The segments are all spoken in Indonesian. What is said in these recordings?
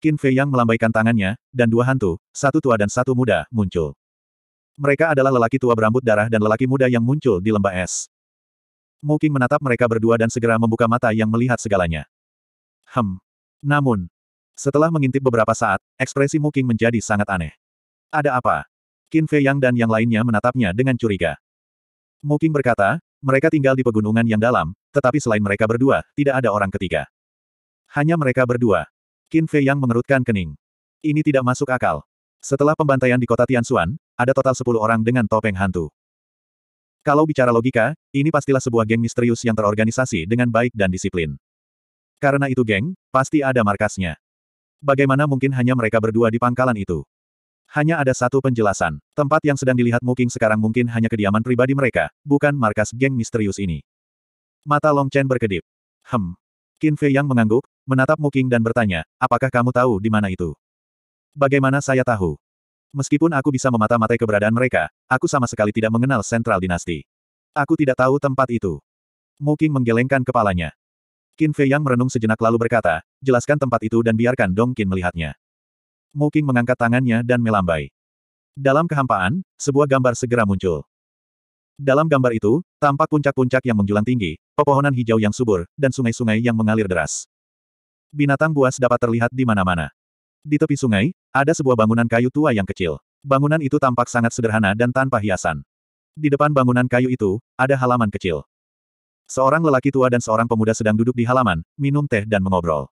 Qin Fei Yang melambaikan tangannya, dan dua hantu, satu tua dan satu muda, muncul. Mereka adalah lelaki tua berambut darah dan lelaki muda yang muncul di lembah es. Mu Qing menatap mereka berdua dan segera membuka mata yang melihat segalanya. Hem. Namun, setelah mengintip beberapa saat, ekspresi Mu Qing menjadi sangat aneh. Ada apa? Qin Fei Yang dan yang lainnya menatapnya dengan curiga. Mu Qing berkata, mereka tinggal di pegunungan yang dalam, tetapi selain mereka berdua, tidak ada orang ketiga. Hanya mereka berdua. Qin Fei Yang mengerutkan kening. Ini tidak masuk akal. Setelah pembantaian di kota Tianxuan, ada total 10 orang dengan topeng hantu. Kalau bicara logika, ini pastilah sebuah geng misterius yang terorganisasi dengan baik dan disiplin. Karena itu geng, pasti ada markasnya. Bagaimana mungkin hanya mereka berdua di pangkalan itu? Hanya ada satu penjelasan. Tempat yang sedang dilihat Muking sekarang mungkin hanya kediaman pribadi mereka, bukan markas geng misterius ini. Mata Long Chen berkedip. Hem. Qin Fei yang mengangguk, menatap Muking dan bertanya, apakah kamu tahu di mana itu? Bagaimana saya tahu? Meskipun aku bisa memata-matai keberadaan mereka, aku sama sekali tidak mengenal sentral dinasti. Aku tidak tahu tempat itu. Muking menggelengkan kepalanya. Qin Fei Yang merenung sejenak lalu berkata, jelaskan tempat itu dan biarkan Dong Qin melihatnya. Muking mengangkat tangannya dan melambai. Dalam kehampaan, sebuah gambar segera muncul. Dalam gambar itu, tampak puncak-puncak yang menjulang tinggi, pepohonan hijau yang subur, dan sungai-sungai yang mengalir deras. Binatang buas dapat terlihat di mana-mana. Di tepi sungai, ada sebuah bangunan kayu tua yang kecil. Bangunan itu tampak sangat sederhana dan tanpa hiasan. Di depan bangunan kayu itu, ada halaman kecil. Seorang lelaki tua dan seorang pemuda sedang duduk di halaman, minum teh dan mengobrol.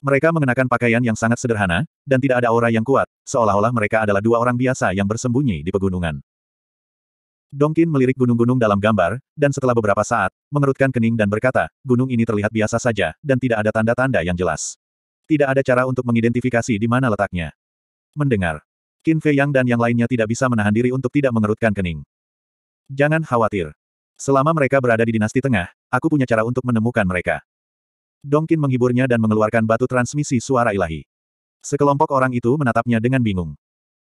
Mereka mengenakan pakaian yang sangat sederhana, dan tidak ada aura yang kuat, seolah-olah mereka adalah dua orang biasa yang bersembunyi di pegunungan. Dongkin melirik gunung-gunung dalam gambar, dan setelah beberapa saat, mengerutkan kening dan berkata, gunung ini terlihat biasa saja, dan tidak ada tanda-tanda yang jelas. Tidak ada cara untuk mengidentifikasi di mana letaknya. Mendengar. Qin Fei Yang dan yang lainnya tidak bisa menahan diri untuk tidak mengerutkan kening. Jangan khawatir. Selama mereka berada di dinasti tengah, aku punya cara untuk menemukan mereka. Dongkin menghiburnya dan mengeluarkan batu transmisi suara ilahi. Sekelompok orang itu menatapnya dengan bingung.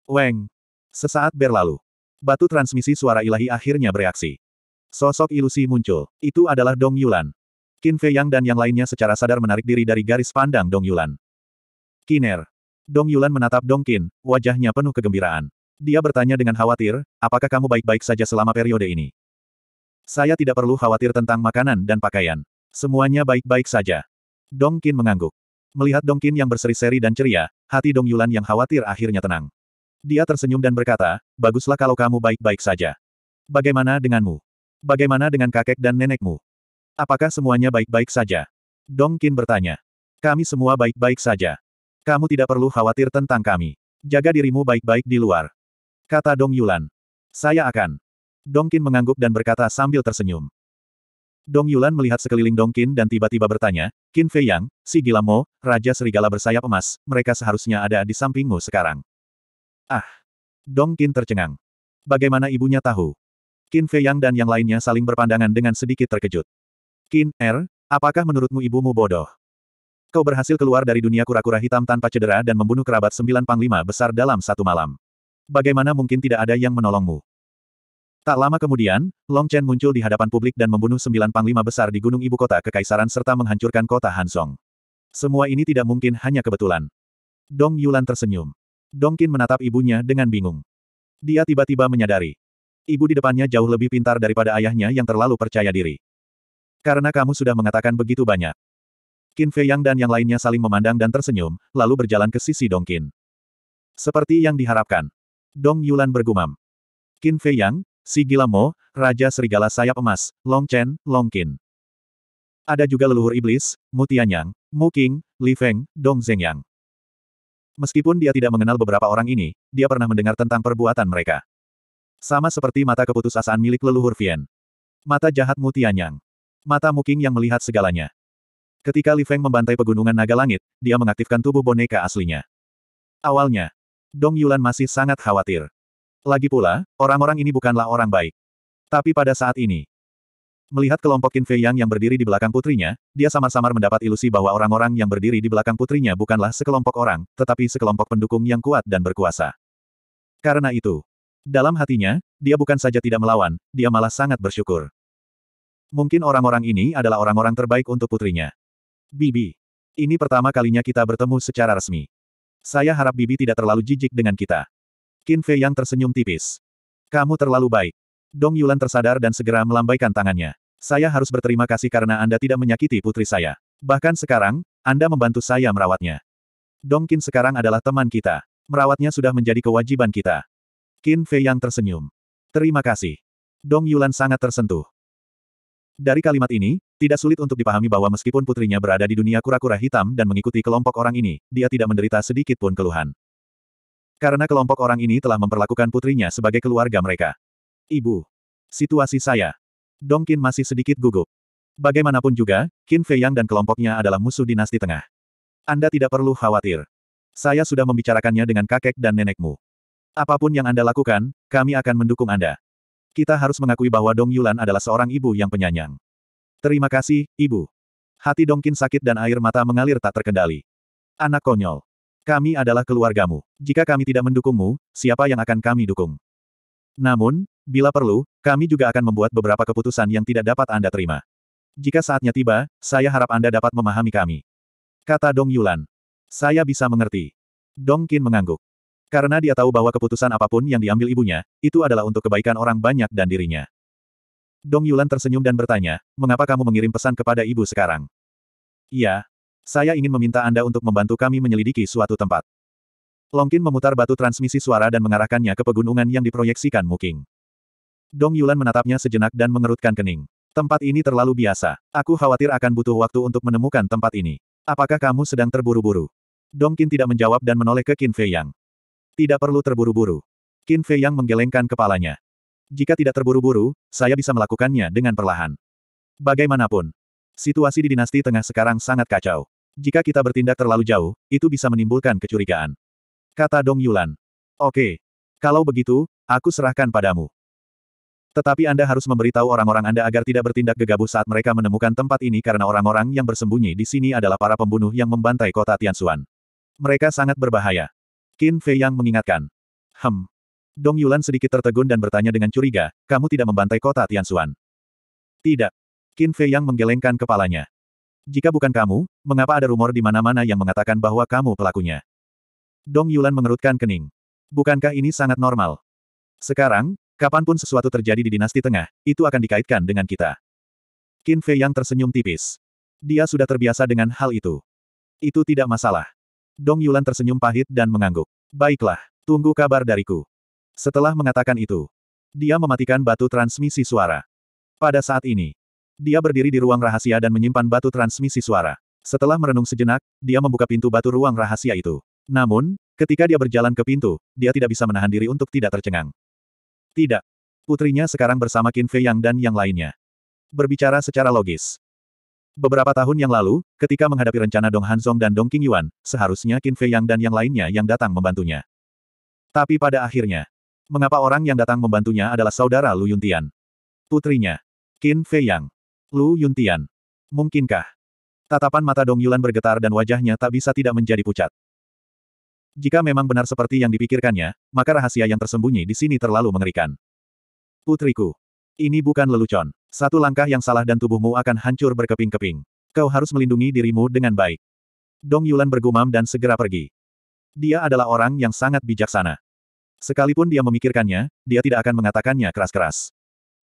Weng. Sesaat berlalu. Batu transmisi suara ilahi akhirnya bereaksi. Sosok ilusi muncul. Itu adalah Dong Yulan. Qin Fei Yang dan yang lainnya secara sadar menarik diri dari garis pandang Dong Yulan. Kiner. Dong Yulan menatap Dong Qin, wajahnya penuh kegembiraan. Dia bertanya dengan khawatir, apakah kamu baik-baik saja selama periode ini? Saya tidak perlu khawatir tentang makanan dan pakaian. Semuanya baik-baik saja. Dong Qin mengangguk. Melihat Dong Qin yang berseri-seri dan ceria, hati Dong Yulan yang khawatir akhirnya tenang. Dia tersenyum dan berkata, baguslah kalau kamu baik-baik saja. Bagaimana denganmu? Bagaimana dengan kakek dan nenekmu? Apakah semuanya baik-baik saja? Dong Qin bertanya. Kami semua baik-baik saja. Kamu tidak perlu khawatir tentang kami. Jaga dirimu baik-baik di luar. Kata Dong Yulan. Saya akan. Dong Qin mengangguk dan berkata sambil tersenyum. Dong Yulan melihat sekeliling Dong Qin dan tiba-tiba bertanya, Qin Fei Yang, si Gilamo, Raja Serigala bersayap emas, mereka seharusnya ada di sampingmu sekarang. Ah! Dong Qin tercengang. Bagaimana ibunya tahu? Qin Fei Yang dan yang lainnya saling berpandangan dengan sedikit terkejut. Qin, Er, apakah menurutmu ibumu bodoh? Kau berhasil keluar dari dunia kura-kura hitam tanpa cedera dan membunuh kerabat sembilan panglima besar dalam satu malam. Bagaimana mungkin tidak ada yang menolongmu? Tak lama kemudian, Long Chen muncul di hadapan publik dan membunuh sembilan panglima besar di gunung ibu kota kekaisaran serta menghancurkan kota Hansong. Semua ini tidak mungkin hanya kebetulan. Dong Yulan tersenyum. Dongkin menatap ibunya dengan bingung. Dia tiba-tiba menyadari. Ibu di depannya jauh lebih pintar daripada ayahnya yang terlalu percaya diri. Karena kamu sudah mengatakan begitu banyak. Qin Fei Yang dan yang lainnya saling memandang dan tersenyum, lalu berjalan ke sisi Dongkin. Seperti yang diharapkan. Dong Yulan bergumam. Qin Fei Yang, si gila Raja Serigala Sayap Emas, Long Chen, Long Qin. Ada juga leluhur iblis, Mu Tianyang, Mu King, Li Feng, Dong Zeng Meskipun dia tidak mengenal beberapa orang ini, dia pernah mendengar tentang perbuatan mereka. Sama seperti mata keputusasaan milik leluhur Vien. Mata jahat Mutianyang. Mata Muking yang melihat segalanya. Ketika Li Feng membantai pegunungan naga langit, dia mengaktifkan tubuh boneka aslinya. Awalnya, Dong Yulan masih sangat khawatir. Lagi pula, orang-orang ini bukanlah orang baik. Tapi pada saat ini, Melihat kelompok Qin Fei Yang yang berdiri di belakang putrinya, dia samar-samar mendapat ilusi bahwa orang-orang yang berdiri di belakang putrinya bukanlah sekelompok orang, tetapi sekelompok pendukung yang kuat dan berkuasa. Karena itu, dalam hatinya, dia bukan saja tidak melawan, dia malah sangat bersyukur. Mungkin orang-orang ini adalah orang-orang terbaik untuk putrinya. Bibi. Ini pertama kalinya kita bertemu secara resmi. Saya harap Bibi tidak terlalu jijik dengan kita. Qin Fei Yang tersenyum tipis. Kamu terlalu baik. Dong Yulan tersadar dan segera melambaikan tangannya. Saya harus berterima kasih karena Anda tidak menyakiti putri saya. Bahkan sekarang, Anda membantu saya merawatnya. Dong Qin sekarang adalah teman kita. Merawatnya sudah menjadi kewajiban kita. Qin Fei yang tersenyum. Terima kasih. Dong Yulan sangat tersentuh. Dari kalimat ini, tidak sulit untuk dipahami bahwa meskipun putrinya berada di dunia kura-kura hitam dan mengikuti kelompok orang ini, dia tidak menderita sedikit pun keluhan. Karena kelompok orang ini telah memperlakukan putrinya sebagai keluarga mereka. Ibu. Situasi saya. Dongkin masih sedikit gugup. Bagaimanapun juga, Qin Fei Yang dan kelompoknya adalah musuh dinasti tengah. Anda tidak perlu khawatir. Saya sudah membicarakannya dengan kakek dan nenekmu. Apapun yang Anda lakukan, kami akan mendukung Anda. Kita harus mengakui bahwa Dong Yulan adalah seorang ibu yang penyanyang. Terima kasih, Ibu. Hati Dongkin sakit dan air mata mengalir tak terkendali. Anak konyol. Kami adalah keluargamu. Jika kami tidak mendukungmu, siapa yang akan kami dukung? Namun, Bila perlu, kami juga akan membuat beberapa keputusan yang tidak dapat Anda terima. Jika saatnya tiba, saya harap Anda dapat memahami kami. Kata Dong Yulan. Saya bisa mengerti. Dong Qin mengangguk. Karena dia tahu bahwa keputusan apapun yang diambil ibunya, itu adalah untuk kebaikan orang banyak dan dirinya. Dong Yulan tersenyum dan bertanya, mengapa kamu mengirim pesan kepada ibu sekarang? Iya. Saya ingin meminta Anda untuk membantu kami menyelidiki suatu tempat. Longkin memutar batu transmisi suara dan mengarahkannya ke pegunungan yang diproyeksikan Muking. Dong Yulan menatapnya sejenak dan mengerutkan kening. Tempat ini terlalu biasa. Aku khawatir akan butuh waktu untuk menemukan tempat ini. Apakah kamu sedang terburu-buru? Dong Qin tidak menjawab dan menoleh ke Qin Fei Yang. Tidak perlu terburu-buru. Qin Fei Yang menggelengkan kepalanya. Jika tidak terburu-buru, saya bisa melakukannya dengan perlahan. Bagaimanapun, situasi di dinasti tengah sekarang sangat kacau. Jika kita bertindak terlalu jauh, itu bisa menimbulkan kecurigaan. Kata Dong Yulan. Oke. Kalau begitu, aku serahkan padamu. Tetapi Anda harus memberitahu orang-orang Anda agar tidak bertindak gegabah saat mereka menemukan tempat ini karena orang-orang yang bersembunyi di sini adalah para pembunuh yang membantai kota Tianxuan. Mereka sangat berbahaya. Qin Fei yang mengingatkan. Hem. Dong Yulan sedikit tertegun dan bertanya dengan curiga, kamu tidak membantai kota Tianxuan? Tidak. Qin Fei yang menggelengkan kepalanya. Jika bukan kamu, mengapa ada rumor di mana-mana yang mengatakan bahwa kamu pelakunya? Dong Yulan mengerutkan kening. Bukankah ini sangat normal? Sekarang, Kapanpun sesuatu terjadi di dinasti tengah, itu akan dikaitkan dengan kita. Qin Fei yang tersenyum tipis. Dia sudah terbiasa dengan hal itu. Itu tidak masalah. Dong Yulan tersenyum pahit dan mengangguk. Baiklah, tunggu kabar dariku. Setelah mengatakan itu, dia mematikan batu transmisi suara. Pada saat ini, dia berdiri di ruang rahasia dan menyimpan batu transmisi suara. Setelah merenung sejenak, dia membuka pintu batu ruang rahasia itu. Namun, ketika dia berjalan ke pintu, dia tidak bisa menahan diri untuk tidak tercengang. Tidak. Putrinya sekarang bersama Qin Fei Yang dan yang lainnya. Berbicara secara logis. Beberapa tahun yang lalu, ketika menghadapi rencana Dong Hanzong dan Dong Qingyuan, seharusnya Qin Fei Yang dan yang lainnya yang datang membantunya. Tapi pada akhirnya, mengapa orang yang datang membantunya adalah saudara Lu Yuntian? Putrinya, Qin Fei Yang, Lu Yuntian. Mungkinkah? Tatapan mata Dong Yulan bergetar dan wajahnya tak bisa tidak menjadi pucat. Jika memang benar seperti yang dipikirkannya, maka rahasia yang tersembunyi di sini terlalu mengerikan. Putriku. Ini bukan lelucon. Satu langkah yang salah dan tubuhmu akan hancur berkeping-keping. Kau harus melindungi dirimu dengan baik. Dong Yulan bergumam dan segera pergi. Dia adalah orang yang sangat bijaksana. Sekalipun dia memikirkannya, dia tidak akan mengatakannya keras-keras.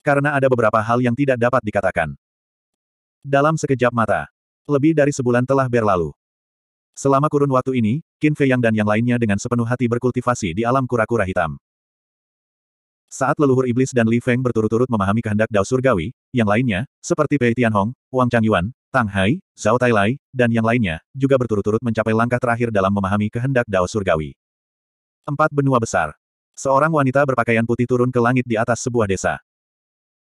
Karena ada beberapa hal yang tidak dapat dikatakan. Dalam sekejap mata, lebih dari sebulan telah berlalu. Selama kurun waktu ini, Qin Yang dan yang lainnya dengan sepenuh hati berkultivasi di alam kura-kura hitam. Saat leluhur iblis dan Li Feng berturut-turut memahami kehendak Dao Surgawi, yang lainnya, seperti Pei Tianhong, Wang Changyuan, Tang Hai, Zhao Tai Lai, dan yang lainnya, juga berturut-turut mencapai langkah terakhir dalam memahami kehendak Dao Surgawi. Empat benua besar. Seorang wanita berpakaian putih turun ke langit di atas sebuah desa.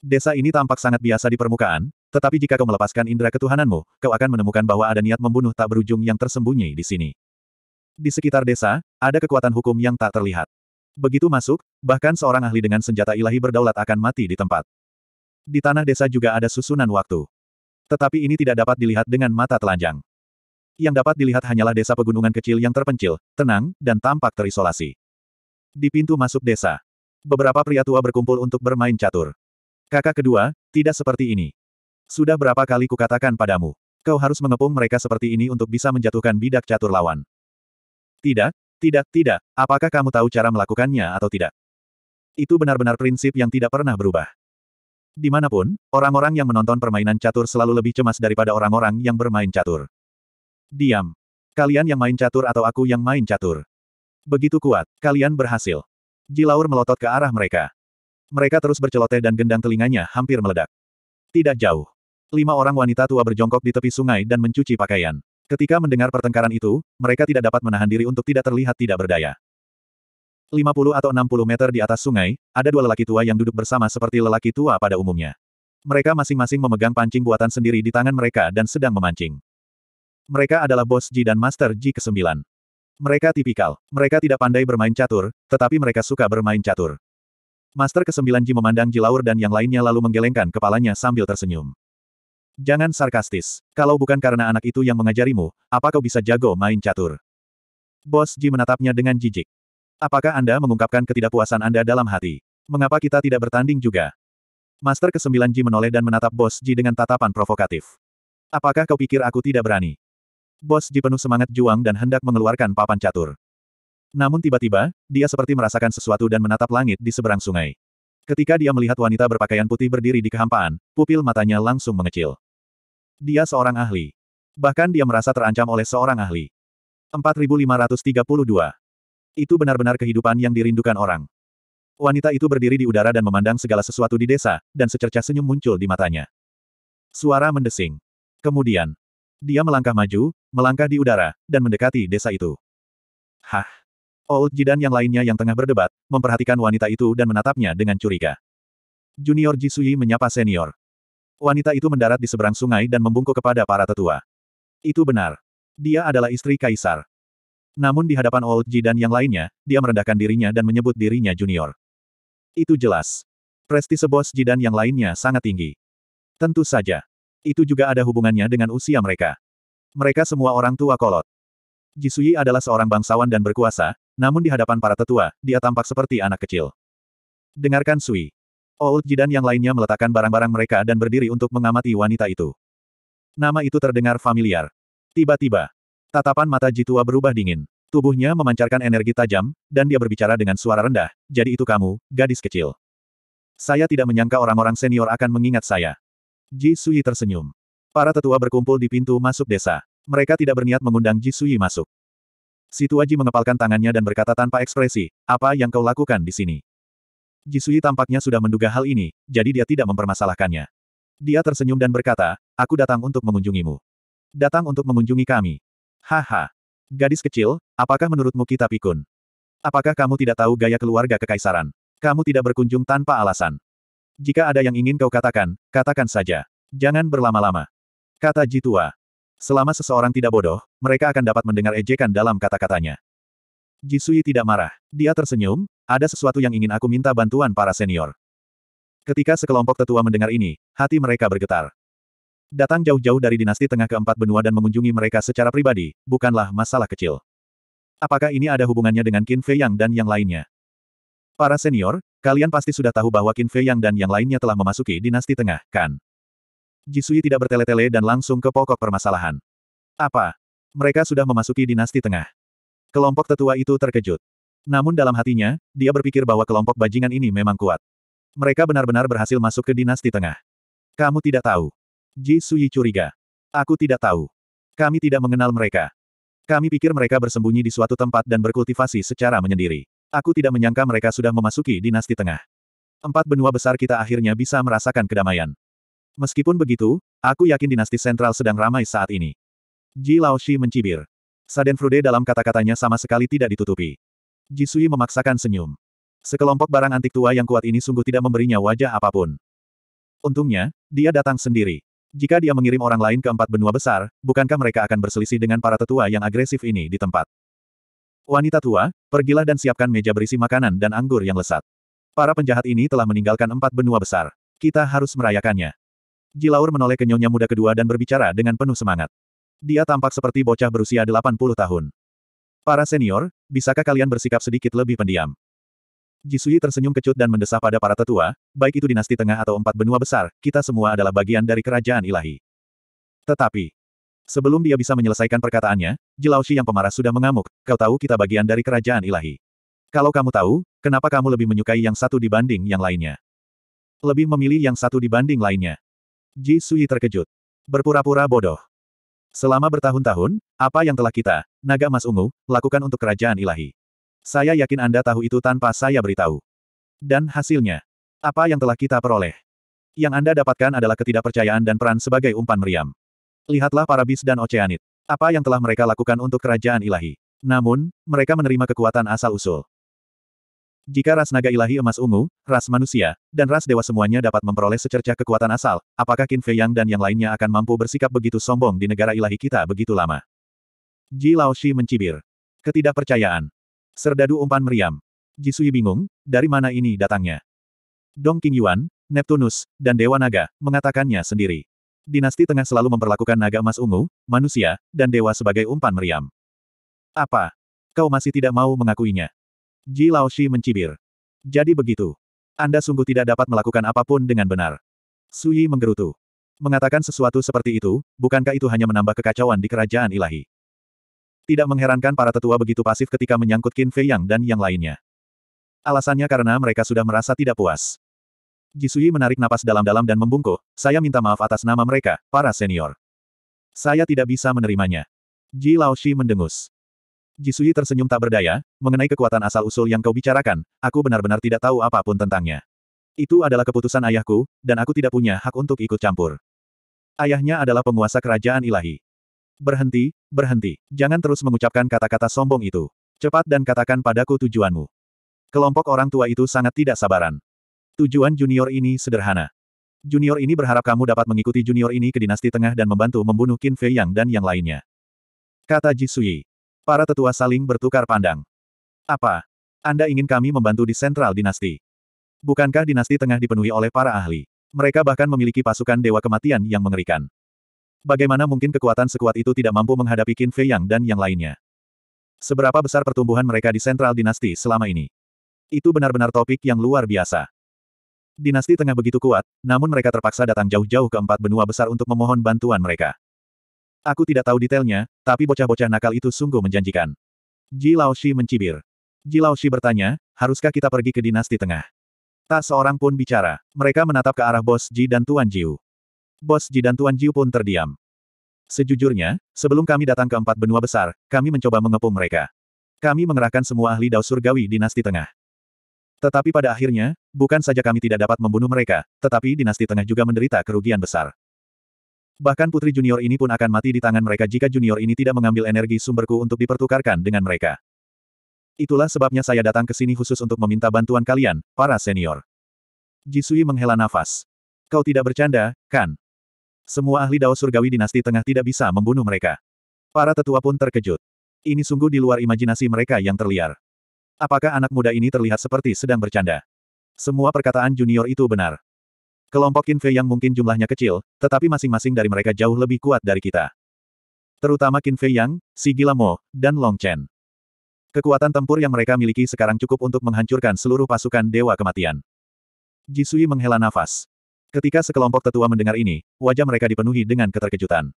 Desa ini tampak sangat biasa di permukaan, tetapi jika kau melepaskan indera ketuhananmu, kau akan menemukan bahwa ada niat membunuh tak berujung yang tersembunyi di sini. Di sekitar desa, ada kekuatan hukum yang tak terlihat. Begitu masuk, bahkan seorang ahli dengan senjata ilahi berdaulat akan mati di tempat. Di tanah desa juga ada susunan waktu. Tetapi ini tidak dapat dilihat dengan mata telanjang. Yang dapat dilihat hanyalah desa pegunungan kecil yang terpencil, tenang, dan tampak terisolasi. Di pintu masuk desa, beberapa pria tua berkumpul untuk bermain catur. Kakak kedua, tidak seperti ini. Sudah berapa kali kukatakan padamu. Kau harus mengepung mereka seperti ini untuk bisa menjatuhkan bidak catur lawan. Tidak, tidak, tidak. Apakah kamu tahu cara melakukannya atau tidak? Itu benar-benar prinsip yang tidak pernah berubah. Dimanapun, orang-orang yang menonton permainan catur selalu lebih cemas daripada orang-orang yang bermain catur. Diam. Kalian yang main catur atau aku yang main catur. Begitu kuat, kalian berhasil. Jilaur melotot ke arah mereka. Mereka terus berceloteh dan gendang telinganya hampir meledak. Tidak jauh. Lima orang wanita tua berjongkok di tepi sungai dan mencuci pakaian. Ketika mendengar pertengkaran itu, mereka tidak dapat menahan diri untuk tidak terlihat tidak berdaya. 50 atau 60 meter di atas sungai, ada dua lelaki tua yang duduk bersama seperti lelaki tua pada umumnya. Mereka masing-masing memegang pancing buatan sendiri di tangan mereka dan sedang memancing. Mereka adalah Bos Ji dan Master Ji ke-9. Mereka tipikal. Mereka tidak pandai bermain catur, tetapi mereka suka bermain catur. Master ke-9 Ji memandang Ji Laur dan yang lainnya lalu menggelengkan kepalanya sambil tersenyum. Jangan sarkastis. Kalau bukan karena anak itu yang mengajarimu, apa kau bisa jago main catur? Bos Ji menatapnya dengan jijik. Apakah Anda mengungkapkan ketidakpuasan Anda dalam hati? Mengapa kita tidak bertanding juga? Master ke-9 Ji menoleh dan menatap Bos Ji dengan tatapan provokatif. Apakah kau pikir aku tidak berani? Bos Ji penuh semangat juang dan hendak mengeluarkan papan catur. Namun tiba-tiba, dia seperti merasakan sesuatu dan menatap langit di seberang sungai. Ketika dia melihat wanita berpakaian putih berdiri di kehampaan, pupil matanya langsung mengecil. Dia seorang ahli. Bahkan dia merasa terancam oleh seorang ahli. 4532. Itu benar-benar kehidupan yang dirindukan orang. Wanita itu berdiri di udara dan memandang segala sesuatu di desa, dan secercah senyum muncul di matanya. Suara mendesing. Kemudian, dia melangkah maju, melangkah di udara, dan mendekati desa itu. Hah? Old jidan yang lainnya yang tengah berdebat, memperhatikan wanita itu dan menatapnya dengan curiga. Junior Jisui menyapa senior. Wanita itu mendarat di seberang sungai dan membungkuk kepada para tetua. Itu benar. Dia adalah istri kaisar. Namun di hadapan Old Ji dan yang lainnya, dia merendahkan dirinya dan menyebut dirinya junior. Itu jelas. Prestise bos Ji dan yang lainnya sangat tinggi. Tentu saja. Itu juga ada hubungannya dengan usia mereka. Mereka semua orang tua kolot. Jisui adalah seorang bangsawan dan berkuasa, namun di hadapan para tetua, dia tampak seperti anak kecil. Dengarkan Sui. Old oh, Jidan yang lainnya meletakkan barang-barang mereka dan berdiri untuk mengamati wanita itu. Nama itu terdengar familiar. Tiba-tiba, tatapan mata Jitua berubah dingin. Tubuhnya memancarkan energi tajam, dan dia berbicara dengan suara rendah, jadi itu kamu, gadis kecil. Saya tidak menyangka orang-orang senior akan mengingat saya. Ji Sui tersenyum. Para tetua berkumpul di pintu masuk desa. Mereka tidak berniat mengundang Ji Sui masuk. Situaji mengepalkan tangannya dan berkata tanpa ekspresi, apa yang kau lakukan di sini? Jisui tampaknya sudah menduga hal ini, jadi dia tidak mempermasalahkannya. Dia tersenyum dan berkata, aku datang untuk mengunjungimu. Datang untuk mengunjungi kami. Haha. Gadis kecil, apakah menurutmu kita pikun? Apakah kamu tidak tahu gaya keluarga kekaisaran? Kamu tidak berkunjung tanpa alasan. Jika ada yang ingin kau katakan, katakan saja. Jangan berlama-lama. Kata Jitua. Selama seseorang tidak bodoh, mereka akan dapat mendengar ejekan dalam kata-katanya. Jisui tidak marah. Dia tersenyum, ada sesuatu yang ingin aku minta bantuan para senior. Ketika sekelompok tetua mendengar ini, hati mereka bergetar. Datang jauh-jauh dari dinasti tengah keempat benua dan mengunjungi mereka secara pribadi, bukanlah masalah kecil. Apakah ini ada hubungannya dengan Qin Fei Yang dan yang lainnya? Para senior, kalian pasti sudah tahu bahwa Qin Fei Yang dan yang lainnya telah memasuki dinasti tengah, kan? Jisui tidak bertele-tele dan langsung ke pokok permasalahan. Apa? Mereka sudah memasuki dinasti tengah. Kelompok tetua itu terkejut. Namun dalam hatinya, dia berpikir bahwa kelompok bajingan ini memang kuat. Mereka benar-benar berhasil masuk ke dinasti tengah. Kamu tidak tahu. Ji Suyi curiga. Aku tidak tahu. Kami tidak mengenal mereka. Kami pikir mereka bersembunyi di suatu tempat dan berkultivasi secara menyendiri. Aku tidak menyangka mereka sudah memasuki dinasti tengah. Empat benua besar kita akhirnya bisa merasakan kedamaian. Meskipun begitu, aku yakin dinasti sentral sedang ramai saat ini. Ji Lao Shi mencibir. Saden Frude dalam kata-katanya sama sekali tidak ditutupi. Jisui memaksakan senyum. Sekelompok barang antik tua yang kuat ini sungguh tidak memberinya wajah apapun. Untungnya, dia datang sendiri. Jika dia mengirim orang lain ke empat benua besar, bukankah mereka akan berselisih dengan para tetua yang agresif ini di tempat? Wanita tua, pergilah dan siapkan meja berisi makanan dan anggur yang lesat. Para penjahat ini telah meninggalkan empat benua besar. Kita harus merayakannya. Jilaur menoleh ke nyonya muda kedua dan berbicara dengan penuh semangat. Dia tampak seperti bocah berusia 80 tahun. Para senior, bisakah kalian bersikap sedikit lebih pendiam? Jisui tersenyum kecut dan mendesah pada para tetua, baik itu dinasti tengah atau empat benua besar, kita semua adalah bagian dari kerajaan ilahi. Tetapi, sebelum dia bisa menyelesaikan perkataannya, Jelaoshi yang pemarah sudah mengamuk, kau tahu kita bagian dari kerajaan ilahi. Kalau kamu tahu, kenapa kamu lebih menyukai yang satu dibanding yang lainnya? Lebih memilih yang satu dibanding lainnya. Jisui terkejut. Berpura-pura bodoh. Selama bertahun-tahun, apa yang telah kita, naga emas ungu, lakukan untuk kerajaan ilahi? Saya yakin Anda tahu itu tanpa saya beritahu. Dan hasilnya, apa yang telah kita peroleh? Yang Anda dapatkan adalah ketidakpercayaan dan peran sebagai umpan meriam. Lihatlah para bis dan oceanit. Apa yang telah mereka lakukan untuk kerajaan ilahi. Namun, mereka menerima kekuatan asal-usul. Jika ras naga ilahi emas ungu, ras manusia, dan ras dewa semuanya dapat memperoleh secercah kekuatan asal, apakah Qin Fei Yang dan yang lainnya akan mampu bersikap begitu sombong di negara ilahi kita begitu lama? Ji Laoshi mencibir. Ketidakpercayaan. Serdadu umpan meriam. Ji Sui bingung, dari mana ini datangnya? Dong King Yuan, Neptunus, dan Dewa Naga, mengatakannya sendiri. Dinasti Tengah selalu memperlakukan naga emas ungu, manusia, dan dewa sebagai umpan meriam. Apa? Kau masih tidak mau mengakuinya? Ji Laoshi mencibir. Jadi begitu. Anda sungguh tidak dapat melakukan apapun dengan benar. Sui menggerutu. Mengatakan sesuatu seperti itu, bukankah itu hanya menambah kekacauan di kerajaan ilahi? Tidak mengherankan para tetua begitu pasif ketika menyangkut Qin Fei Yang dan yang lainnya. Alasannya karena mereka sudah merasa tidak puas. Jisui menarik napas dalam-dalam dan membungkuk, saya minta maaf atas nama mereka, para senior. Saya tidak bisa menerimanya. Ji Laoshi mendengus. Jisui tersenyum tak berdaya, mengenai kekuatan asal-usul yang kau bicarakan, aku benar-benar tidak tahu apapun tentangnya. Itu adalah keputusan ayahku, dan aku tidak punya hak untuk ikut campur. Ayahnya adalah penguasa kerajaan ilahi. Berhenti, berhenti. Jangan terus mengucapkan kata-kata sombong itu. Cepat dan katakan padaku tujuanmu. Kelompok orang tua itu sangat tidak sabaran. Tujuan junior ini sederhana. Junior ini berharap kamu dapat mengikuti junior ini ke dinasti tengah dan membantu membunuh Qin Fei Yang dan yang lainnya. Kata Jisui, Para tetua saling bertukar pandang. Apa? Anda ingin kami membantu di sentral dinasti? Bukankah dinasti tengah dipenuhi oleh para ahli? Mereka bahkan memiliki pasukan dewa kematian yang mengerikan. Bagaimana mungkin kekuatan sekuat itu tidak mampu menghadapi Qin Fei Yang dan yang lainnya? Seberapa besar pertumbuhan mereka di sentral dinasti selama ini? Itu benar-benar topik yang luar biasa. Dinasti tengah begitu kuat, namun mereka terpaksa datang jauh-jauh ke empat benua besar untuk memohon bantuan mereka. Aku tidak tahu detailnya, tapi bocah-bocah nakal itu sungguh menjanjikan. Ji Laoshi mencibir. Ji Laoshi bertanya, haruskah kita pergi ke dinasti tengah? Tak seorang pun bicara. Mereka menatap ke arah Bos Ji dan Tuan Jiu. Bos Ji dan Tuan Jiu pun terdiam. Sejujurnya, sebelum kami datang ke empat benua besar, kami mencoba mengepung mereka. Kami mengerahkan semua ahli dao surgawi dinasti tengah. Tetapi pada akhirnya, bukan saja kami tidak dapat membunuh mereka, tetapi dinasti tengah juga menderita kerugian besar. Bahkan putri junior ini pun akan mati di tangan mereka jika junior ini tidak mengambil energi sumberku untuk dipertukarkan dengan mereka. Itulah sebabnya saya datang ke sini khusus untuk meminta bantuan kalian, para senior. Jisui menghela nafas. Kau tidak bercanda, kan? Semua ahli Dao Surgawi Dinasti Tengah tidak bisa membunuh mereka. Para tetua pun terkejut. Ini sungguh di luar imajinasi mereka yang terliar. Apakah anak muda ini terlihat seperti sedang bercanda? Semua perkataan junior itu benar. Kelompok Qin Fei yang mungkin jumlahnya kecil, tetapi masing-masing dari mereka jauh lebih kuat dari kita. Terutama Qin Fei Yang, Si Gilamo, dan Long Chen. Kekuatan tempur yang mereka miliki sekarang cukup untuk menghancurkan seluruh pasukan Dewa Kematian. Jisui menghela nafas. Ketika sekelompok tetua mendengar ini, wajah mereka dipenuhi dengan keterkejutan.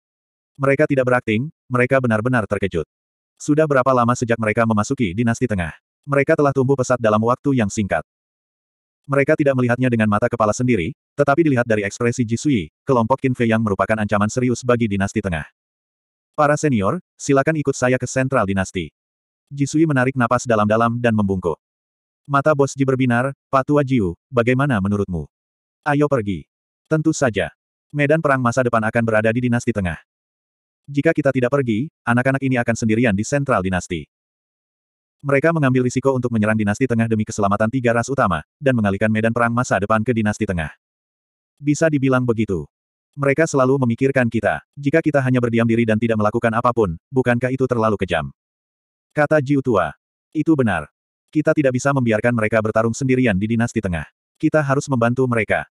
Mereka tidak berakting, mereka benar-benar terkejut. Sudah berapa lama sejak mereka memasuki dinasti tengah? Mereka telah tumbuh pesat dalam waktu yang singkat. Mereka tidak melihatnya dengan mata kepala sendiri, tetapi dilihat dari ekspresi Jisui, kelompok Fei yang merupakan ancaman serius bagi dinasti tengah. Para senior, silakan ikut saya ke sentral dinasti. Jisui menarik napas dalam-dalam dan membungkuk. Mata bos Ji berbinar, Patua Jiu, bagaimana menurutmu? Ayo pergi. Tentu saja. Medan perang masa depan akan berada di dinasti tengah. Jika kita tidak pergi, anak-anak ini akan sendirian di sentral dinasti. Mereka mengambil risiko untuk menyerang dinasti tengah demi keselamatan tiga ras utama, dan mengalihkan medan perang masa depan ke dinasti tengah. Bisa dibilang begitu. Mereka selalu memikirkan kita. Jika kita hanya berdiam diri dan tidak melakukan apapun, bukankah itu terlalu kejam? Kata Jiu Tua. Itu benar. Kita tidak bisa membiarkan mereka bertarung sendirian di dinasti tengah. Kita harus membantu mereka.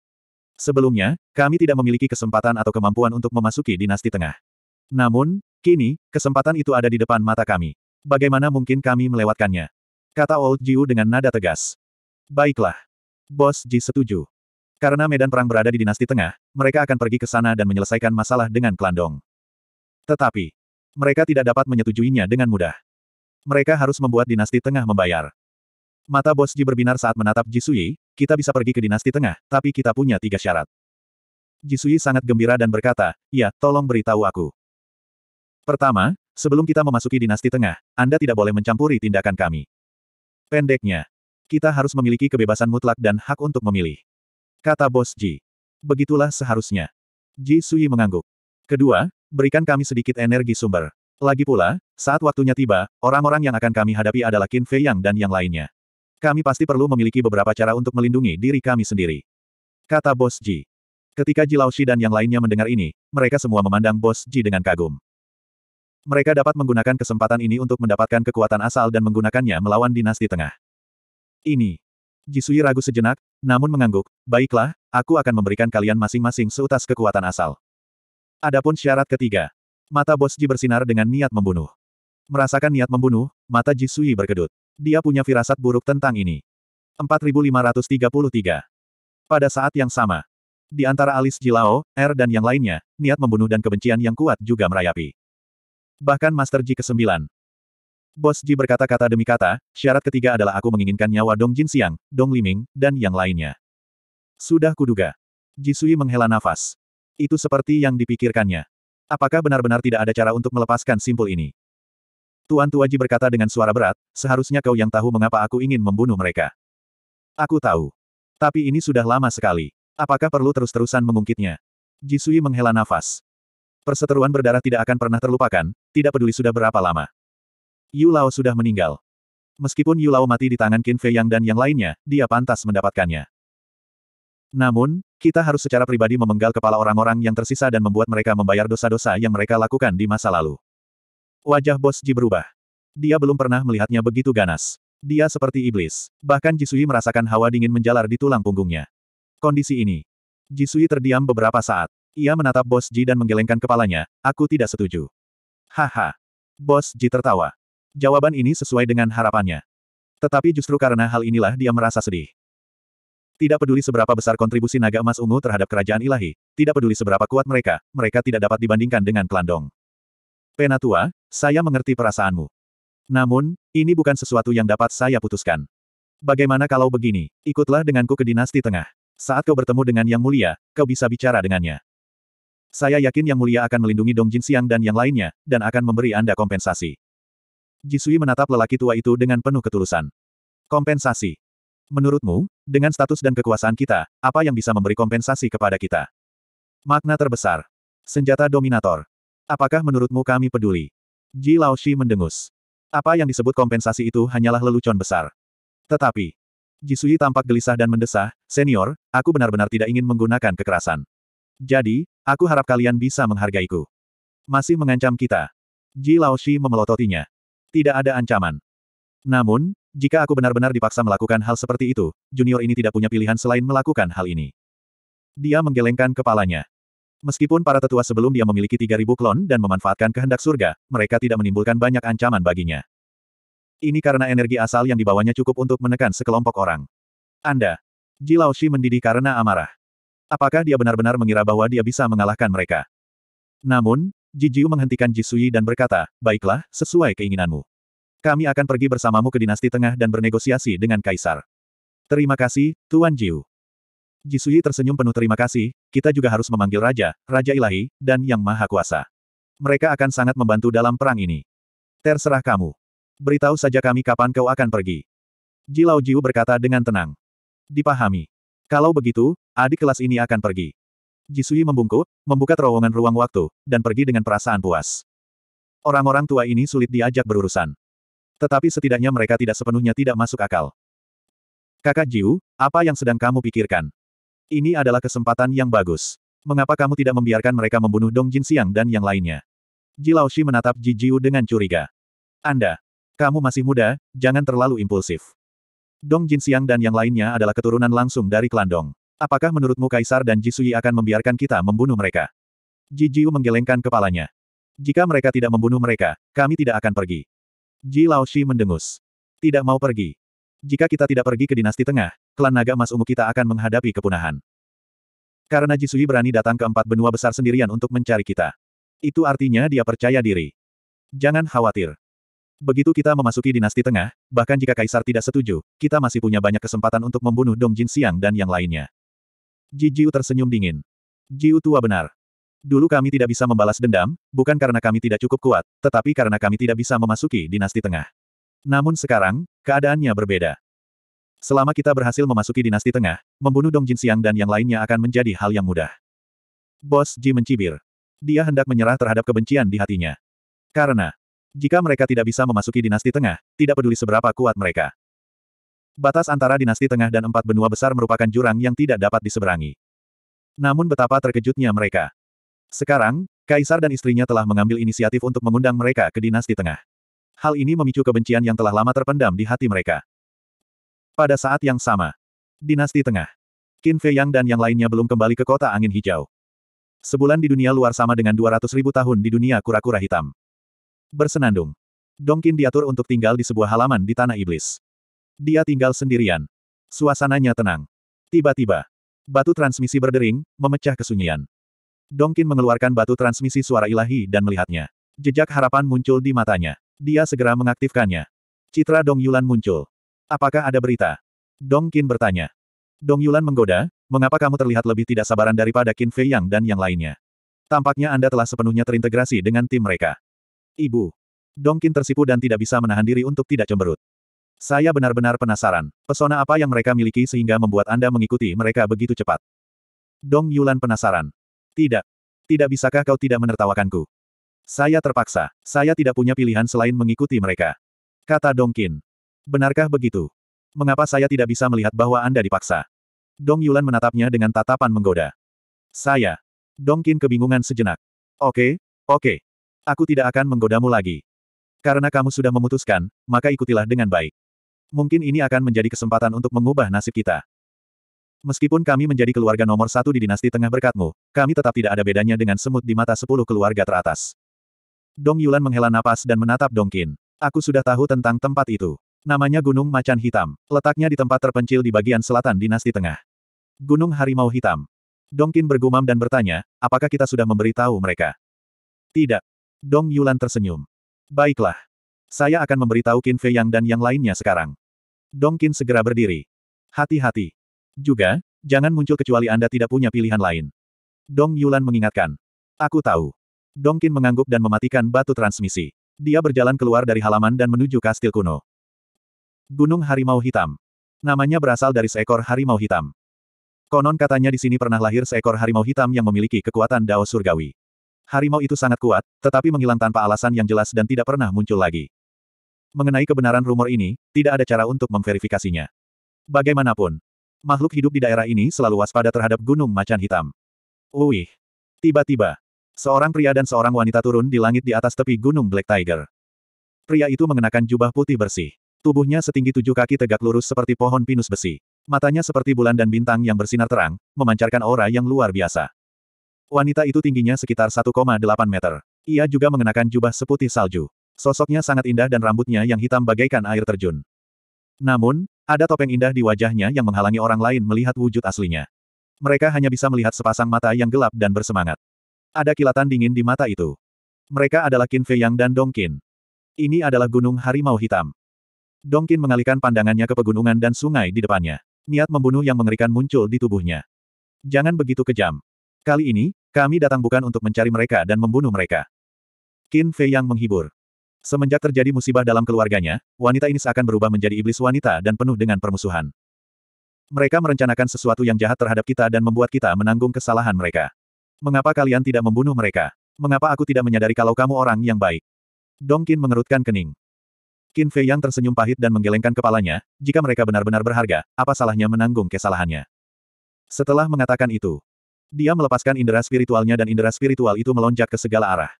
Sebelumnya, kami tidak memiliki kesempatan atau kemampuan untuk memasuki dinasti tengah. Namun, kini, kesempatan itu ada di depan mata kami. Bagaimana mungkin kami melewatkannya? Kata Old Jiu dengan nada tegas. Baiklah. Bos Ji setuju. Karena medan perang berada di dinasti tengah, mereka akan pergi ke sana dan menyelesaikan masalah dengan klandong. Tetapi, mereka tidak dapat menyetujuinya dengan mudah. Mereka harus membuat dinasti tengah membayar. Mata bos Ji berbinar saat menatap Ji Sui, kita bisa pergi ke dinasti tengah, tapi kita punya tiga syarat. Ji Sui sangat gembira dan berkata, ya, tolong beritahu aku. Pertama, Sebelum kita memasuki dinasti tengah, Anda tidak boleh mencampuri tindakan kami. Pendeknya, kita harus memiliki kebebasan mutlak dan hak untuk memilih. Kata Bos Ji. Begitulah seharusnya. Ji Sui mengangguk. Kedua, berikan kami sedikit energi sumber. Lagi pula, saat waktunya tiba, orang-orang yang akan kami hadapi adalah Qin Fei Yang dan yang lainnya. Kami pasti perlu memiliki beberapa cara untuk melindungi diri kami sendiri. Kata Bos Ji. Ketika Ji Laoshi dan yang lainnya mendengar ini, mereka semua memandang Bos Ji dengan kagum. Mereka dapat menggunakan kesempatan ini untuk mendapatkan kekuatan asal dan menggunakannya melawan dinasti tengah. Ini. Jisui ragu sejenak, namun mengangguk, baiklah, aku akan memberikan kalian masing-masing seutas kekuatan asal. Adapun syarat ketiga. Mata Bos Ji bersinar dengan niat membunuh. Merasakan niat membunuh, mata Jisui berkedut. Dia punya firasat buruk tentang ini. 4533. Pada saat yang sama, di antara alis Jilao, R er dan yang lainnya, niat membunuh dan kebencian yang kuat juga merayapi bahkan Master Ji ke-9. Bos Ji berkata-kata demi kata, syarat ketiga adalah aku menginginkan nyawa Dong Jin Siang, Dong Liming, dan yang lainnya. Sudah kuduga. Ji Jisui menghela nafas. Itu seperti yang dipikirkannya. Apakah benar-benar tidak ada cara untuk melepaskan simpul ini? Tuan Tua Ji berkata dengan suara berat, seharusnya kau yang tahu mengapa aku ingin membunuh mereka. Aku tahu. Tapi ini sudah lama sekali. Apakah perlu terus-terusan mengungkitnya? Ji Jisui menghela nafas. Perseteruan berdarah tidak akan pernah terlupakan, tidak peduli sudah berapa lama. Yu Lao sudah meninggal. Meskipun Yu Lao mati di tangan Qin Fei Yang dan yang lainnya, dia pantas mendapatkannya. Namun, kita harus secara pribadi memenggal kepala orang-orang yang tersisa dan membuat mereka membayar dosa-dosa yang mereka lakukan di masa lalu. Wajah Bos Ji berubah. Dia belum pernah melihatnya begitu ganas. Dia seperti iblis. Bahkan Jisui merasakan hawa dingin menjalar di tulang punggungnya. Kondisi ini. Jisui terdiam beberapa saat. Ia menatap Bos Ji dan menggelengkan kepalanya, aku tidak setuju. Haha. Bos Ji tertawa. Jawaban ini sesuai dengan harapannya. Tetapi justru karena hal inilah dia merasa sedih. Tidak peduli seberapa besar kontribusi naga emas ungu terhadap kerajaan ilahi, tidak peduli seberapa kuat mereka, mereka tidak dapat dibandingkan dengan Klandong. Penatua, saya mengerti perasaanmu. Namun, ini bukan sesuatu yang dapat saya putuskan. Bagaimana kalau begini, ikutlah denganku ke dinasti tengah. Saat kau bertemu dengan Yang Mulia, kau bisa bicara dengannya. Saya yakin Yang Mulia akan melindungi Dong Jin Xiang dan yang lainnya, dan akan memberi Anda kompensasi. Jisui menatap lelaki tua itu dengan penuh ketulusan. Kompensasi. Menurutmu, dengan status dan kekuasaan kita, apa yang bisa memberi kompensasi kepada kita? Makna terbesar. Senjata Dominator. Apakah menurutmu kami peduli? Ji Laoshi mendengus. Apa yang disebut kompensasi itu hanyalah lelucon besar. Tetapi, Jisui tampak gelisah dan mendesah, senior, aku benar-benar tidak ingin menggunakan kekerasan. Jadi, Aku harap kalian bisa menghargaiku. Masih mengancam kita. Ji Laoshi memelototinya. Tidak ada ancaman. Namun, jika aku benar-benar dipaksa melakukan hal seperti itu, junior ini tidak punya pilihan selain melakukan hal ini. Dia menggelengkan kepalanya. Meskipun para tetua sebelum dia memiliki 3.000 klon dan memanfaatkan kehendak surga, mereka tidak menimbulkan banyak ancaman baginya. Ini karena energi asal yang dibawanya cukup untuk menekan sekelompok orang. Anda. Ji Laoshi mendidih karena amarah. Apakah dia benar-benar mengira bahwa dia bisa mengalahkan mereka? Namun, Jijiu menghentikan Jisui dan berkata, Baiklah, sesuai keinginanmu. Kami akan pergi bersamamu ke dinasti tengah dan bernegosiasi dengan Kaisar. Terima kasih, Tuan Jiu. Jisui tersenyum penuh terima kasih, kita juga harus memanggil Raja, Raja Ilahi, dan Yang Maha Kuasa. Mereka akan sangat membantu dalam perang ini. Terserah kamu. Beritahu saja kami kapan kau akan pergi. Jilau Jiu berkata dengan tenang. Dipahami. Kalau begitu, adik kelas ini akan pergi. Jisui membungkuk, membuka terowongan ruang waktu, dan pergi dengan perasaan puas. Orang-orang tua ini sulit diajak berurusan. Tetapi setidaknya mereka tidak sepenuhnya tidak masuk akal. Kakak Jiu, apa yang sedang kamu pikirkan? Ini adalah kesempatan yang bagus. Mengapa kamu tidak membiarkan mereka membunuh Dong Jin Siang dan yang lainnya? Ji Lao Shi menatap Ji Jiu dengan curiga. Anda, kamu masih muda, jangan terlalu impulsif. Dong Jin Jinxiang dan yang lainnya adalah keturunan langsung dari klan Dong. Apakah menurutmu Kaisar dan Jisui akan membiarkan kita membunuh mereka? Ji Jiu menggelengkan kepalanya. Jika mereka tidak membunuh mereka, kami tidak akan pergi. Ji Lao Shi mendengus. Tidak mau pergi. Jika kita tidak pergi ke dinasti tengah, klan naga emas ungu kita akan menghadapi kepunahan. Karena Jisui berani datang ke empat benua besar sendirian untuk mencari kita. Itu artinya dia percaya diri. Jangan khawatir. Begitu kita memasuki dinasti tengah, bahkan jika Kaisar tidak setuju, kita masih punya banyak kesempatan untuk membunuh Dong Jin Xiang dan yang lainnya. Ji Jiu tersenyum dingin. Jiu tua benar. Dulu kami tidak bisa membalas dendam, bukan karena kami tidak cukup kuat, tetapi karena kami tidak bisa memasuki dinasti tengah. Namun sekarang, keadaannya berbeda. Selama kita berhasil memasuki dinasti tengah, membunuh Dong Jin Xiang dan yang lainnya akan menjadi hal yang mudah. Bos Ji mencibir. Dia hendak menyerah terhadap kebencian di hatinya. Karena, jika mereka tidak bisa memasuki dinasti tengah, tidak peduli seberapa kuat mereka. Batas antara dinasti tengah dan empat benua besar merupakan jurang yang tidak dapat diseberangi. Namun betapa terkejutnya mereka. Sekarang, Kaisar dan istrinya telah mengambil inisiatif untuk mengundang mereka ke dinasti tengah. Hal ini memicu kebencian yang telah lama terpendam di hati mereka. Pada saat yang sama, dinasti tengah, Qin Fei Yang dan yang lainnya belum kembali ke kota angin hijau. Sebulan di dunia luar sama dengan 200 ribu tahun di dunia kura-kura hitam bersenandung. Dongkin diatur untuk tinggal di sebuah halaman di Tanah Iblis. Dia tinggal sendirian. Suasananya tenang. Tiba-tiba, batu transmisi berdering, memecah kesunyian. Dongkin mengeluarkan batu transmisi suara ilahi dan melihatnya. Jejak harapan muncul di matanya. Dia segera mengaktifkannya. Citra Dong Yulan muncul. Apakah ada berita? Dongkin bertanya. Dong Yulan menggoda, mengapa kamu terlihat lebih tidak sabaran daripada Qin Fei Yang dan yang lainnya? Tampaknya Anda telah sepenuhnya terintegrasi dengan tim mereka. Ibu. Dongkin tersipu dan tidak bisa menahan diri untuk tidak cemberut. Saya benar-benar penasaran. Pesona apa yang mereka miliki sehingga membuat Anda mengikuti mereka begitu cepat? Dong Yulan penasaran. Tidak. Tidak bisakah kau tidak menertawakanku? Saya terpaksa. Saya tidak punya pilihan selain mengikuti mereka. Kata Dongkin. Benarkah begitu? Mengapa saya tidak bisa melihat bahwa Anda dipaksa? Dong Yulan menatapnya dengan tatapan menggoda. Saya. Dongkin kebingungan sejenak. Oke, oke. Aku tidak akan menggodamu lagi. Karena kamu sudah memutuskan, maka ikutilah dengan baik. Mungkin ini akan menjadi kesempatan untuk mengubah nasib kita. Meskipun kami menjadi keluarga nomor satu di dinasti tengah berkatmu, kami tetap tidak ada bedanya dengan semut di mata sepuluh keluarga teratas. Dong Yulan menghela napas dan menatap Dong Qin. Aku sudah tahu tentang tempat itu. Namanya Gunung Macan Hitam. Letaknya di tempat terpencil di bagian selatan dinasti tengah. Gunung Harimau Hitam. Dong Qin bergumam dan bertanya, apakah kita sudah memberitahu mereka? Tidak, Dong Yulan tersenyum. Baiklah. Saya akan memberitahu Qin Fei Yang dan yang lainnya sekarang. Dong Qin segera berdiri. Hati-hati. Juga, jangan muncul kecuali Anda tidak punya pilihan lain. Dong Yulan mengingatkan. Aku tahu. Dong Qin mengangguk dan mematikan batu transmisi. Dia berjalan keluar dari halaman dan menuju kastil kuno. Gunung Harimau Hitam. Namanya berasal dari seekor harimau hitam. Konon katanya di sini pernah lahir seekor harimau hitam yang memiliki kekuatan Dao Surgawi. Harimau itu sangat kuat, tetapi menghilang tanpa alasan yang jelas dan tidak pernah muncul lagi. Mengenai kebenaran rumor ini, tidak ada cara untuk memverifikasinya. Bagaimanapun, makhluk hidup di daerah ini selalu waspada terhadap gunung macan hitam. Wih! Tiba-tiba, seorang pria dan seorang wanita turun di langit di atas tepi gunung Black Tiger. Pria itu mengenakan jubah putih bersih. Tubuhnya setinggi tujuh kaki tegak lurus seperti pohon pinus besi. Matanya seperti bulan dan bintang yang bersinar terang, memancarkan aura yang luar biasa. Wanita itu tingginya sekitar 1,8 meter. Ia juga mengenakan jubah seputih salju. Sosoknya sangat indah dan rambutnya yang hitam bagaikan air terjun. Namun, ada topeng indah di wajahnya yang menghalangi orang lain melihat wujud aslinya. Mereka hanya bisa melihat sepasang mata yang gelap dan bersemangat. Ada kilatan dingin di mata itu. Mereka adalah Qin Fei Yang dan Dong Qin. Ini adalah Gunung Harimau Hitam. Dong Qin mengalihkan pandangannya ke pegunungan dan sungai di depannya. Niat membunuh yang mengerikan muncul di tubuhnya. Jangan begitu kejam. Kali ini, kami datang bukan untuk mencari mereka dan membunuh mereka. Qin Fei yang menghibur. Semenjak terjadi musibah dalam keluarganya, wanita ini seakan berubah menjadi iblis wanita dan penuh dengan permusuhan. Mereka merencanakan sesuatu yang jahat terhadap kita dan membuat kita menanggung kesalahan mereka. Mengapa kalian tidak membunuh mereka? Mengapa aku tidak menyadari kalau kamu orang yang baik? Dong Qin mengerutkan kening. Qin Fei yang tersenyum pahit dan menggelengkan kepalanya, jika mereka benar-benar berharga, apa salahnya menanggung kesalahannya? Setelah mengatakan itu, dia melepaskan indera spiritualnya dan indera spiritual itu melonjak ke segala arah.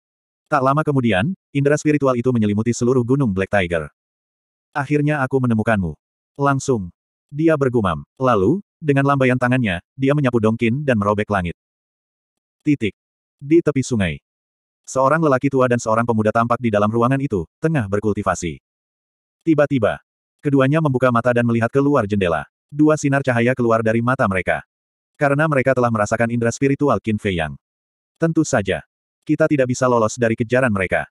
Tak lama kemudian, indera spiritual itu menyelimuti seluruh gunung Black Tiger. Akhirnya aku menemukanmu. Langsung. Dia bergumam. Lalu, dengan lambaian tangannya, dia menyapu dongkin dan merobek langit. Titik. Di tepi sungai. Seorang lelaki tua dan seorang pemuda tampak di dalam ruangan itu, tengah berkultivasi. Tiba-tiba, keduanya membuka mata dan melihat keluar jendela. Dua sinar cahaya keluar dari mata mereka. Karena mereka telah merasakan indera spiritual Qin Fei Yang. Tentu saja. Kita tidak bisa lolos dari kejaran mereka.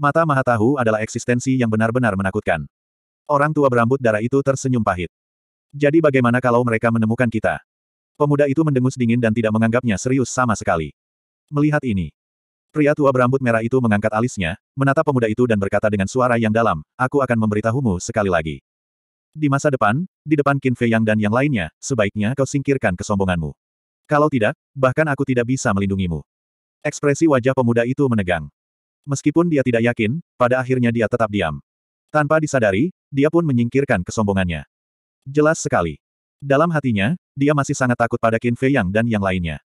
Mata Maha Tahu adalah eksistensi yang benar-benar menakutkan. Orang tua berambut darah itu tersenyum pahit. Jadi bagaimana kalau mereka menemukan kita? Pemuda itu mendengus dingin dan tidak menganggapnya serius sama sekali. Melihat ini, pria tua berambut merah itu mengangkat alisnya, menatap pemuda itu dan berkata dengan suara yang dalam, aku akan memberitahumu sekali lagi. Di masa depan, di depan Qin Fei Yang dan yang lainnya, sebaiknya kau singkirkan kesombonganmu. Kalau tidak, bahkan aku tidak bisa melindungimu. Ekspresi wajah pemuda itu menegang. Meskipun dia tidak yakin, pada akhirnya dia tetap diam. Tanpa disadari, dia pun menyingkirkan kesombongannya. Jelas sekali. Dalam hatinya, dia masih sangat takut pada Qin Fei Yang dan yang lainnya.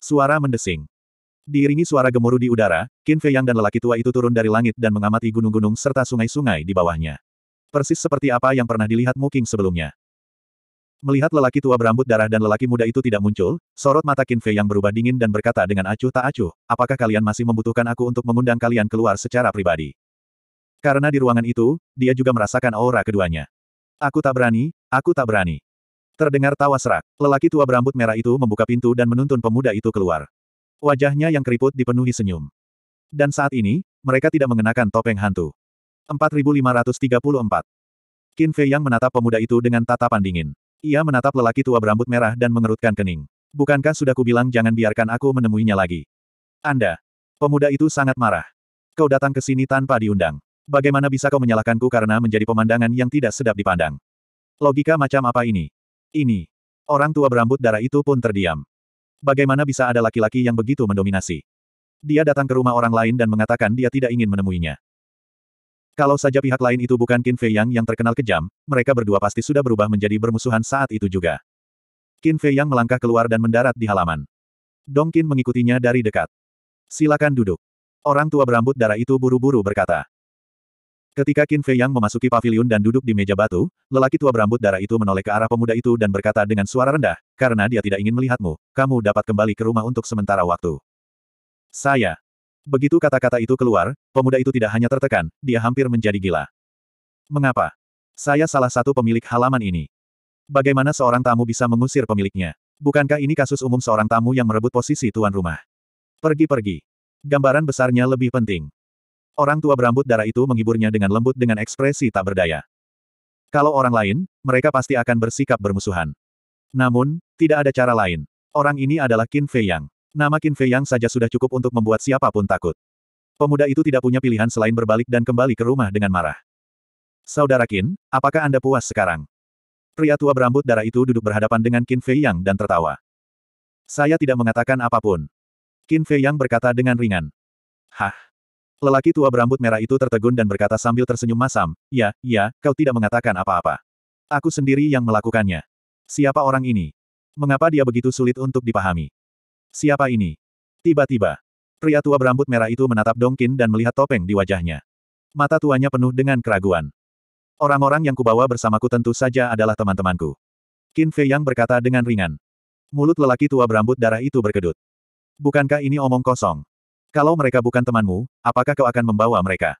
Suara mendesing. Diiringi suara gemuruh di udara, Qin Fei Yang dan lelaki tua itu turun dari langit dan mengamati gunung-gunung serta sungai-sungai di bawahnya. Persis seperti apa yang pernah dilihat Muking sebelumnya. Melihat lelaki tua berambut darah dan lelaki muda itu tidak muncul, sorot mata Qin Fei yang berubah dingin dan berkata dengan acuh tak acuh, apakah kalian masih membutuhkan aku untuk mengundang kalian keluar secara pribadi? Karena di ruangan itu, dia juga merasakan aura keduanya. Aku tak berani, aku tak berani. Terdengar tawa serak, lelaki tua berambut merah itu membuka pintu dan menuntun pemuda itu keluar. Wajahnya yang keriput dipenuhi senyum. Dan saat ini, mereka tidak mengenakan topeng hantu. 4534. Qin Fei Yang menatap pemuda itu dengan tatapan dingin. Ia menatap lelaki tua berambut merah dan mengerutkan kening. Bukankah sudah kubilang jangan biarkan aku menemuinya lagi? Anda. Pemuda itu sangat marah. Kau datang ke sini tanpa diundang. Bagaimana bisa kau menyalahkanku karena menjadi pemandangan yang tidak sedap dipandang? Logika macam apa ini? Ini. Orang tua berambut darah itu pun terdiam. Bagaimana bisa ada laki-laki yang begitu mendominasi? Dia datang ke rumah orang lain dan mengatakan dia tidak ingin menemuinya. Kalau saja pihak lain itu bukan Qin Fei Yang yang terkenal kejam, mereka berdua pasti sudah berubah menjadi bermusuhan saat itu juga. Qin Fei Yang melangkah keluar dan mendarat di halaman. Dong Qin mengikutinya dari dekat. Silakan duduk. Orang tua berambut darah itu buru-buru berkata. Ketika Qin Fei Yang memasuki pavilion dan duduk di meja batu, lelaki tua berambut darah itu menoleh ke arah pemuda itu dan berkata dengan suara rendah, karena dia tidak ingin melihatmu, kamu dapat kembali ke rumah untuk sementara waktu. Saya, Begitu kata-kata itu keluar, pemuda itu tidak hanya tertekan, dia hampir menjadi gila. Mengapa? Saya salah satu pemilik halaman ini. Bagaimana seorang tamu bisa mengusir pemiliknya? Bukankah ini kasus umum seorang tamu yang merebut posisi tuan rumah? Pergi-pergi. Gambaran besarnya lebih penting. Orang tua berambut darah itu menghiburnya dengan lembut dengan ekspresi tak berdaya. Kalau orang lain, mereka pasti akan bersikap bermusuhan. Namun, tidak ada cara lain. Orang ini adalah Qin Fei Yang. Nama Qin Fei Yang saja sudah cukup untuk membuat siapapun takut. Pemuda itu tidak punya pilihan selain berbalik dan kembali ke rumah dengan marah. Saudara Qin, apakah Anda puas sekarang? Pria tua berambut darah itu duduk berhadapan dengan Qin Fei Yang dan tertawa. Saya tidak mengatakan apapun. Qin Fei Yang berkata dengan ringan. Hah? Lelaki tua berambut merah itu tertegun dan berkata sambil tersenyum masam, Ya, ya, kau tidak mengatakan apa-apa. Aku sendiri yang melakukannya. Siapa orang ini? Mengapa dia begitu sulit untuk dipahami? Siapa ini? Tiba-tiba, pria tua berambut merah itu menatap Dongkin dan melihat topeng di wajahnya. Mata tuanya penuh dengan keraguan. Orang-orang yang kubawa bersamaku tentu saja adalah teman-temanku. Qin Fei Yang berkata dengan ringan. Mulut lelaki tua berambut darah itu berkedut. Bukankah ini omong kosong? Kalau mereka bukan temanmu, apakah kau akan membawa mereka?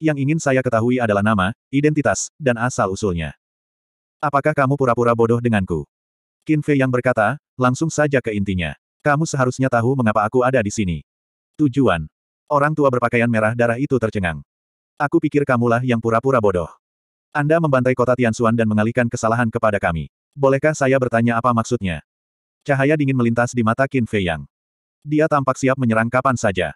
Yang ingin saya ketahui adalah nama, identitas, dan asal-usulnya. Apakah kamu pura-pura bodoh denganku? Qin Fei Yang berkata, langsung saja ke intinya. Kamu seharusnya tahu mengapa aku ada di sini. Tujuan. Orang tua berpakaian merah darah itu tercengang. Aku pikir kamulah yang pura-pura bodoh. Anda membantai kota Tianxuan dan mengalihkan kesalahan kepada kami. Bolehkah saya bertanya apa maksudnya? Cahaya dingin melintas di mata Qin Fei Yang. Dia tampak siap menyerang kapan saja.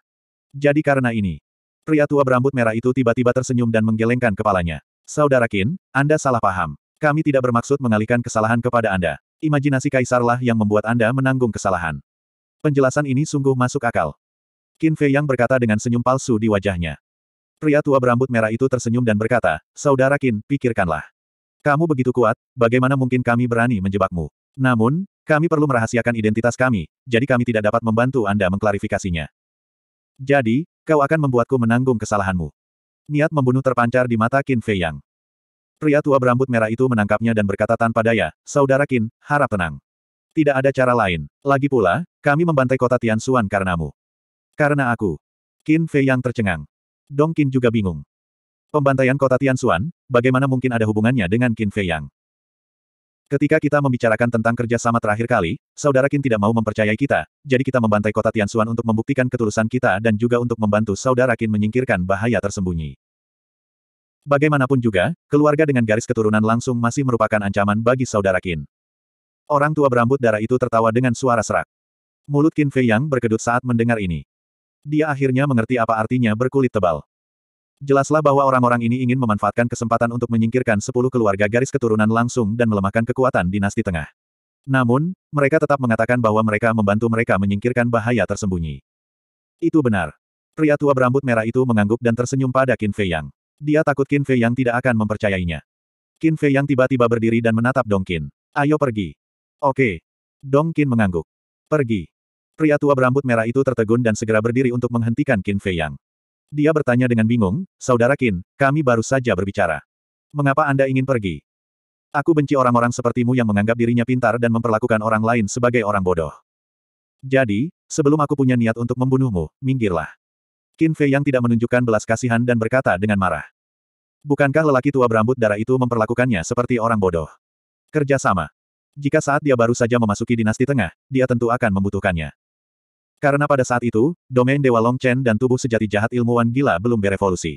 Jadi karena ini, pria tua berambut merah itu tiba-tiba tersenyum dan menggelengkan kepalanya. Saudara Qin, Anda salah paham. Kami tidak bermaksud mengalihkan kesalahan kepada Anda. Imajinasi kaisarlah yang membuat Anda menanggung kesalahan. Penjelasan ini sungguh masuk akal. Qin Fei Yang berkata dengan senyum palsu di wajahnya. Pria tua berambut merah itu tersenyum dan berkata, Saudara Qin, pikirkanlah. Kamu begitu kuat, bagaimana mungkin kami berani menjebakmu? Namun, kami perlu merahasiakan identitas kami, jadi kami tidak dapat membantu Anda mengklarifikasinya. Jadi, kau akan membuatku menanggung kesalahanmu. Niat membunuh terpancar di mata Qin Fei Yang. Pria tua berambut merah itu menangkapnya dan berkata tanpa daya, Saudara Qin, harap tenang. Tidak ada cara lain. Lagi pula, kami membantai kota Tian Tianxuan karenamu. Karena aku. Qin Fei yang tercengang. Dong Qin juga bingung. Pembantaian kota Tian Tianxuan, bagaimana mungkin ada hubungannya dengan Qin Fei Yang? Ketika kita membicarakan tentang kerjasama terakhir kali, Saudara Qin tidak mau mempercayai kita, jadi kita membantai kota Tian Tianxuan untuk membuktikan ketulusan kita dan juga untuk membantu Saudara Qin menyingkirkan bahaya tersembunyi. Bagaimanapun juga, keluarga dengan garis keturunan langsung masih merupakan ancaman bagi Saudara Qin. Orang tua berambut darah itu tertawa dengan suara serak. Mulut Qin Fei Yang berkedut saat mendengar ini. Dia akhirnya mengerti apa artinya berkulit tebal. Jelaslah bahwa orang-orang ini ingin memanfaatkan kesempatan untuk menyingkirkan sepuluh keluarga garis keturunan langsung dan melemahkan kekuatan dinasti tengah. Namun, mereka tetap mengatakan bahwa mereka membantu mereka menyingkirkan bahaya tersembunyi. Itu benar. Pria tua berambut merah itu mengangguk dan tersenyum pada Qin Fei Yang. Dia takut Qin Fei Yang tidak akan mempercayainya. Qin Fei Yang tiba-tiba berdiri dan menatap Dong Qin. Ayo pergi. Oke. Dong Qin mengangguk. Pergi. Pria tua berambut merah itu tertegun dan segera berdiri untuk menghentikan Qin Fei Yang. Dia bertanya dengan bingung, Saudara Qin, kami baru saja berbicara. Mengapa Anda ingin pergi? Aku benci orang-orang sepertimu yang menganggap dirinya pintar dan memperlakukan orang lain sebagai orang bodoh. Jadi, sebelum aku punya niat untuk membunuhmu, minggirlah. Qin Fei Yang tidak menunjukkan belas kasihan dan berkata dengan marah. Bukankah lelaki tua berambut darah itu memperlakukannya seperti orang bodoh? Kerjasama. Jika saat dia baru saja memasuki dinasti tengah, dia tentu akan membutuhkannya. Karena pada saat itu, domain Dewa Long Chen dan tubuh sejati jahat ilmuwan gila belum berevolusi.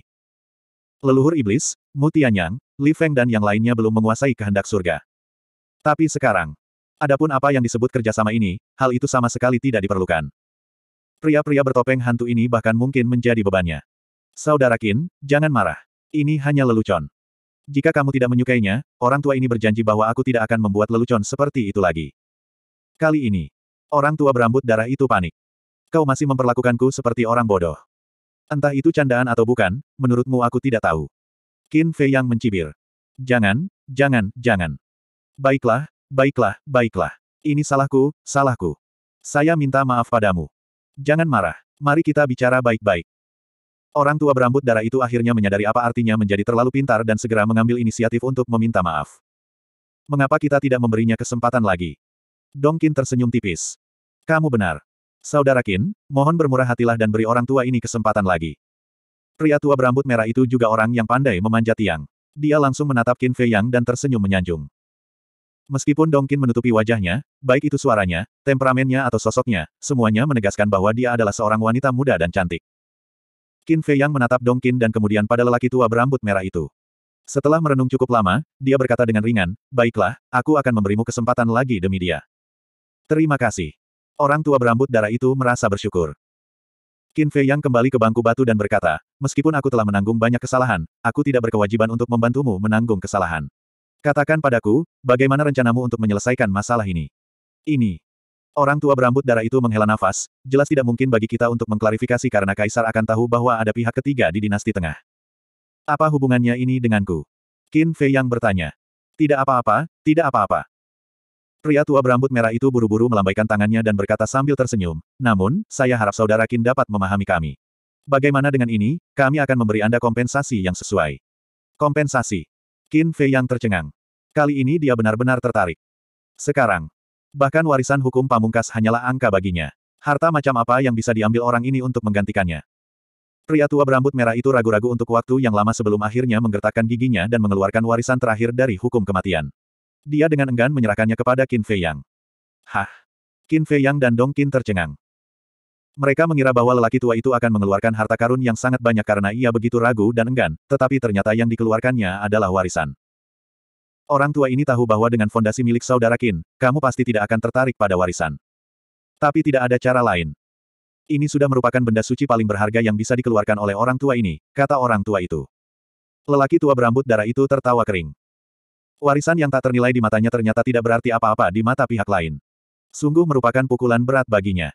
Leluhur Iblis, Mutianyang, Li Feng dan yang lainnya belum menguasai kehendak surga. Tapi sekarang, adapun apa yang disebut kerjasama ini, hal itu sama sekali tidak diperlukan. Pria-pria bertopeng hantu ini bahkan mungkin menjadi bebannya. Saudara Qin, jangan marah. Ini hanya lelucon. Jika kamu tidak menyukainya, orang tua ini berjanji bahwa aku tidak akan membuat lelucon seperti itu lagi. Kali ini, orang tua berambut darah itu panik kau masih memperlakukanku seperti orang bodoh. Entah itu candaan atau bukan, menurutmu aku tidak tahu. Qin Fei yang mencibir. Jangan, jangan, jangan. Baiklah, baiklah, baiklah. Ini salahku, salahku. Saya minta maaf padamu. Jangan marah. Mari kita bicara baik-baik. Orang tua berambut darah itu akhirnya menyadari apa artinya menjadi terlalu pintar dan segera mengambil inisiatif untuk meminta maaf. Mengapa kita tidak memberinya kesempatan lagi? Dongkin tersenyum tipis. Kamu benar. Saudara Qin, mohon bermurah hatilah dan beri orang tua ini kesempatan lagi. Pria tua berambut merah itu juga orang yang pandai memanjat tiang. Dia langsung menatap Kin Fei Yang dan tersenyum menyanjung. Meskipun Dong Qin menutupi wajahnya, baik itu suaranya, temperamennya atau sosoknya, semuanya menegaskan bahwa dia adalah seorang wanita muda dan cantik. Qin Fei Yang menatap Dong Qin dan kemudian pada lelaki tua berambut merah itu. Setelah merenung cukup lama, dia berkata dengan ringan, Baiklah, aku akan memberimu kesempatan lagi demi dia. Terima kasih. Orang tua berambut darah itu merasa bersyukur. Qin Fei Yang kembali ke bangku batu dan berkata, meskipun aku telah menanggung banyak kesalahan, aku tidak berkewajiban untuk membantumu menanggung kesalahan. Katakan padaku, bagaimana rencanamu untuk menyelesaikan masalah ini? Ini. Orang tua berambut darah itu menghela nafas, jelas tidak mungkin bagi kita untuk mengklarifikasi karena Kaisar akan tahu bahwa ada pihak ketiga di dinasti tengah. Apa hubungannya ini denganku? Qin Fei Yang bertanya. Tidak apa-apa, tidak apa-apa. Pria tua berambut merah itu buru-buru melambaikan tangannya dan berkata sambil tersenyum, namun, saya harap saudara Kin dapat memahami kami. Bagaimana dengan ini, kami akan memberi Anda kompensasi yang sesuai. Kompensasi. Kin Fei yang tercengang. Kali ini dia benar-benar tertarik. Sekarang. Bahkan warisan hukum pamungkas hanyalah angka baginya. Harta macam apa yang bisa diambil orang ini untuk menggantikannya? Pria tua berambut merah itu ragu-ragu untuk waktu yang lama sebelum akhirnya menggertakkan giginya dan mengeluarkan warisan terakhir dari hukum kematian. Dia dengan enggan menyerahkannya kepada Qin Fei Yang. Hah! Qin Fei Yang dan Dong Qin tercengang. Mereka mengira bahwa lelaki tua itu akan mengeluarkan harta karun yang sangat banyak karena ia begitu ragu dan enggan, tetapi ternyata yang dikeluarkannya adalah warisan. Orang tua ini tahu bahwa dengan fondasi milik saudara Qin, kamu pasti tidak akan tertarik pada warisan. Tapi tidak ada cara lain. Ini sudah merupakan benda suci paling berharga yang bisa dikeluarkan oleh orang tua ini, kata orang tua itu. Lelaki tua berambut darah itu tertawa kering. Warisan yang tak ternilai di matanya ternyata tidak berarti apa-apa di mata pihak lain. Sungguh merupakan pukulan berat baginya.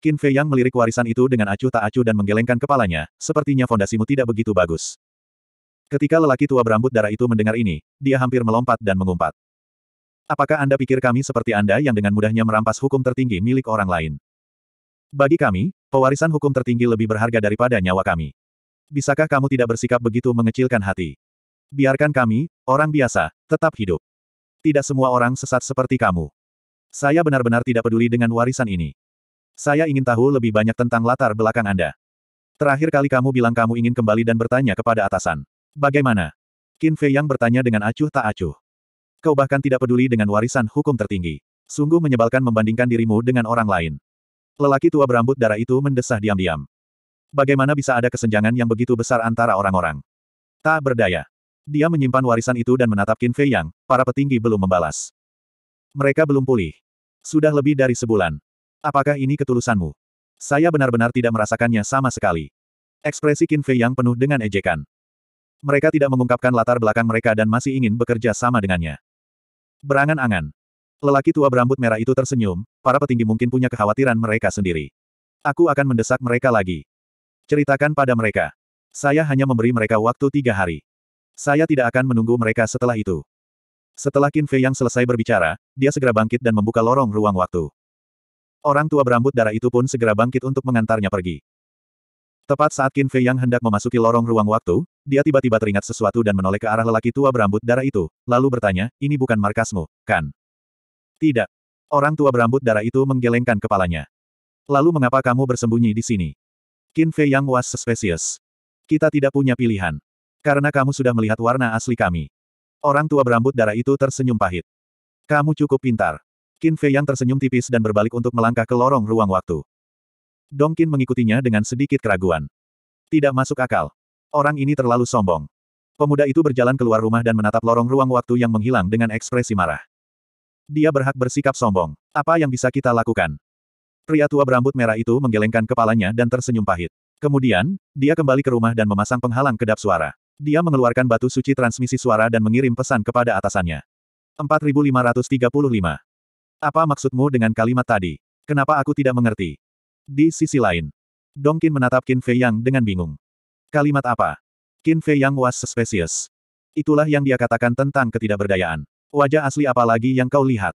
Qin Fei Yang melirik warisan itu dengan acuh tak acuh dan menggelengkan kepalanya, sepertinya fondasimu tidak begitu bagus. Ketika lelaki tua berambut darah itu mendengar ini, dia hampir melompat dan mengumpat. Apakah Anda pikir kami seperti Anda yang dengan mudahnya merampas hukum tertinggi milik orang lain? Bagi kami, pewarisan hukum tertinggi lebih berharga daripada nyawa kami. Bisakah kamu tidak bersikap begitu mengecilkan hati? biarkan kami, orang biasa, tetap hidup. Tidak semua orang sesat seperti kamu. Saya benar-benar tidak peduli dengan warisan ini. Saya ingin tahu lebih banyak tentang latar belakang Anda. Terakhir kali kamu bilang kamu ingin kembali dan bertanya kepada atasan. Bagaimana? Qin Fei Yang bertanya dengan acuh tak acuh. Kau bahkan tidak peduli dengan warisan hukum tertinggi. Sungguh menyebalkan membandingkan dirimu dengan orang lain. Lelaki tua berambut darah itu mendesah diam-diam. Bagaimana bisa ada kesenjangan yang begitu besar antara orang-orang? Tak berdaya. Dia menyimpan warisan itu dan menatap Qin Fei Yang, para petinggi belum membalas. Mereka belum pulih. Sudah lebih dari sebulan. Apakah ini ketulusanmu? Saya benar-benar tidak merasakannya sama sekali. Ekspresi Qin Fei Yang penuh dengan ejekan. Mereka tidak mengungkapkan latar belakang mereka dan masih ingin bekerja sama dengannya. Berangan-angan. Lelaki tua berambut merah itu tersenyum, para petinggi mungkin punya kekhawatiran mereka sendiri. Aku akan mendesak mereka lagi. Ceritakan pada mereka. Saya hanya memberi mereka waktu tiga hari. Saya tidak akan menunggu mereka setelah itu. Setelah Qin Fei yang selesai berbicara, dia segera bangkit dan membuka lorong ruang waktu. Orang tua berambut darah itu pun segera bangkit untuk mengantarnya pergi. Tepat saat Qin Fei yang hendak memasuki lorong ruang waktu, dia tiba-tiba teringat sesuatu dan menoleh ke arah lelaki tua berambut darah itu, lalu bertanya, ini bukan markasmu, kan? Tidak. Orang tua berambut darah itu menggelengkan kepalanya. Lalu mengapa kamu bersembunyi di sini? Qin Fei yang was suspicious. Kita tidak punya pilihan. Karena kamu sudah melihat warna asli kami. Orang tua berambut darah itu tersenyum pahit. Kamu cukup pintar. Qin Fei yang tersenyum tipis dan berbalik untuk melangkah ke lorong ruang waktu. Dong Qin mengikutinya dengan sedikit keraguan. Tidak masuk akal. Orang ini terlalu sombong. Pemuda itu berjalan keluar rumah dan menatap lorong ruang waktu yang menghilang dengan ekspresi marah. Dia berhak bersikap sombong. Apa yang bisa kita lakukan? Pria tua berambut merah itu menggelengkan kepalanya dan tersenyum pahit. Kemudian, dia kembali ke rumah dan memasang penghalang kedap suara. Dia mengeluarkan batu suci transmisi suara dan mengirim pesan kepada atasannya. 4535. Apa maksudmu dengan kalimat tadi? Kenapa aku tidak mengerti? Di sisi lain, Dongkin menatap Qin Fei Yang dengan bingung. Kalimat apa? Qin Fei Yang was suspicious. Itulah yang dia katakan tentang ketidakberdayaan. Wajah asli apa lagi yang kau lihat?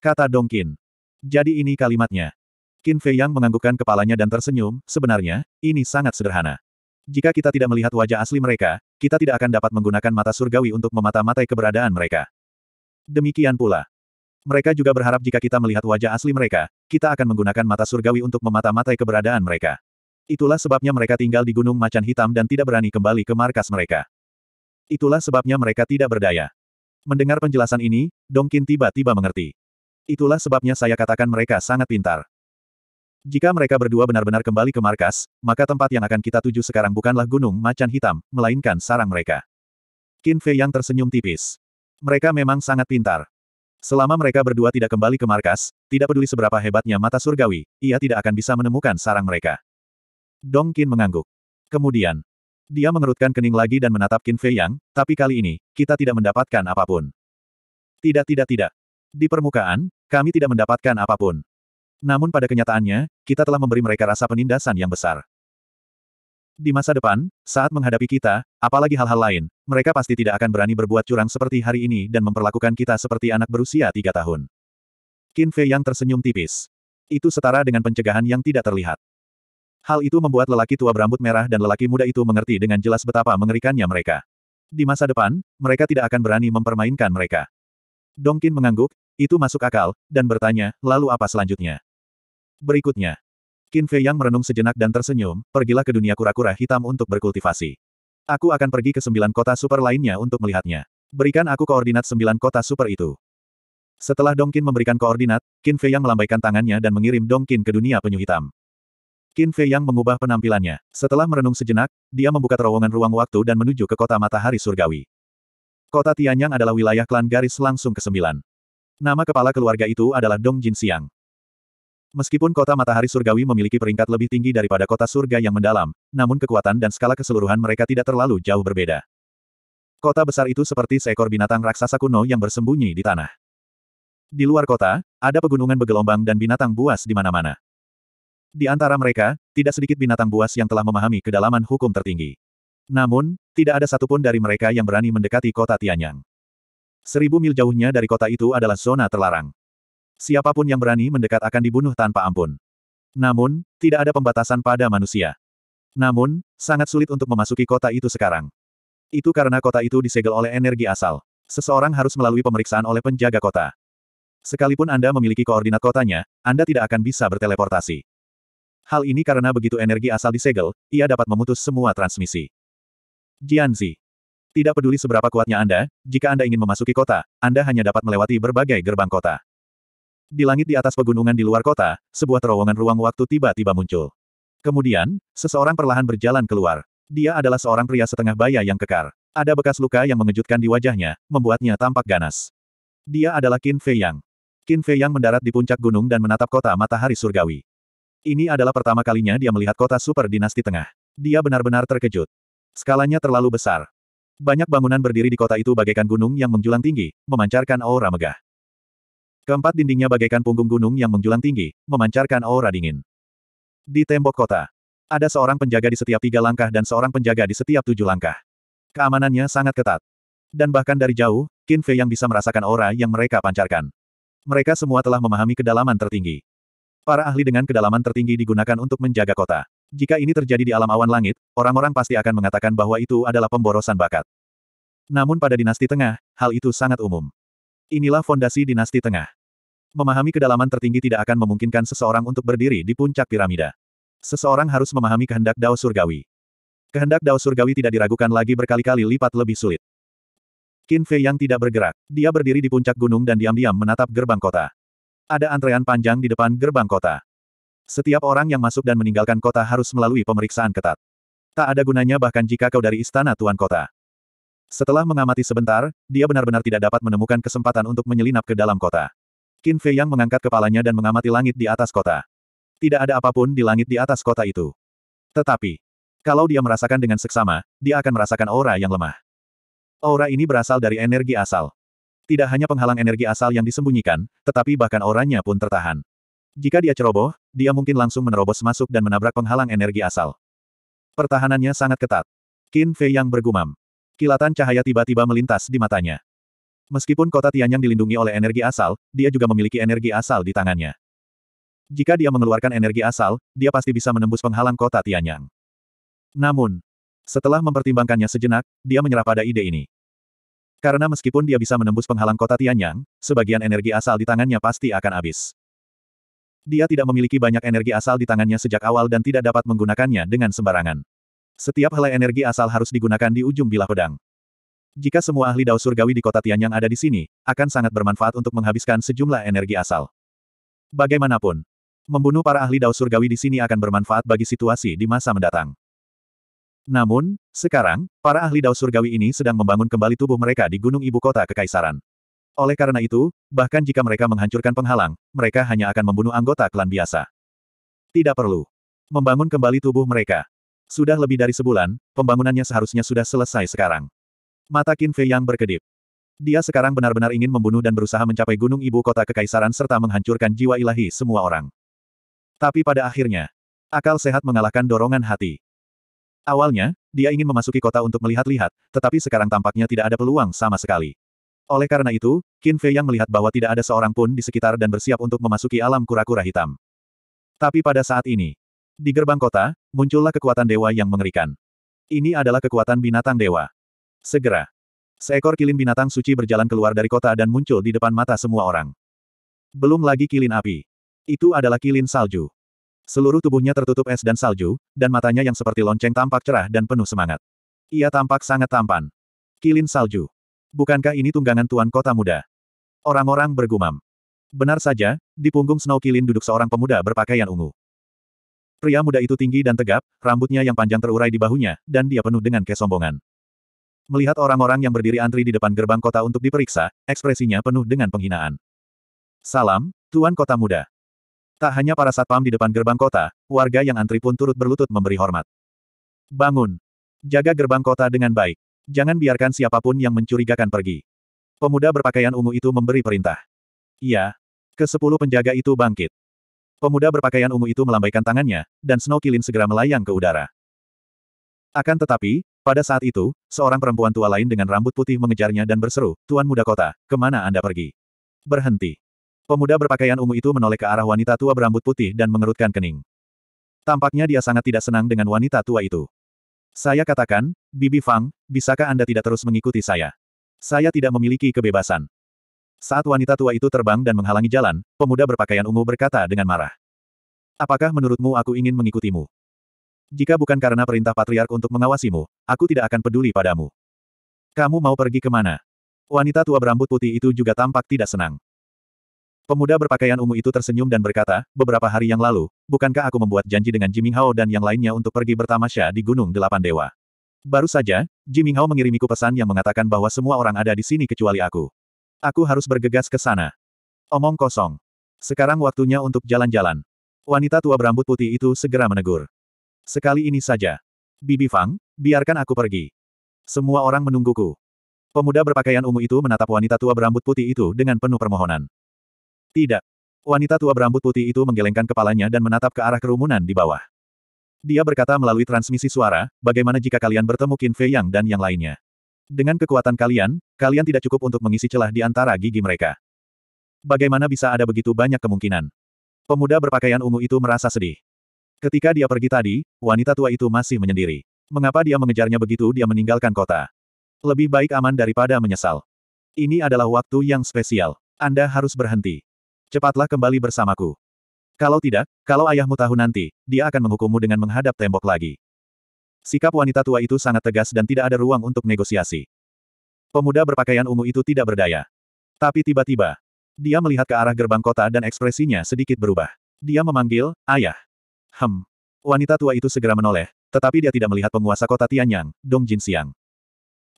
Kata Dongkin. Jadi ini kalimatnya. Qin Fei Yang menganggukkan kepalanya dan tersenyum, sebenarnya, ini sangat sederhana. Jika kita tidak melihat wajah asli mereka, kita tidak akan dapat menggunakan mata surgawi untuk memata-matai keberadaan mereka. Demikian pula. Mereka juga berharap jika kita melihat wajah asli mereka, kita akan menggunakan mata surgawi untuk memata-matai keberadaan mereka. Itulah sebabnya mereka tinggal di Gunung Macan Hitam dan tidak berani kembali ke markas mereka. Itulah sebabnya mereka tidak berdaya. Mendengar penjelasan ini, Dongkin tiba-tiba mengerti. Itulah sebabnya saya katakan mereka sangat pintar. Jika mereka berdua benar-benar kembali ke markas, maka tempat yang akan kita tuju sekarang bukanlah gunung macan hitam, melainkan sarang mereka. Qin Fei yang tersenyum tipis. Mereka memang sangat pintar. Selama mereka berdua tidak kembali ke markas, tidak peduli seberapa hebatnya mata surgawi, ia tidak akan bisa menemukan sarang mereka. Dong Qin mengangguk. Kemudian, dia mengerutkan kening lagi dan menatap Qin Fei Yang, tapi kali ini, kita tidak mendapatkan apapun. Tidak tidak tidak. Di permukaan, kami tidak mendapatkan apapun. Namun pada kenyataannya, kita telah memberi mereka rasa penindasan yang besar. Di masa depan, saat menghadapi kita, apalagi hal-hal lain, mereka pasti tidak akan berani berbuat curang seperti hari ini dan memperlakukan kita seperti anak berusia tiga tahun. Qin Fei yang tersenyum tipis. Itu setara dengan pencegahan yang tidak terlihat. Hal itu membuat lelaki tua berambut merah dan lelaki muda itu mengerti dengan jelas betapa mengerikannya mereka. Di masa depan, mereka tidak akan berani mempermainkan mereka. Dongkin mengangguk, itu masuk akal, dan bertanya, lalu apa selanjutnya? Berikutnya, Qin Fei Yang merenung sejenak dan tersenyum, pergilah ke dunia kura-kura hitam untuk berkultivasi. Aku akan pergi ke sembilan kota super lainnya untuk melihatnya. Berikan aku koordinat sembilan kota super itu. Setelah Dong Qin memberikan koordinat, Qin Fei Yang melambaikan tangannya dan mengirim Dong Qin ke dunia penyu hitam. Qin Fei Yang mengubah penampilannya. Setelah merenung sejenak, dia membuka terowongan ruang waktu dan menuju ke kota matahari surgawi. Kota Tianyang adalah wilayah klan garis langsung ke sembilan. Nama kepala keluarga itu adalah Dong Jin Siang. Meskipun kota matahari surgawi memiliki peringkat lebih tinggi daripada kota surga yang mendalam, namun kekuatan dan skala keseluruhan mereka tidak terlalu jauh berbeda. Kota besar itu seperti seekor binatang raksasa kuno yang bersembunyi di tanah. Di luar kota, ada pegunungan bergelombang dan binatang buas di mana-mana. Di antara mereka, tidak sedikit binatang buas yang telah memahami kedalaman hukum tertinggi. Namun, tidak ada satupun dari mereka yang berani mendekati kota Tianyang. Seribu mil jauhnya dari kota itu adalah zona terlarang. Siapapun yang berani mendekat akan dibunuh tanpa ampun. Namun, tidak ada pembatasan pada manusia. Namun, sangat sulit untuk memasuki kota itu sekarang. Itu karena kota itu disegel oleh energi asal. Seseorang harus melalui pemeriksaan oleh penjaga kota. Sekalipun Anda memiliki koordinat kotanya, Anda tidak akan bisa berteleportasi. Hal ini karena begitu energi asal disegel, ia dapat memutus semua transmisi. Jianzi. Tidak peduli seberapa kuatnya Anda, jika Anda ingin memasuki kota, Anda hanya dapat melewati berbagai gerbang kota. Di langit di atas pegunungan di luar kota, sebuah terowongan ruang waktu tiba-tiba muncul. Kemudian, seseorang perlahan berjalan keluar. Dia adalah seorang pria setengah baya yang kekar. Ada bekas luka yang mengejutkan di wajahnya, membuatnya tampak ganas. Dia adalah Qin Fei Yang. Qin Fei Yang mendarat di puncak gunung dan menatap kota matahari surgawi. Ini adalah pertama kalinya dia melihat kota super dinasti tengah. Dia benar-benar terkejut. Skalanya terlalu besar. Banyak bangunan berdiri di kota itu bagaikan gunung yang menjulang tinggi, memancarkan aura megah. Keempat dindingnya bagaikan punggung gunung yang menjulang tinggi, memancarkan aura dingin. Di tembok kota, ada seorang penjaga di setiap tiga langkah dan seorang penjaga di setiap tujuh langkah. Keamanannya sangat ketat. Dan bahkan dari jauh, Qin Fei yang bisa merasakan aura yang mereka pancarkan. Mereka semua telah memahami kedalaman tertinggi. Para ahli dengan kedalaman tertinggi digunakan untuk menjaga kota. Jika ini terjadi di alam awan langit, orang-orang pasti akan mengatakan bahwa itu adalah pemborosan bakat. Namun pada dinasti tengah, hal itu sangat umum. Inilah fondasi dinasti tengah. Memahami kedalaman tertinggi tidak akan memungkinkan seseorang untuk berdiri di puncak piramida. Seseorang harus memahami kehendak Dao Surgawi. Kehendak Dao Surgawi tidak diragukan lagi berkali-kali lipat lebih sulit. Qin Fei yang tidak bergerak, dia berdiri di puncak gunung dan diam-diam menatap gerbang kota. Ada antrean panjang di depan gerbang kota. Setiap orang yang masuk dan meninggalkan kota harus melalui pemeriksaan ketat. Tak ada gunanya bahkan jika kau dari istana tuan kota. Setelah mengamati sebentar, dia benar-benar tidak dapat menemukan kesempatan untuk menyelinap ke dalam kota. Qin Fei Yang mengangkat kepalanya dan mengamati langit di atas kota. Tidak ada apapun di langit di atas kota itu. Tetapi, kalau dia merasakan dengan seksama, dia akan merasakan aura yang lemah. Aura ini berasal dari energi asal. Tidak hanya penghalang energi asal yang disembunyikan, tetapi bahkan auranya pun tertahan. Jika dia ceroboh, dia mungkin langsung menerobos masuk dan menabrak penghalang energi asal. Pertahanannya sangat ketat. Qin Fei Yang bergumam. Kilatan cahaya tiba-tiba melintas di matanya. Meskipun kota Tianyang dilindungi oleh energi asal, dia juga memiliki energi asal di tangannya. Jika dia mengeluarkan energi asal, dia pasti bisa menembus penghalang kota Tianyang. Namun, setelah mempertimbangkannya sejenak, dia menyerah pada ide ini. Karena meskipun dia bisa menembus penghalang kota Tianyang, sebagian energi asal di tangannya pasti akan habis. Dia tidak memiliki banyak energi asal di tangannya sejak awal dan tidak dapat menggunakannya dengan sembarangan. Setiap helai energi asal harus digunakan di ujung bilah pedang. Jika semua ahli dao surgawi di kota Tianyang ada di sini, akan sangat bermanfaat untuk menghabiskan sejumlah energi asal. Bagaimanapun, membunuh para ahli dao surgawi di sini akan bermanfaat bagi situasi di masa mendatang. Namun, sekarang, para ahli dao surgawi ini sedang membangun kembali tubuh mereka di gunung ibu kota Kekaisaran. Oleh karena itu, bahkan jika mereka menghancurkan penghalang, mereka hanya akan membunuh anggota klan biasa. Tidak perlu membangun kembali tubuh mereka. Sudah lebih dari sebulan, pembangunannya seharusnya sudah selesai sekarang. Mata Qin Fei yang berkedip. Dia sekarang benar-benar ingin membunuh dan berusaha mencapai gunung ibu kota kekaisaran serta menghancurkan jiwa ilahi semua orang. Tapi pada akhirnya, akal sehat mengalahkan dorongan hati. Awalnya, dia ingin memasuki kota untuk melihat-lihat, tetapi sekarang tampaknya tidak ada peluang sama sekali. Oleh karena itu, Qin Fei yang melihat bahwa tidak ada seorang pun di sekitar dan bersiap untuk memasuki alam kura-kura hitam. Tapi pada saat ini, di gerbang kota, muncullah kekuatan dewa yang mengerikan. Ini adalah kekuatan binatang dewa. Segera. Seekor kilin binatang suci berjalan keluar dari kota dan muncul di depan mata semua orang. Belum lagi kilin api. Itu adalah kilin salju. Seluruh tubuhnya tertutup es dan salju, dan matanya yang seperti lonceng tampak cerah dan penuh semangat. Ia tampak sangat tampan. Kilin salju. Bukankah ini tunggangan tuan kota muda? Orang-orang bergumam. Benar saja, di punggung Snow Kilin duduk seorang pemuda berpakaian ungu. Pria muda itu tinggi dan tegap, rambutnya yang panjang terurai di bahunya, dan dia penuh dengan kesombongan. Melihat orang-orang yang berdiri antri di depan gerbang kota untuk diperiksa, ekspresinya penuh dengan penghinaan. Salam, Tuan Kota Muda. Tak hanya para satpam di depan gerbang kota, warga yang antri pun turut berlutut memberi hormat. Bangun. Jaga gerbang kota dengan baik. Jangan biarkan siapapun yang mencurigakan pergi. Pemuda berpakaian ungu itu memberi perintah. Iya. Kesepuluh penjaga itu bangkit. Pemuda berpakaian ungu itu melambaikan tangannya, dan Snow Kilin segera melayang ke udara. Akan tetapi, pada saat itu, seorang perempuan tua lain dengan rambut putih mengejarnya dan berseru, Tuan Muda Kota, kemana Anda pergi? Berhenti. Pemuda berpakaian ungu itu menoleh ke arah wanita tua berambut putih dan mengerutkan kening. Tampaknya dia sangat tidak senang dengan wanita tua itu. Saya katakan, Bibi Fang, bisakah Anda tidak terus mengikuti saya? Saya tidak memiliki kebebasan. Saat wanita tua itu terbang dan menghalangi jalan, pemuda berpakaian ungu berkata dengan marah. Apakah menurutmu aku ingin mengikutimu? Jika bukan karena perintah patriark untuk mengawasimu, aku tidak akan peduli padamu. Kamu mau pergi kemana? Wanita tua berambut putih itu juga tampak tidak senang. Pemuda berpakaian ungu itu tersenyum dan berkata, beberapa hari yang lalu, bukankah aku membuat janji dengan Jiming Hao dan yang lainnya untuk pergi bertamasya di Gunung Delapan Dewa? Baru saja, Jiming Hao mengirimiku pesan yang mengatakan bahwa semua orang ada di sini kecuali aku. Aku harus bergegas ke sana. Omong kosong. Sekarang waktunya untuk jalan-jalan. Wanita tua berambut putih itu segera menegur. Sekali ini saja. Bibi Fang, biarkan aku pergi. Semua orang menungguku. Pemuda berpakaian ungu itu menatap wanita tua berambut putih itu dengan penuh permohonan. Tidak. Wanita tua berambut putih itu menggelengkan kepalanya dan menatap ke arah kerumunan di bawah. Dia berkata melalui transmisi suara, bagaimana jika kalian bertemu Qin Fei Yang dan yang lainnya. Dengan kekuatan kalian, kalian tidak cukup untuk mengisi celah di antara gigi mereka. Bagaimana bisa ada begitu banyak kemungkinan? Pemuda berpakaian ungu itu merasa sedih. Ketika dia pergi tadi, wanita tua itu masih menyendiri. Mengapa dia mengejarnya begitu dia meninggalkan kota? Lebih baik aman daripada menyesal. Ini adalah waktu yang spesial. Anda harus berhenti. Cepatlah kembali bersamaku. Kalau tidak, kalau ayahmu tahu nanti, dia akan menghukummu dengan menghadap tembok lagi. Sikap wanita tua itu sangat tegas dan tidak ada ruang untuk negosiasi. Pemuda berpakaian ungu itu tidak berdaya. Tapi tiba-tiba, dia melihat ke arah gerbang kota dan ekspresinya sedikit berubah. Dia memanggil, ayah. Hem. Wanita tua itu segera menoleh, tetapi dia tidak melihat penguasa kota Tianyang, Dong Jinxiang.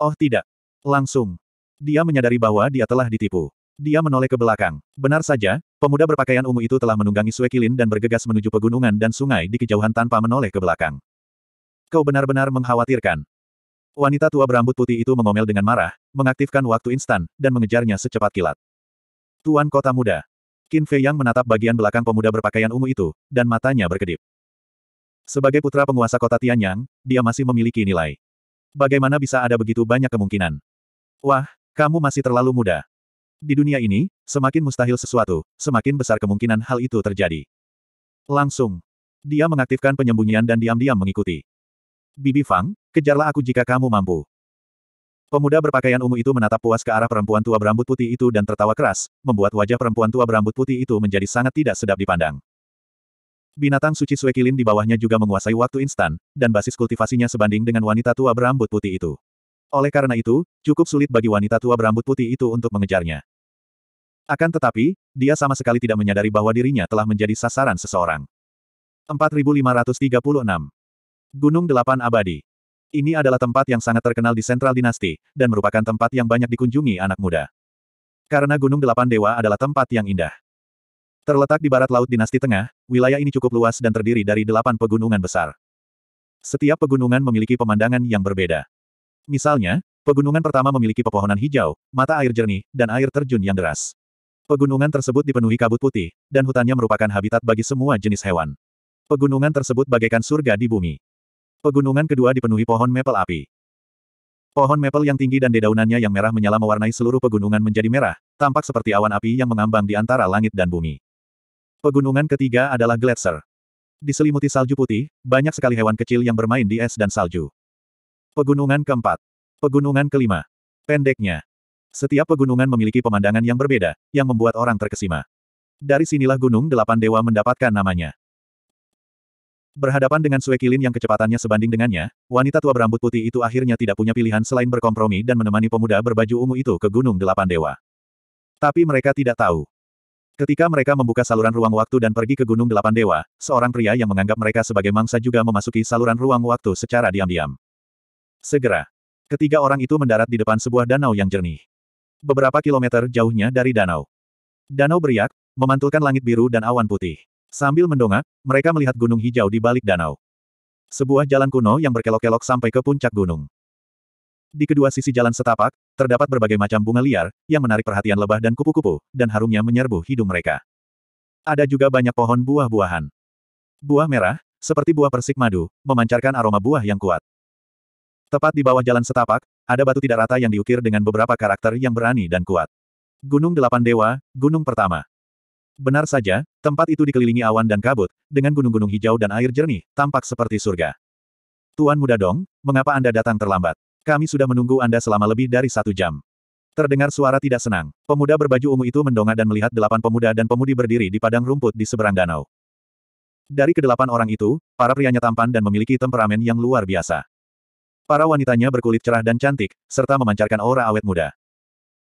Oh tidak. Langsung. Dia menyadari bahwa dia telah ditipu. Dia menoleh ke belakang. Benar saja, pemuda berpakaian ungu itu telah menunggangi Suekilin dan bergegas menuju pegunungan dan sungai di kejauhan tanpa menoleh ke belakang. Kau benar-benar mengkhawatirkan. Wanita tua berambut putih itu mengomel dengan marah, mengaktifkan waktu instan, dan mengejarnya secepat kilat. Tuan Kota Muda. Qin Fei Yang menatap bagian belakang pemuda berpakaian ungu itu, dan matanya berkedip. Sebagai putra penguasa kota Tianyang, dia masih memiliki nilai. Bagaimana bisa ada begitu banyak kemungkinan? Wah, kamu masih terlalu muda. Di dunia ini, semakin mustahil sesuatu, semakin besar kemungkinan hal itu terjadi. Langsung. Dia mengaktifkan penyembunyian dan diam-diam mengikuti. Bibi Fang, kejarlah aku jika kamu mampu. Pemuda berpakaian ungu itu menatap puas ke arah perempuan tua berambut putih itu dan tertawa keras, membuat wajah perempuan tua berambut putih itu menjadi sangat tidak sedap dipandang. Binatang suci Suekilin di bawahnya juga menguasai waktu instan, dan basis kultivasinya sebanding dengan wanita tua berambut putih itu. Oleh karena itu, cukup sulit bagi wanita tua berambut putih itu untuk mengejarnya. Akan tetapi, dia sama sekali tidak menyadari bahwa dirinya telah menjadi sasaran seseorang. 4536 Gunung Delapan Abadi. Ini adalah tempat yang sangat terkenal di sentral dinasti, dan merupakan tempat yang banyak dikunjungi anak muda. Karena Gunung Delapan Dewa adalah tempat yang indah. Terletak di barat laut dinasti tengah, wilayah ini cukup luas dan terdiri dari delapan pegunungan besar. Setiap pegunungan memiliki pemandangan yang berbeda. Misalnya, pegunungan pertama memiliki pepohonan hijau, mata air jernih, dan air terjun yang deras. Pegunungan tersebut dipenuhi kabut putih, dan hutannya merupakan habitat bagi semua jenis hewan. Pegunungan tersebut bagaikan surga di bumi. Pegunungan kedua dipenuhi pohon maple api. Pohon maple yang tinggi dan dedaunannya yang merah menyala mewarnai seluruh pegunungan menjadi merah, tampak seperti awan api yang mengambang di antara langit dan bumi. Pegunungan ketiga adalah gletser. Diselimuti salju putih, banyak sekali hewan kecil yang bermain di es dan salju. Pegunungan keempat. Pegunungan kelima. Pendeknya. Setiap pegunungan memiliki pemandangan yang berbeda, yang membuat orang terkesima. Dari sinilah Gunung Delapan Dewa mendapatkan namanya. Berhadapan dengan Suekilin yang kecepatannya sebanding dengannya, wanita tua berambut putih itu akhirnya tidak punya pilihan selain berkompromi dan menemani pemuda berbaju ungu itu ke Gunung Delapan Dewa. Tapi mereka tidak tahu. Ketika mereka membuka saluran ruang waktu dan pergi ke Gunung Delapan Dewa, seorang pria yang menganggap mereka sebagai mangsa juga memasuki saluran ruang waktu secara diam-diam. Segera, ketiga orang itu mendarat di depan sebuah danau yang jernih. Beberapa kilometer jauhnya dari danau. Danau beriak, memantulkan langit biru dan awan putih. Sambil mendongak, mereka melihat gunung hijau di balik danau. Sebuah jalan kuno yang berkelok-kelok sampai ke puncak gunung. Di kedua sisi jalan setapak, terdapat berbagai macam bunga liar, yang menarik perhatian lebah dan kupu-kupu, dan harumnya menyerbu hidung mereka. Ada juga banyak pohon buah-buahan. Buah merah, seperti buah persik madu, memancarkan aroma buah yang kuat. Tepat di bawah jalan setapak, ada batu tidak rata yang diukir dengan beberapa karakter yang berani dan kuat. Gunung Delapan Dewa, Gunung Pertama. Benar saja, tempat itu dikelilingi awan dan kabut, dengan gunung-gunung hijau dan air jernih, tampak seperti surga. Tuan muda dong, mengapa Anda datang terlambat? Kami sudah menunggu Anda selama lebih dari satu jam. Terdengar suara tidak senang. Pemuda berbaju ungu itu mendongak dan melihat delapan pemuda dan pemudi berdiri di padang rumput di seberang danau. Dari kedelapan orang itu, para prianya tampan dan memiliki temperamen yang luar biasa. Para wanitanya berkulit cerah dan cantik, serta memancarkan aura awet muda.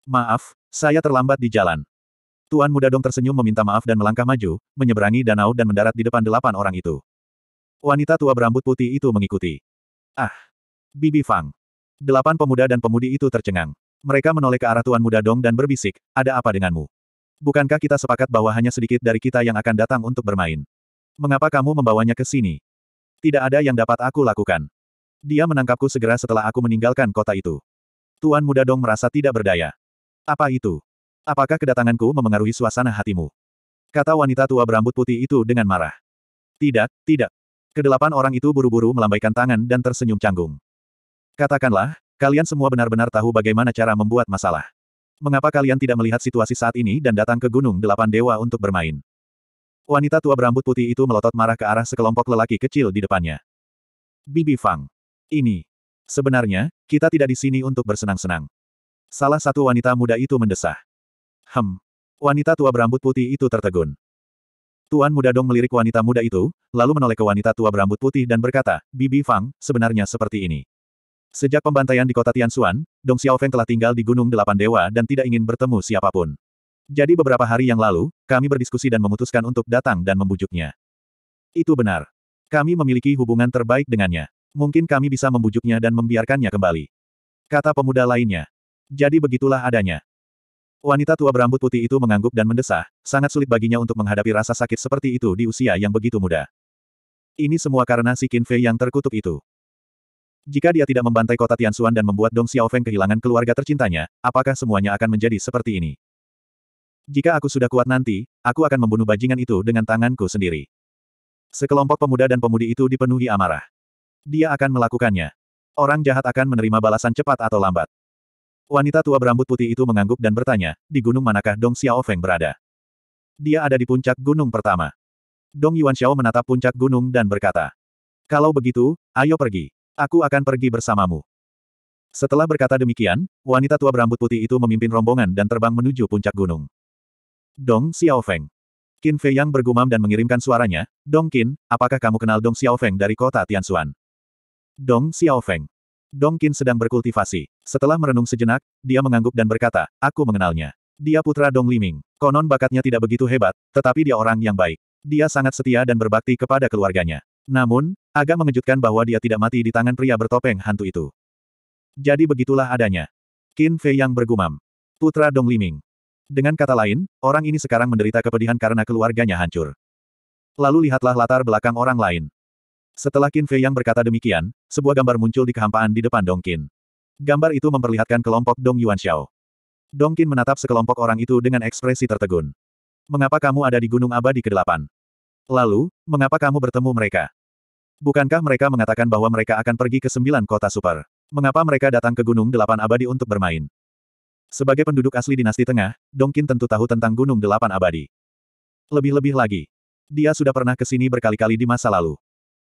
Maaf, saya terlambat di jalan. Tuan Muda Dong tersenyum meminta maaf dan melangkah maju, menyeberangi danau dan mendarat di depan delapan orang itu. Wanita tua berambut putih itu mengikuti. Ah! Bibi Fang! Delapan pemuda dan pemudi itu tercengang. Mereka menoleh ke arah Tuan Muda Dong dan berbisik, ada apa denganmu? Bukankah kita sepakat bahwa hanya sedikit dari kita yang akan datang untuk bermain? Mengapa kamu membawanya ke sini? Tidak ada yang dapat aku lakukan. Dia menangkapku segera setelah aku meninggalkan kota itu. Tuan Muda Dong merasa tidak berdaya. Apa itu? Apakah kedatanganku memengaruhi suasana hatimu? Kata wanita tua berambut putih itu dengan marah. Tidak, tidak. Kedelapan orang itu buru-buru melambaikan tangan dan tersenyum canggung. Katakanlah, kalian semua benar-benar tahu bagaimana cara membuat masalah. Mengapa kalian tidak melihat situasi saat ini dan datang ke Gunung Delapan Dewa untuk bermain? Wanita tua berambut putih itu melotot marah ke arah sekelompok lelaki kecil di depannya. Bibi Fang. Ini. Sebenarnya, kita tidak di sini untuk bersenang-senang. Salah satu wanita muda itu mendesah. Hem. Wanita tua berambut putih itu tertegun. Tuan muda Dong melirik wanita muda itu, lalu menoleh ke wanita tua berambut putih dan berkata, Bibi Fang, sebenarnya seperti ini. Sejak pembantaian di kota Tianxuan, Dong Xiaofeng telah tinggal di Gunung Delapan Dewa dan tidak ingin bertemu siapapun. Jadi beberapa hari yang lalu, kami berdiskusi dan memutuskan untuk datang dan membujuknya. Itu benar. Kami memiliki hubungan terbaik dengannya. Mungkin kami bisa membujuknya dan membiarkannya kembali. Kata pemuda lainnya. Jadi begitulah adanya. Wanita tua berambut putih itu mengangguk dan mendesah, sangat sulit baginya untuk menghadapi rasa sakit seperti itu di usia yang begitu muda. Ini semua karena si Qin Fei yang terkutuk itu. Jika dia tidak membantai kota Tianxuan dan membuat Dong Xiaofeng kehilangan keluarga tercintanya, apakah semuanya akan menjadi seperti ini? Jika aku sudah kuat nanti, aku akan membunuh bajingan itu dengan tanganku sendiri. Sekelompok pemuda dan pemudi itu dipenuhi amarah. Dia akan melakukannya. Orang jahat akan menerima balasan cepat atau lambat. Wanita tua berambut putih itu mengangguk dan bertanya, di gunung manakah Dong Xiaofeng berada? Dia ada di puncak gunung pertama. Dong Yuan Xiao menatap puncak gunung dan berkata, Kalau begitu, ayo pergi. Aku akan pergi bersamamu. Setelah berkata demikian, wanita tua berambut putih itu memimpin rombongan dan terbang menuju puncak gunung. Dong Xiaofeng. Qin Fei Yang bergumam dan mengirimkan suaranya, Dong Qin, apakah kamu kenal Dong Xiaofeng dari kota Tianxuan? Dong Xiaofeng. Dongkin sedang berkultivasi. Setelah merenung sejenak, dia mengangguk dan berkata, aku mengenalnya. Dia putra Dong Liming. Konon bakatnya tidak begitu hebat, tetapi dia orang yang baik. Dia sangat setia dan berbakti kepada keluarganya. Namun, agak mengejutkan bahwa dia tidak mati di tangan pria bertopeng hantu itu. Jadi begitulah adanya. Qin Fei yang bergumam. Putra Dong Liming. Dengan kata lain, orang ini sekarang menderita kepedihan karena keluarganya hancur. Lalu lihatlah latar belakang orang lain. Setelah Qin Fei yang berkata demikian, sebuah gambar muncul di kehampaan di depan Dong Qin. Gambar itu memperlihatkan kelompok Dong Yuan Xiao. Dong Qin menatap sekelompok orang itu dengan ekspresi tertegun. Mengapa kamu ada di Gunung Abadi ke-8? Lalu, mengapa kamu bertemu mereka? Bukankah mereka mengatakan bahwa mereka akan pergi ke sembilan kota super? Mengapa mereka datang ke Gunung Delapan Abadi untuk bermain? Sebagai penduduk asli dinasti tengah, Dong Qin tentu tahu tentang Gunung Delapan Abadi. Lebih-lebih lagi, dia sudah pernah ke sini berkali-kali di masa lalu.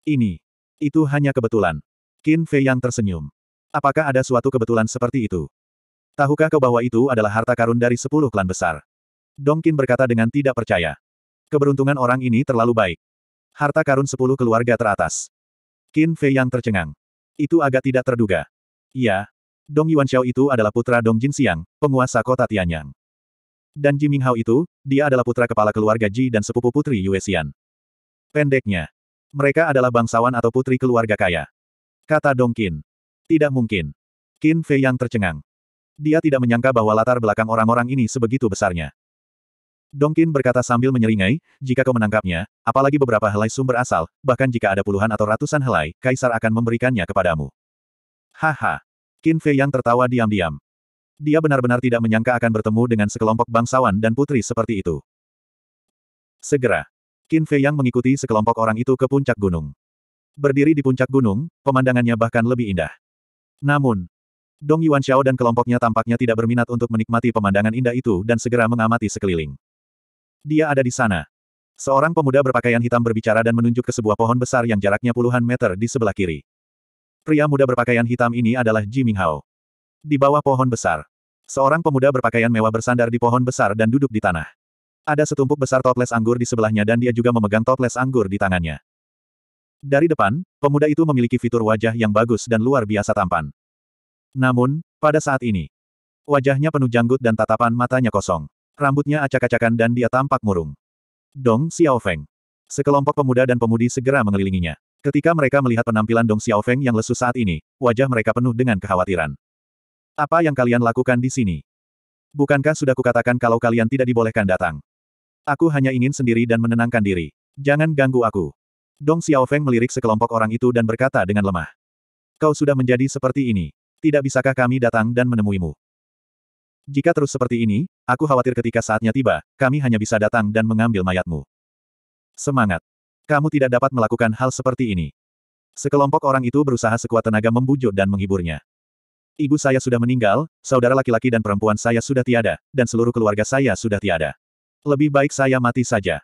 Ini. Itu hanya kebetulan. Qin Fei yang tersenyum. Apakah ada suatu kebetulan seperti itu? Tahukah kau bahwa itu adalah harta karun dari sepuluh klan besar? Dong Qin berkata dengan tidak percaya. Keberuntungan orang ini terlalu baik. Harta karun sepuluh keluarga teratas. Qin Fei yang tercengang. Itu agak tidak terduga. Iya. Dong Yuan Xiao itu adalah putra Dong Jin Xiang, penguasa kota Tianyang. Dan Ji Minghao itu, dia adalah putra kepala keluarga Ji dan sepupu putri Yuexian. Pendeknya, mereka adalah bangsawan atau putri keluarga kaya. Kata Dong Qin. Tidak mungkin. Qin Fei yang tercengang. Dia tidak menyangka bahwa latar belakang orang-orang ini sebegitu besarnya. Dong Qin berkata sambil menyeringai, jika kau menangkapnya, apalagi beberapa helai sumber asal, bahkan jika ada puluhan atau ratusan helai, kaisar akan memberikannya kepadamu. Haha. Qin Fei yang tertawa diam-diam. Dia benar-benar tidak menyangka akan bertemu dengan sekelompok bangsawan dan putri seperti itu. Segera, Qin Fei yang mengikuti sekelompok orang itu ke puncak gunung. Berdiri di puncak gunung, pemandangannya bahkan lebih indah. Namun, Dong Yuan Xiao dan kelompoknya tampaknya tidak berminat untuk menikmati pemandangan indah itu dan segera mengamati sekeliling. Dia ada di sana. Seorang pemuda berpakaian hitam berbicara dan menunjuk ke sebuah pohon besar yang jaraknya puluhan meter di sebelah kiri. Pria muda berpakaian hitam ini adalah Ji Minghao. Di bawah pohon besar, seorang pemuda berpakaian mewah bersandar di pohon besar dan duduk di tanah. Ada setumpuk besar toples anggur di sebelahnya dan dia juga memegang toples anggur di tangannya. Dari depan, pemuda itu memiliki fitur wajah yang bagus dan luar biasa tampan. Namun, pada saat ini, wajahnya penuh janggut dan tatapan matanya kosong. Rambutnya acak-acakan dan dia tampak murung. Dong Xiaofeng. Sekelompok pemuda dan pemudi segera mengelilinginya. Ketika mereka melihat penampilan Dong Xiaofeng yang lesu saat ini, wajah mereka penuh dengan kekhawatiran. Apa yang kalian lakukan di sini? Bukankah sudah kukatakan kalau kalian tidak dibolehkan datang? Aku hanya ingin sendiri dan menenangkan diri. Jangan ganggu aku. Dong Xiaofeng melirik sekelompok orang itu dan berkata dengan lemah. Kau sudah menjadi seperti ini. Tidak bisakah kami datang dan menemuimu? Jika terus seperti ini, aku khawatir ketika saatnya tiba, kami hanya bisa datang dan mengambil mayatmu. Semangat. Kamu tidak dapat melakukan hal seperti ini. Sekelompok orang itu berusaha sekuat tenaga membujuk dan menghiburnya. Ibu saya sudah meninggal, saudara laki-laki dan perempuan saya sudah tiada, dan seluruh keluarga saya sudah tiada. Lebih baik saya mati saja.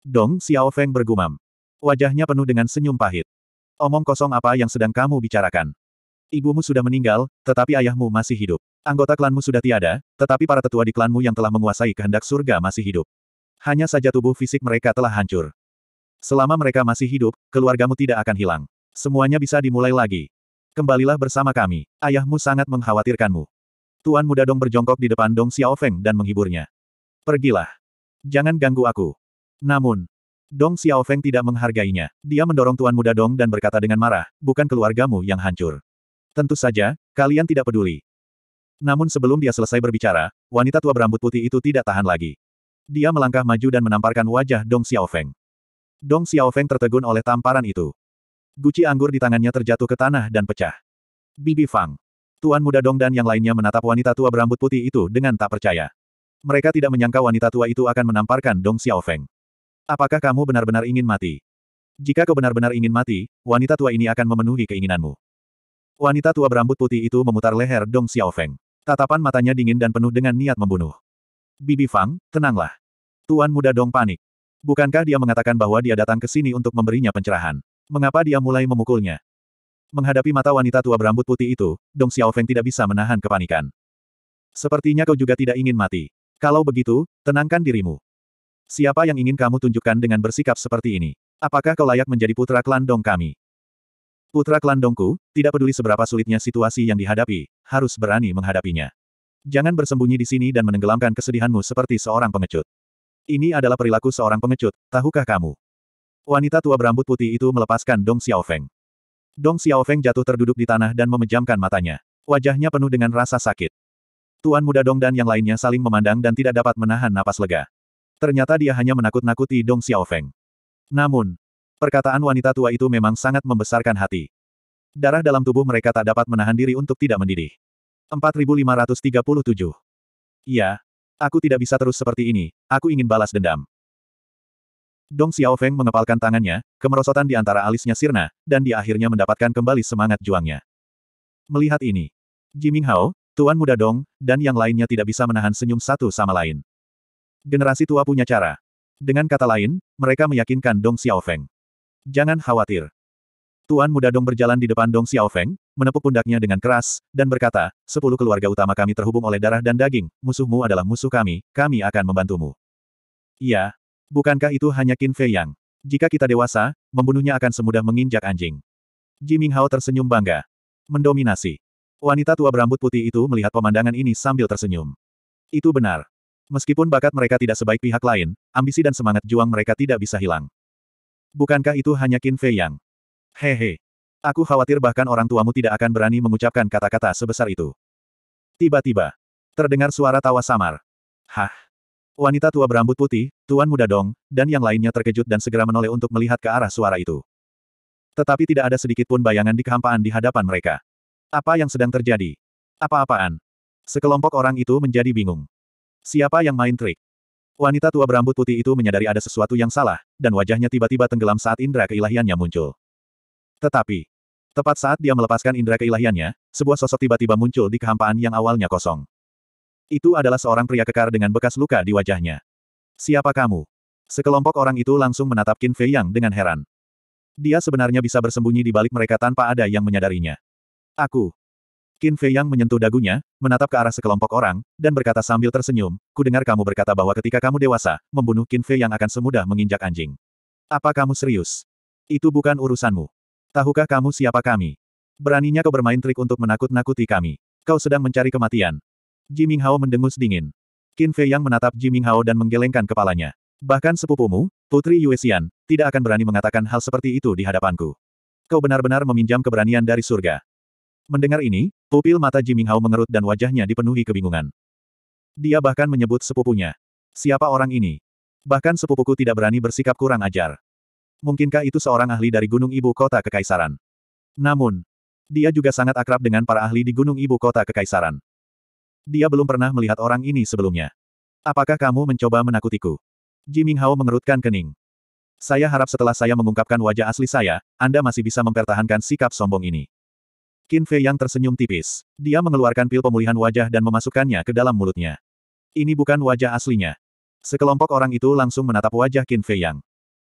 Dong Xiao Feng bergumam. Wajahnya penuh dengan senyum pahit. Omong kosong apa yang sedang kamu bicarakan? Ibumu sudah meninggal, tetapi ayahmu masih hidup. Anggota klanmu sudah tiada, tetapi para tetua di klanmu yang telah menguasai kehendak surga masih hidup. Hanya saja tubuh fisik mereka telah hancur. Selama mereka masih hidup, keluargamu tidak akan hilang. Semuanya bisa dimulai lagi. Kembalilah bersama kami. Ayahmu sangat mengkhawatirkanmu. Tuan muda Dong berjongkok di depan Dong Xiao Feng dan menghiburnya. Pergilah. Jangan ganggu aku. Namun, Dong Xiaofeng tidak menghargainya. Dia mendorong tuan muda Dong dan berkata dengan marah, bukan keluargamu yang hancur. Tentu saja, kalian tidak peduli. Namun sebelum dia selesai berbicara, wanita tua berambut putih itu tidak tahan lagi. Dia melangkah maju dan menamparkan wajah Dong Xiaofeng. Dong Xiaofeng tertegun oleh tamparan itu. Guci anggur di tangannya terjatuh ke tanah dan pecah. Bibi Fang. Tuan muda Dong dan yang lainnya menatap wanita tua berambut putih itu dengan tak percaya. Mereka tidak menyangka wanita tua itu akan menamparkan Dong Xiaofeng. Apakah kamu benar-benar ingin mati? Jika kau benar-benar ingin mati, wanita tua ini akan memenuhi keinginanmu. Wanita tua berambut putih itu memutar leher Dong Xiaofeng. Tatapan matanya dingin dan penuh dengan niat membunuh. Bibi Fang, tenanglah. Tuan muda Dong panik. Bukankah dia mengatakan bahwa dia datang ke sini untuk memberinya pencerahan? Mengapa dia mulai memukulnya? Menghadapi mata wanita tua berambut putih itu, Dong Xiaofeng tidak bisa menahan kepanikan. Sepertinya kau juga tidak ingin mati. Kalau begitu, tenangkan dirimu. Siapa yang ingin kamu tunjukkan dengan bersikap seperti ini? Apakah kau layak menjadi putra klan dong kami? Putra klan dongku, tidak peduli seberapa sulitnya situasi yang dihadapi, harus berani menghadapinya. Jangan bersembunyi di sini dan menenggelamkan kesedihanmu seperti seorang pengecut. Ini adalah perilaku seorang pengecut, tahukah kamu? Wanita tua berambut putih itu melepaskan Dong Xiaofeng. Dong Xiaofeng jatuh terduduk di tanah dan memejamkan matanya. Wajahnya penuh dengan rasa sakit. Tuan muda Dong dan yang lainnya saling memandang dan tidak dapat menahan napas lega. Ternyata dia hanya menakut-nakuti Dong Xiaofeng. Namun, perkataan wanita tua itu memang sangat membesarkan hati. Darah dalam tubuh mereka tak dapat menahan diri untuk tidak mendidih. 4537. Iya, aku tidak bisa terus seperti ini, aku ingin balas dendam. Dong Xiaofeng mengepalkan tangannya, kemerosotan di antara alisnya sirna, dan dia akhirnya mendapatkan kembali semangat juangnya. Melihat ini, Jiming Hao, Tuan muda Dong, dan yang lainnya tidak bisa menahan senyum satu sama lain. Generasi tua punya cara. Dengan kata lain, mereka meyakinkan Dong Xiaofeng. Jangan khawatir. Tuan muda Dong berjalan di depan Dong Xiaofeng, menepuk pundaknya dengan keras, dan berkata, sepuluh keluarga utama kami terhubung oleh darah dan daging, musuhmu adalah musuh kami, kami akan membantumu. Iya. Bukankah itu hanya Qin Fei Yang? Jika kita dewasa, membunuhnya akan semudah menginjak anjing. Jiming Hao tersenyum bangga. Mendominasi. Wanita tua berambut putih itu melihat pemandangan ini sambil tersenyum. Itu benar. Meskipun bakat mereka tidak sebaik pihak lain, ambisi dan semangat juang mereka tidak bisa hilang. Bukankah itu hanya Qin Fei Yang? Hehe. Aku khawatir bahkan orang tuamu tidak akan berani mengucapkan kata-kata sebesar itu. Tiba-tiba, terdengar suara tawa samar. Hah? Wanita tua berambut putih, tuan muda dong, dan yang lainnya terkejut dan segera menoleh untuk melihat ke arah suara itu. Tetapi tidak ada sedikit pun bayangan di kehampaan di hadapan mereka. Apa yang sedang terjadi? Apa-apaan? Sekelompok orang itu menjadi bingung. Siapa yang main trik? Wanita tua berambut putih itu menyadari ada sesuatu yang salah, dan wajahnya tiba-tiba tenggelam saat indera keilahiannya muncul. Tetapi, tepat saat dia melepaskan indera keilahiannya, sebuah sosok tiba-tiba muncul di kehampaan yang awalnya kosong. Itu adalah seorang pria kekar dengan bekas luka di wajahnya. Siapa kamu? Sekelompok orang itu langsung menatap Qin Fei Yang dengan heran. Dia sebenarnya bisa bersembunyi di balik mereka tanpa ada yang menyadarinya. Aku. Qin Fei Yang menyentuh dagunya, menatap ke arah sekelompok orang, dan berkata sambil tersenyum, ku dengar kamu berkata bahwa ketika kamu dewasa, membunuh Qin Fei Yang akan semudah menginjak anjing. Apa kamu serius? Itu bukan urusanmu. Tahukah kamu siapa kami? Beraninya kau bermain trik untuk menakut-nakuti kami. Kau sedang mencari kematian. Ji Hao mendengus dingin. Qin Fei Yang menatap Ji Hao dan menggelengkan kepalanya. Bahkan sepupumu, Putri Yue Xian, tidak akan berani mengatakan hal seperti itu di hadapanku. Kau benar-benar meminjam keberanian dari surga. Mendengar ini, pupil mata Jiminghao mengerut dan wajahnya dipenuhi kebingungan. Dia bahkan menyebut sepupunya. Siapa orang ini? Bahkan sepupuku tidak berani bersikap kurang ajar. Mungkinkah itu seorang ahli dari Gunung Ibu Kota Kekaisaran? Namun, dia juga sangat akrab dengan para ahli di Gunung Ibu Kota Kekaisaran. Dia belum pernah melihat orang ini sebelumnya. Apakah kamu mencoba menakutiku? Jiminghao mengerutkan kening. Saya harap setelah saya mengungkapkan wajah asli saya, Anda masih bisa mempertahankan sikap sombong ini. Qin Fei yang tersenyum tipis. Dia mengeluarkan pil pemulihan wajah dan memasukkannya ke dalam mulutnya. Ini bukan wajah aslinya. Sekelompok orang itu langsung menatap wajah Qin Fei yang.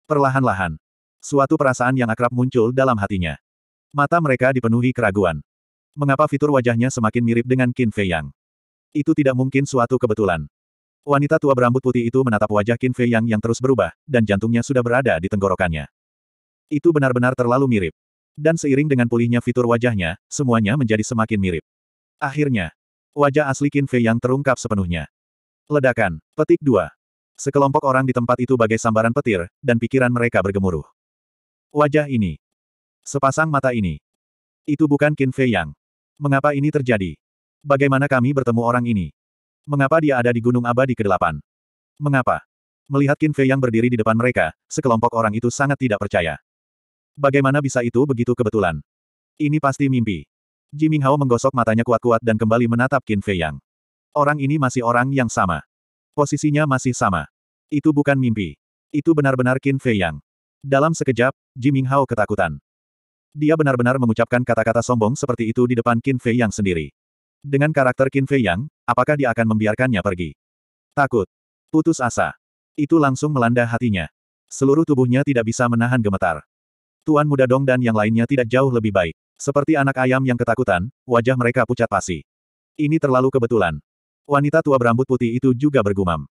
Perlahan-lahan. Suatu perasaan yang akrab muncul dalam hatinya. Mata mereka dipenuhi keraguan. Mengapa fitur wajahnya semakin mirip dengan Qin Fei yang? Itu tidak mungkin suatu kebetulan. Wanita tua berambut putih itu menatap wajah Qin Fei Yang yang terus berubah, dan jantungnya sudah berada di tenggorokannya. Itu benar-benar terlalu mirip. Dan seiring dengan pulihnya fitur wajahnya, semuanya menjadi semakin mirip. Akhirnya, wajah asli Qin Fei yang terungkap sepenuhnya. Ledakan, petik dua. Sekelompok orang di tempat itu bagai sambaran petir, dan pikiran mereka bergemuruh. Wajah ini. Sepasang mata ini. Itu bukan Qin Fei Yang. Mengapa ini terjadi? Bagaimana kami bertemu orang ini? Mengapa dia ada di Gunung Abadi ke-8? Mengapa? Melihat Qin Fei Yang berdiri di depan mereka, sekelompok orang itu sangat tidak percaya. Bagaimana bisa itu begitu kebetulan? Ini pasti mimpi. Jiming Minghao menggosok matanya kuat-kuat dan kembali menatap Qin Fei Yang. Orang ini masih orang yang sama. Posisinya masih sama. Itu bukan mimpi. Itu benar-benar Qin Fei Yang. Dalam sekejap, Jiming Minghao ketakutan. Dia benar-benar mengucapkan kata-kata sombong seperti itu di depan Qin Fei Yang sendiri. Dengan karakter Qin Fei Yang, apakah dia akan membiarkannya pergi? Takut. Putus asa. Itu langsung melanda hatinya. Seluruh tubuhnya tidak bisa menahan gemetar. Tuan muda Dong dan yang lainnya tidak jauh lebih baik. Seperti anak ayam yang ketakutan, wajah mereka pucat pasi. Ini terlalu kebetulan. Wanita tua berambut putih itu juga bergumam.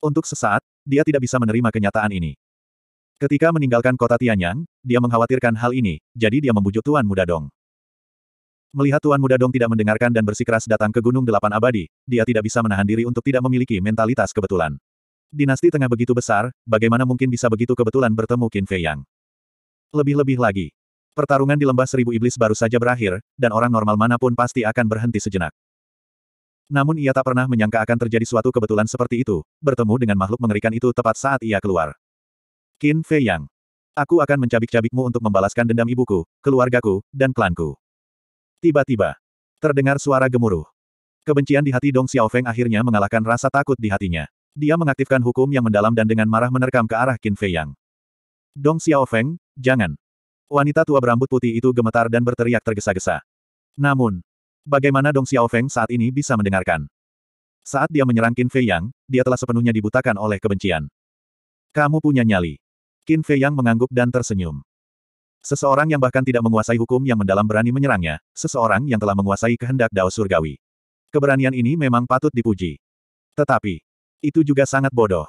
Untuk sesaat, dia tidak bisa menerima kenyataan ini. Ketika meninggalkan kota Tianyang, dia mengkhawatirkan hal ini, jadi dia membujuk Tuan muda Dong. Melihat Tuan Muda Dong tidak mendengarkan dan bersikeras datang ke Gunung Delapan Abadi, dia tidak bisa menahan diri untuk tidak memiliki mentalitas kebetulan. Dinasti tengah begitu besar, bagaimana mungkin bisa begitu kebetulan bertemu Qin Fei Yang? Lebih-lebih lagi. Pertarungan di lembah seribu iblis baru saja berakhir, dan orang normal manapun pasti akan berhenti sejenak. Namun ia tak pernah menyangka akan terjadi suatu kebetulan seperti itu, bertemu dengan makhluk mengerikan itu tepat saat ia keluar. Qin Fei Yang. Aku akan mencabik-cabikmu untuk membalaskan dendam ibuku, keluargaku, dan klanku. Tiba-tiba, terdengar suara gemuruh. Kebencian di hati Dong Xiaofeng akhirnya mengalahkan rasa takut di hatinya. Dia mengaktifkan hukum yang mendalam dan dengan marah menerkam ke arah Qin Fei Yang. Dong Xiaofeng, jangan. Wanita tua berambut putih itu gemetar dan berteriak tergesa-gesa. Namun, bagaimana Dong Xiaofeng saat ini bisa mendengarkan? Saat dia menyerang Qin Fei Yang, dia telah sepenuhnya dibutakan oleh kebencian. Kamu punya nyali. Qin Fei Yang mengangguk dan tersenyum. Seseorang yang bahkan tidak menguasai hukum yang mendalam berani menyerangnya, seseorang yang telah menguasai kehendak Dao Surgawi. Keberanian ini memang patut dipuji. Tetapi, itu juga sangat bodoh.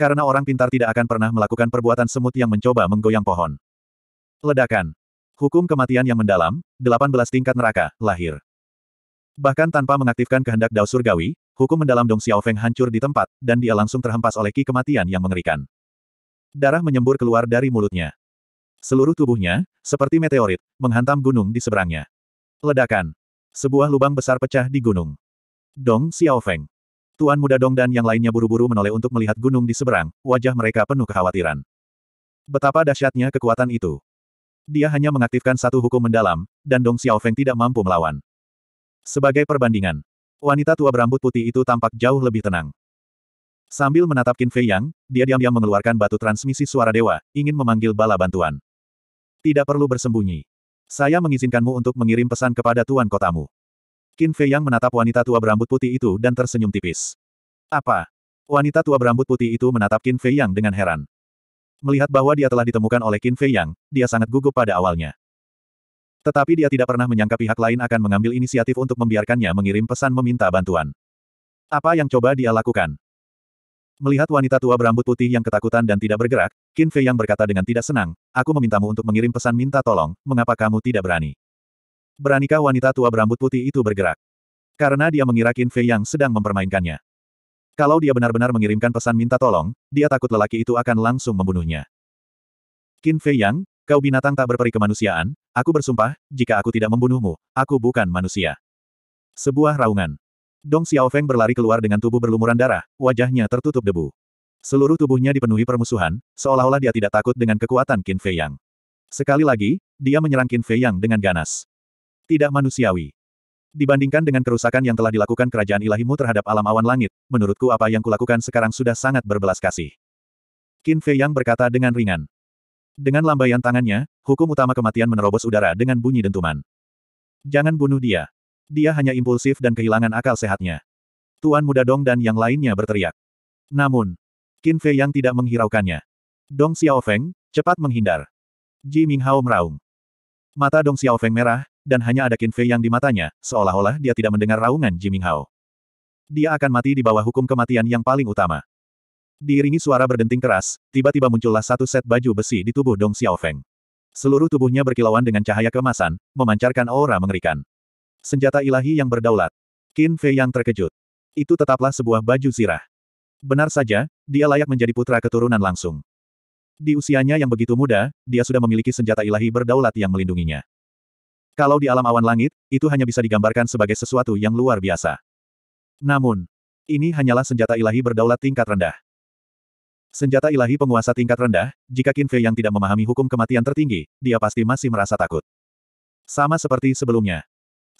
Karena orang pintar tidak akan pernah melakukan perbuatan semut yang mencoba menggoyang pohon. Ledakan. Hukum kematian yang mendalam, 18 tingkat neraka, lahir. Bahkan tanpa mengaktifkan kehendak Dao Surgawi, hukum mendalam Dong Xiaofeng hancur di tempat, dan dia langsung terhempas oleh ki kematian yang mengerikan. Darah menyembur keluar dari mulutnya. Seluruh tubuhnya, seperti meteorit, menghantam gunung di seberangnya. Ledakan. Sebuah lubang besar pecah di gunung. Dong Xiaofeng. Tuan Muda Dong dan yang lainnya buru-buru menoleh untuk melihat gunung di seberang, wajah mereka penuh kekhawatiran. Betapa dahsyatnya kekuatan itu. Dia hanya mengaktifkan satu hukum mendalam, dan Dong Xiaofeng tidak mampu melawan. Sebagai perbandingan, wanita tua berambut putih itu tampak jauh lebih tenang. Sambil menatap Qin Fei Yang, dia diam-diam mengeluarkan batu transmisi suara dewa, ingin memanggil bala bantuan. Tidak perlu bersembunyi. Saya mengizinkanmu untuk mengirim pesan kepada tuan kotamu. Qin Fei Yang menatap wanita tua berambut putih itu dan tersenyum tipis. Apa? Wanita tua berambut putih itu menatap Qin Fei Yang dengan heran. Melihat bahwa dia telah ditemukan oleh Qin Fei Yang, dia sangat gugup pada awalnya. Tetapi dia tidak pernah menyangka pihak lain akan mengambil inisiatif untuk membiarkannya mengirim pesan meminta bantuan. Apa yang coba dia lakukan? Melihat wanita tua berambut putih yang ketakutan dan tidak bergerak, Qin Fei Yang berkata dengan tidak senang, aku memintamu untuk mengirim pesan minta tolong, mengapa kamu tidak berani? beranikah wanita tua berambut putih itu bergerak. Karena dia mengira Qin Fei yang sedang mempermainkannya. Kalau dia benar-benar mengirimkan pesan minta tolong, dia takut lelaki itu akan langsung membunuhnya. Qin Fei Yang, kau binatang tak berperi kemanusiaan, aku bersumpah, jika aku tidak membunuhmu, aku bukan manusia. Sebuah raungan. Dong Xiaofeng berlari keluar dengan tubuh berlumuran darah, wajahnya tertutup debu. Seluruh tubuhnya dipenuhi permusuhan, seolah-olah dia tidak takut dengan kekuatan Qin Fei Yang. Sekali lagi, dia menyerang Qin Fei Yang dengan ganas. Tidak manusiawi. Dibandingkan dengan kerusakan yang telah dilakukan kerajaan ilahimu terhadap alam awan langit, menurutku apa yang kulakukan sekarang sudah sangat berbelas kasih. Qin Fei Yang berkata dengan ringan. Dengan lambaian tangannya, hukum utama kematian menerobos udara dengan bunyi dentuman. Jangan bunuh dia. Dia hanya impulsif dan kehilangan akal sehatnya. Tuan muda Dong dan yang lainnya berteriak. Namun, Qin Fei Yang tidak menghiraukannya. Dong Xiaofeng, cepat menghindar. Ji Minghao meraung. Mata Dong Xiaofeng merah, dan hanya ada Qin Fei yang di matanya, seolah-olah dia tidak mendengar raungan Jiming Hao. Dia akan mati di bawah hukum kematian yang paling utama. Diiringi suara berdenting keras, tiba-tiba muncullah satu set baju besi di tubuh Dong Xiaofeng. Seluruh tubuhnya berkilauan dengan cahaya kemasan, memancarkan aura mengerikan. Senjata ilahi yang berdaulat. Qin Fei yang terkejut. Itu tetaplah sebuah baju zirah. Benar saja, dia layak menjadi putra keturunan langsung. Di usianya yang begitu muda, dia sudah memiliki senjata ilahi berdaulat yang melindunginya. Kalau di alam awan langit, itu hanya bisa digambarkan sebagai sesuatu yang luar biasa. Namun, ini hanyalah senjata ilahi berdaulat tingkat rendah. Senjata ilahi penguasa tingkat rendah, jika Qin Fei yang tidak memahami hukum kematian tertinggi, dia pasti masih merasa takut. Sama seperti sebelumnya.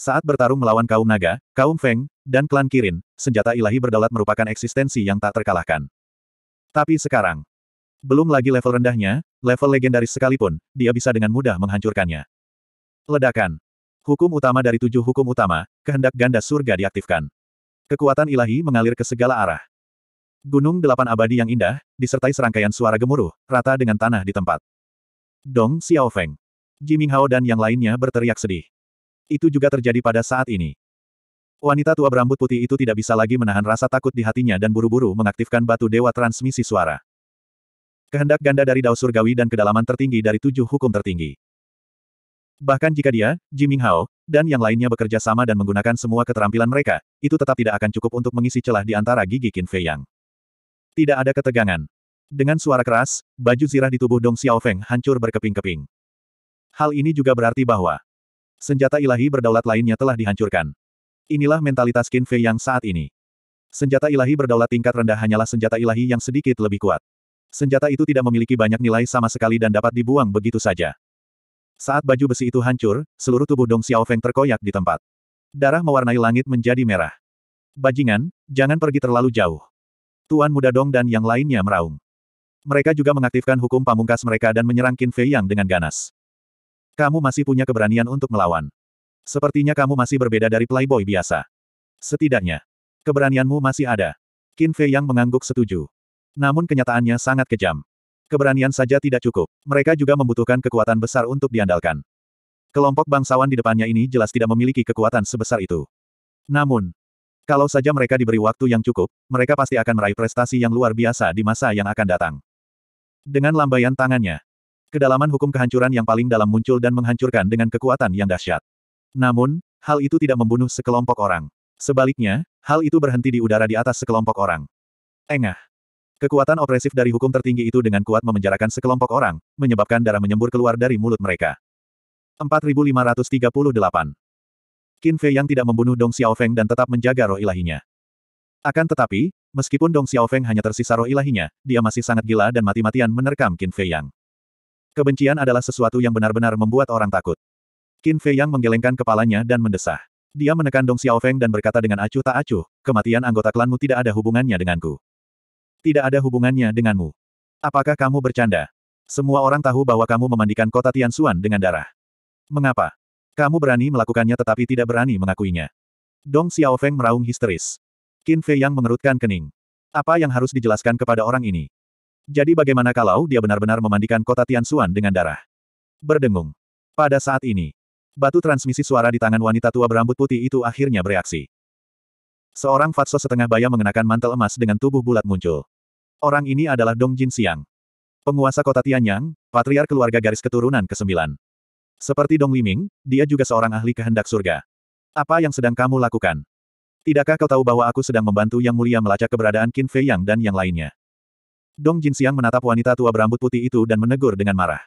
Saat bertarung melawan kaum naga, kaum Feng, dan klan Kirin, senjata ilahi berdaulat merupakan eksistensi yang tak terkalahkan. Tapi sekarang, belum lagi level rendahnya, level legendaris sekalipun, dia bisa dengan mudah menghancurkannya. Ledakan. Hukum utama dari tujuh hukum utama, kehendak ganda surga diaktifkan. Kekuatan ilahi mengalir ke segala arah. Gunung delapan abadi yang indah, disertai serangkaian suara gemuruh, rata dengan tanah di tempat. Dong Xiaofeng. Jiminghao dan yang lainnya berteriak sedih. Itu juga terjadi pada saat ini. Wanita tua berambut putih itu tidak bisa lagi menahan rasa takut di hatinya dan buru-buru mengaktifkan batu dewa transmisi suara. Kehendak ganda dari Dao Surgawi dan kedalaman tertinggi dari tujuh hukum tertinggi. Bahkan jika dia, Jiming Hao, dan yang lainnya bekerja sama dan menggunakan semua keterampilan mereka, itu tetap tidak akan cukup untuk mengisi celah di antara gigi Qin Fei Yang. Tidak ada ketegangan. Dengan suara keras, baju zirah di tubuh Dong Xiaofeng hancur berkeping-keping. Hal ini juga berarti bahwa senjata ilahi berdaulat lainnya telah dihancurkan. Inilah mentalitas Qin Fei Yang saat ini. Senjata ilahi berdaulat tingkat rendah hanyalah senjata ilahi yang sedikit lebih kuat. Senjata itu tidak memiliki banyak nilai sama sekali dan dapat dibuang begitu saja. Saat baju besi itu hancur, seluruh tubuh Dong Xiaofeng terkoyak di tempat. Darah mewarnai langit menjadi merah. Bajingan, jangan pergi terlalu jauh. Tuan muda Dong dan yang lainnya meraung. Mereka juga mengaktifkan hukum pamungkas mereka dan menyerang Qin Fei Yang dengan ganas. Kamu masih punya keberanian untuk melawan. Sepertinya kamu masih berbeda dari playboy biasa. Setidaknya, keberanianmu masih ada. Qin Fei Yang mengangguk setuju. Namun kenyataannya sangat kejam. Keberanian saja tidak cukup. Mereka juga membutuhkan kekuatan besar untuk diandalkan. Kelompok bangsawan di depannya ini jelas tidak memiliki kekuatan sebesar itu. Namun, kalau saja mereka diberi waktu yang cukup, mereka pasti akan meraih prestasi yang luar biasa di masa yang akan datang. Dengan lambaian tangannya, kedalaman hukum kehancuran yang paling dalam muncul dan menghancurkan dengan kekuatan yang dahsyat. Namun, hal itu tidak membunuh sekelompok orang. Sebaliknya, hal itu berhenti di udara di atas sekelompok orang. Engah. Kekuatan opresif dari hukum tertinggi itu dengan kuat memenjarakan sekelompok orang, menyebabkan darah menyembur keluar dari mulut mereka. 4538 Qin Fei yang tidak membunuh Dong Xiaofeng dan tetap menjaga roh ilahinya. Akan tetapi, meskipun Dong Xiaofeng hanya tersisa roh ilahinya, dia masih sangat gila dan mati-matian menerkam Qin Fei Yang. Kebencian adalah sesuatu yang benar-benar membuat orang takut. Qin Fei Yang menggelengkan kepalanya dan mendesah. Dia menekan Dong Xiaofeng dan berkata dengan acuh tak acuh, kematian anggota klanmu tidak ada hubungannya denganku. Tidak ada hubungannya denganmu. Apakah kamu bercanda? Semua orang tahu bahwa kamu memandikan kota Tianxuan dengan darah. Mengapa? Kamu berani melakukannya tetapi tidak berani mengakuinya. Dong Xiaofeng meraung histeris. Qin Fei yang mengerutkan kening. Apa yang harus dijelaskan kepada orang ini? Jadi bagaimana kalau dia benar-benar memandikan kota Tianxuan dengan darah? Berdengung. Pada saat ini, batu transmisi suara di tangan wanita tua berambut putih itu akhirnya bereaksi. Seorang fatso setengah baya mengenakan mantel emas dengan tubuh bulat muncul. Orang ini adalah Dong Jin Xiang. Penguasa kota Tianyang, patriar keluarga garis keturunan ke-9. Seperti Dong Liming, dia juga seorang ahli kehendak surga. Apa yang sedang kamu lakukan? Tidakkah kau tahu bahwa aku sedang membantu Yang Mulia melacak keberadaan Qin Fei Yang dan yang lainnya? Dong Jin Xiang menatap wanita tua berambut putih itu dan menegur dengan marah.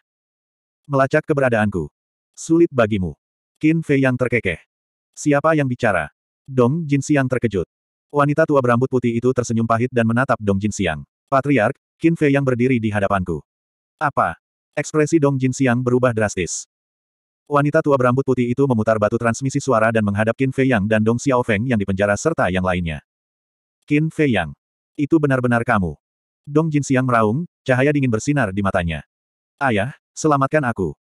Melacak keberadaanku. Sulit bagimu. Qin Fei Yang terkekeh. Siapa yang bicara? Dong Jin Xiang terkejut. Wanita tua berambut putih itu tersenyum pahit dan menatap Dong Jin Xiang. Patriark, Qin Fei yang berdiri di hadapanku. Apa? Ekspresi Dong Jin Xiang berubah drastis. Wanita tua berambut putih itu memutar batu transmisi suara dan menghadap Qin Fei Yang dan Dong Xiaofeng yang dipenjara serta yang lainnya. Qin Fei Yang. Itu benar-benar kamu. Dong Jin Xiang meraung, cahaya dingin bersinar di matanya. Ayah, selamatkan aku.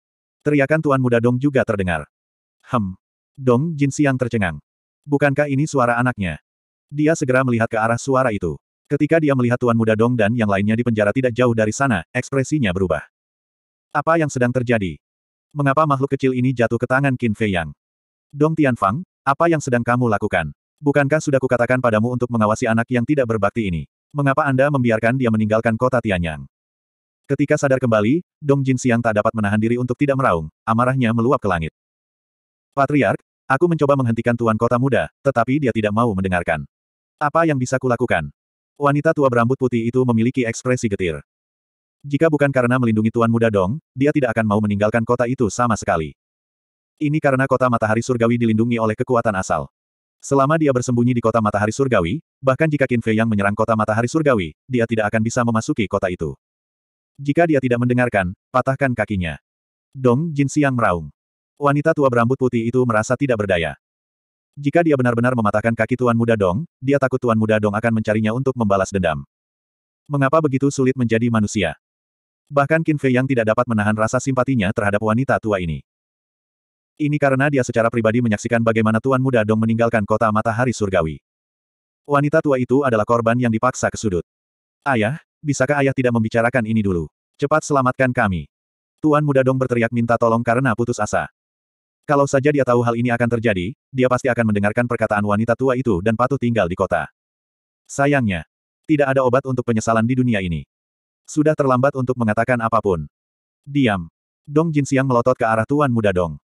Teriakan tuan muda Dong juga terdengar. Hem. Dong Jin Xiang tercengang. Bukankah ini suara anaknya? Dia segera melihat ke arah suara itu. Ketika dia melihat Tuan Muda Dong dan yang lainnya di penjara tidak jauh dari sana, ekspresinya berubah. Apa yang sedang terjadi? Mengapa makhluk kecil ini jatuh ke tangan Qin Fei Yang? Dong Tianfang, apa yang sedang kamu lakukan? Bukankah sudah kukatakan padamu untuk mengawasi anak yang tidak berbakti ini? Mengapa Anda membiarkan dia meninggalkan kota Tianyang? Ketika sadar kembali, Dong Jin Siang tak dapat menahan diri untuk tidak meraung, amarahnya meluap ke langit. Patriark, aku mencoba menghentikan Tuan Kota Muda, tetapi dia tidak mau mendengarkan. Apa yang bisa kulakukan? Wanita tua berambut putih itu memiliki ekspresi getir. Jika bukan karena melindungi Tuan Muda Dong, dia tidak akan mau meninggalkan kota itu sama sekali. Ini karena kota matahari surgawi dilindungi oleh kekuatan asal. Selama dia bersembunyi di kota matahari surgawi, bahkan jika Qin Fei yang menyerang kota matahari surgawi, dia tidak akan bisa memasuki kota itu. Jika dia tidak mendengarkan, patahkan kakinya. Dong Jin Siang meraung. Wanita tua berambut putih itu merasa tidak berdaya. Jika dia benar-benar mematahkan kaki Tuan Muda Dong, dia takut Tuan Muda Dong akan mencarinya untuk membalas dendam. Mengapa begitu sulit menjadi manusia? Bahkan Qin Fei yang tidak dapat menahan rasa simpatinya terhadap wanita tua ini. Ini karena dia secara pribadi menyaksikan bagaimana Tuan Muda Dong meninggalkan kota matahari surgawi. Wanita tua itu adalah korban yang dipaksa ke sudut. Ayah, bisakah ayah tidak membicarakan ini dulu? Cepat selamatkan kami. Tuan Muda Dong berteriak minta tolong karena putus asa. Kalau saja dia tahu hal ini akan terjadi, dia pasti akan mendengarkan perkataan wanita tua itu dan patuh tinggal di kota. Sayangnya, tidak ada obat untuk penyesalan di dunia ini. Sudah terlambat untuk mengatakan apapun. Diam. Dong Jinxiang melotot ke arah tuan muda Dong.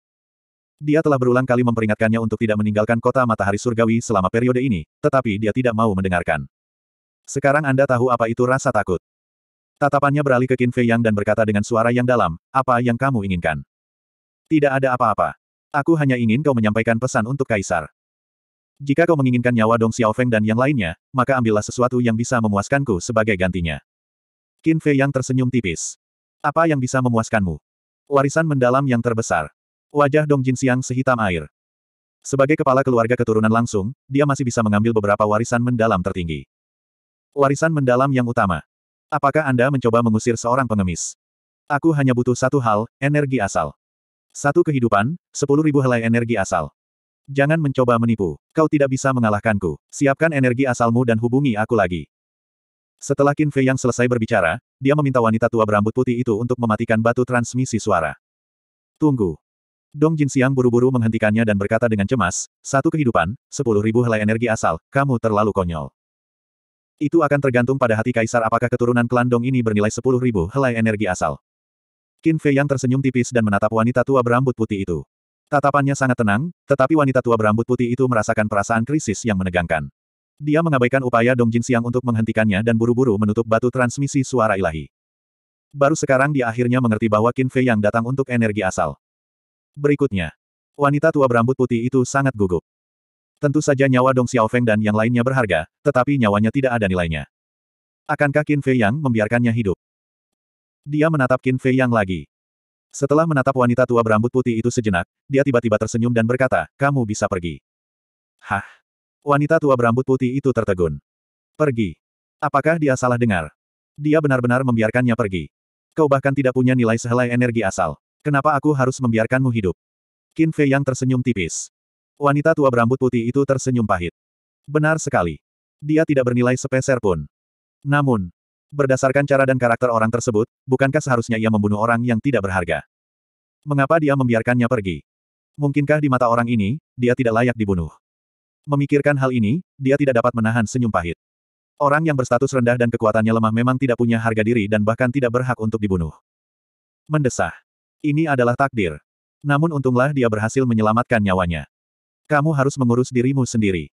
Dia telah berulang kali memperingatkannya untuk tidak meninggalkan kota matahari surgawi selama periode ini, tetapi dia tidak mau mendengarkan. Sekarang Anda tahu apa itu rasa takut. Tatapannya beralih ke Qin Fei Yang dan berkata dengan suara yang dalam, apa yang kamu inginkan? Tidak ada apa-apa. Aku hanya ingin kau menyampaikan pesan untuk Kaisar. Jika kau menginginkan nyawa Dong Xiaofeng dan yang lainnya, maka ambillah sesuatu yang bisa memuaskanku sebagai gantinya. Qin Fei yang tersenyum tipis. Apa yang bisa memuaskanmu? Warisan mendalam yang terbesar. Wajah Dong Jinxiang sehitam air. Sebagai kepala keluarga keturunan langsung, dia masih bisa mengambil beberapa warisan mendalam tertinggi. Warisan mendalam yang utama. Apakah Anda mencoba mengusir seorang pengemis? Aku hanya butuh satu hal, energi asal. Satu kehidupan, sepuluh ribu helai energi asal. Jangan mencoba menipu. Kau tidak bisa mengalahkanku. Siapkan energi asalmu dan hubungi aku lagi. Setelah Qin Fei yang selesai berbicara, dia meminta wanita tua berambut putih itu untuk mematikan batu transmisi suara. Tunggu. Dong Jin Siang buru-buru menghentikannya dan berkata dengan cemas, satu kehidupan, sepuluh ribu helai energi asal, kamu terlalu konyol. Itu akan tergantung pada hati kaisar apakah keturunan klan Dong ini bernilai sepuluh ribu helai energi asal. Qin Fei yang tersenyum tipis dan menatap wanita tua berambut putih itu. Tatapannya sangat tenang, tetapi wanita tua berambut putih itu merasakan perasaan krisis yang menegangkan. Dia mengabaikan upaya Dong Jin Xiang untuk menghentikannya dan buru-buru menutup batu transmisi suara ilahi. Baru sekarang dia akhirnya mengerti bahwa Qin Fei yang datang untuk energi asal. Berikutnya, wanita tua berambut putih itu sangat gugup. Tentu saja nyawa Dong Xiaofeng dan yang lainnya berharga, tetapi nyawanya tidak ada nilainya. Akankah Qin Fei yang membiarkannya hidup? Dia menatap Qin Fei Yang lagi. Setelah menatap wanita tua berambut putih itu sejenak, dia tiba-tiba tersenyum dan berkata, kamu bisa pergi. Hah? Wanita tua berambut putih itu tertegun. Pergi. Apakah dia salah dengar? Dia benar-benar membiarkannya pergi. Kau bahkan tidak punya nilai sehelai energi asal. Kenapa aku harus membiarkanmu hidup? Qin Fei Yang tersenyum tipis. Wanita tua berambut putih itu tersenyum pahit. Benar sekali. Dia tidak bernilai sepeser pun. Namun, Berdasarkan cara dan karakter orang tersebut, bukankah seharusnya ia membunuh orang yang tidak berharga? Mengapa dia membiarkannya pergi? Mungkinkah di mata orang ini, dia tidak layak dibunuh? Memikirkan hal ini, dia tidak dapat menahan senyum pahit. Orang yang berstatus rendah dan kekuatannya lemah memang tidak punya harga diri dan bahkan tidak berhak untuk dibunuh. Mendesah. Ini adalah takdir. Namun untunglah dia berhasil menyelamatkan nyawanya. Kamu harus mengurus dirimu sendiri.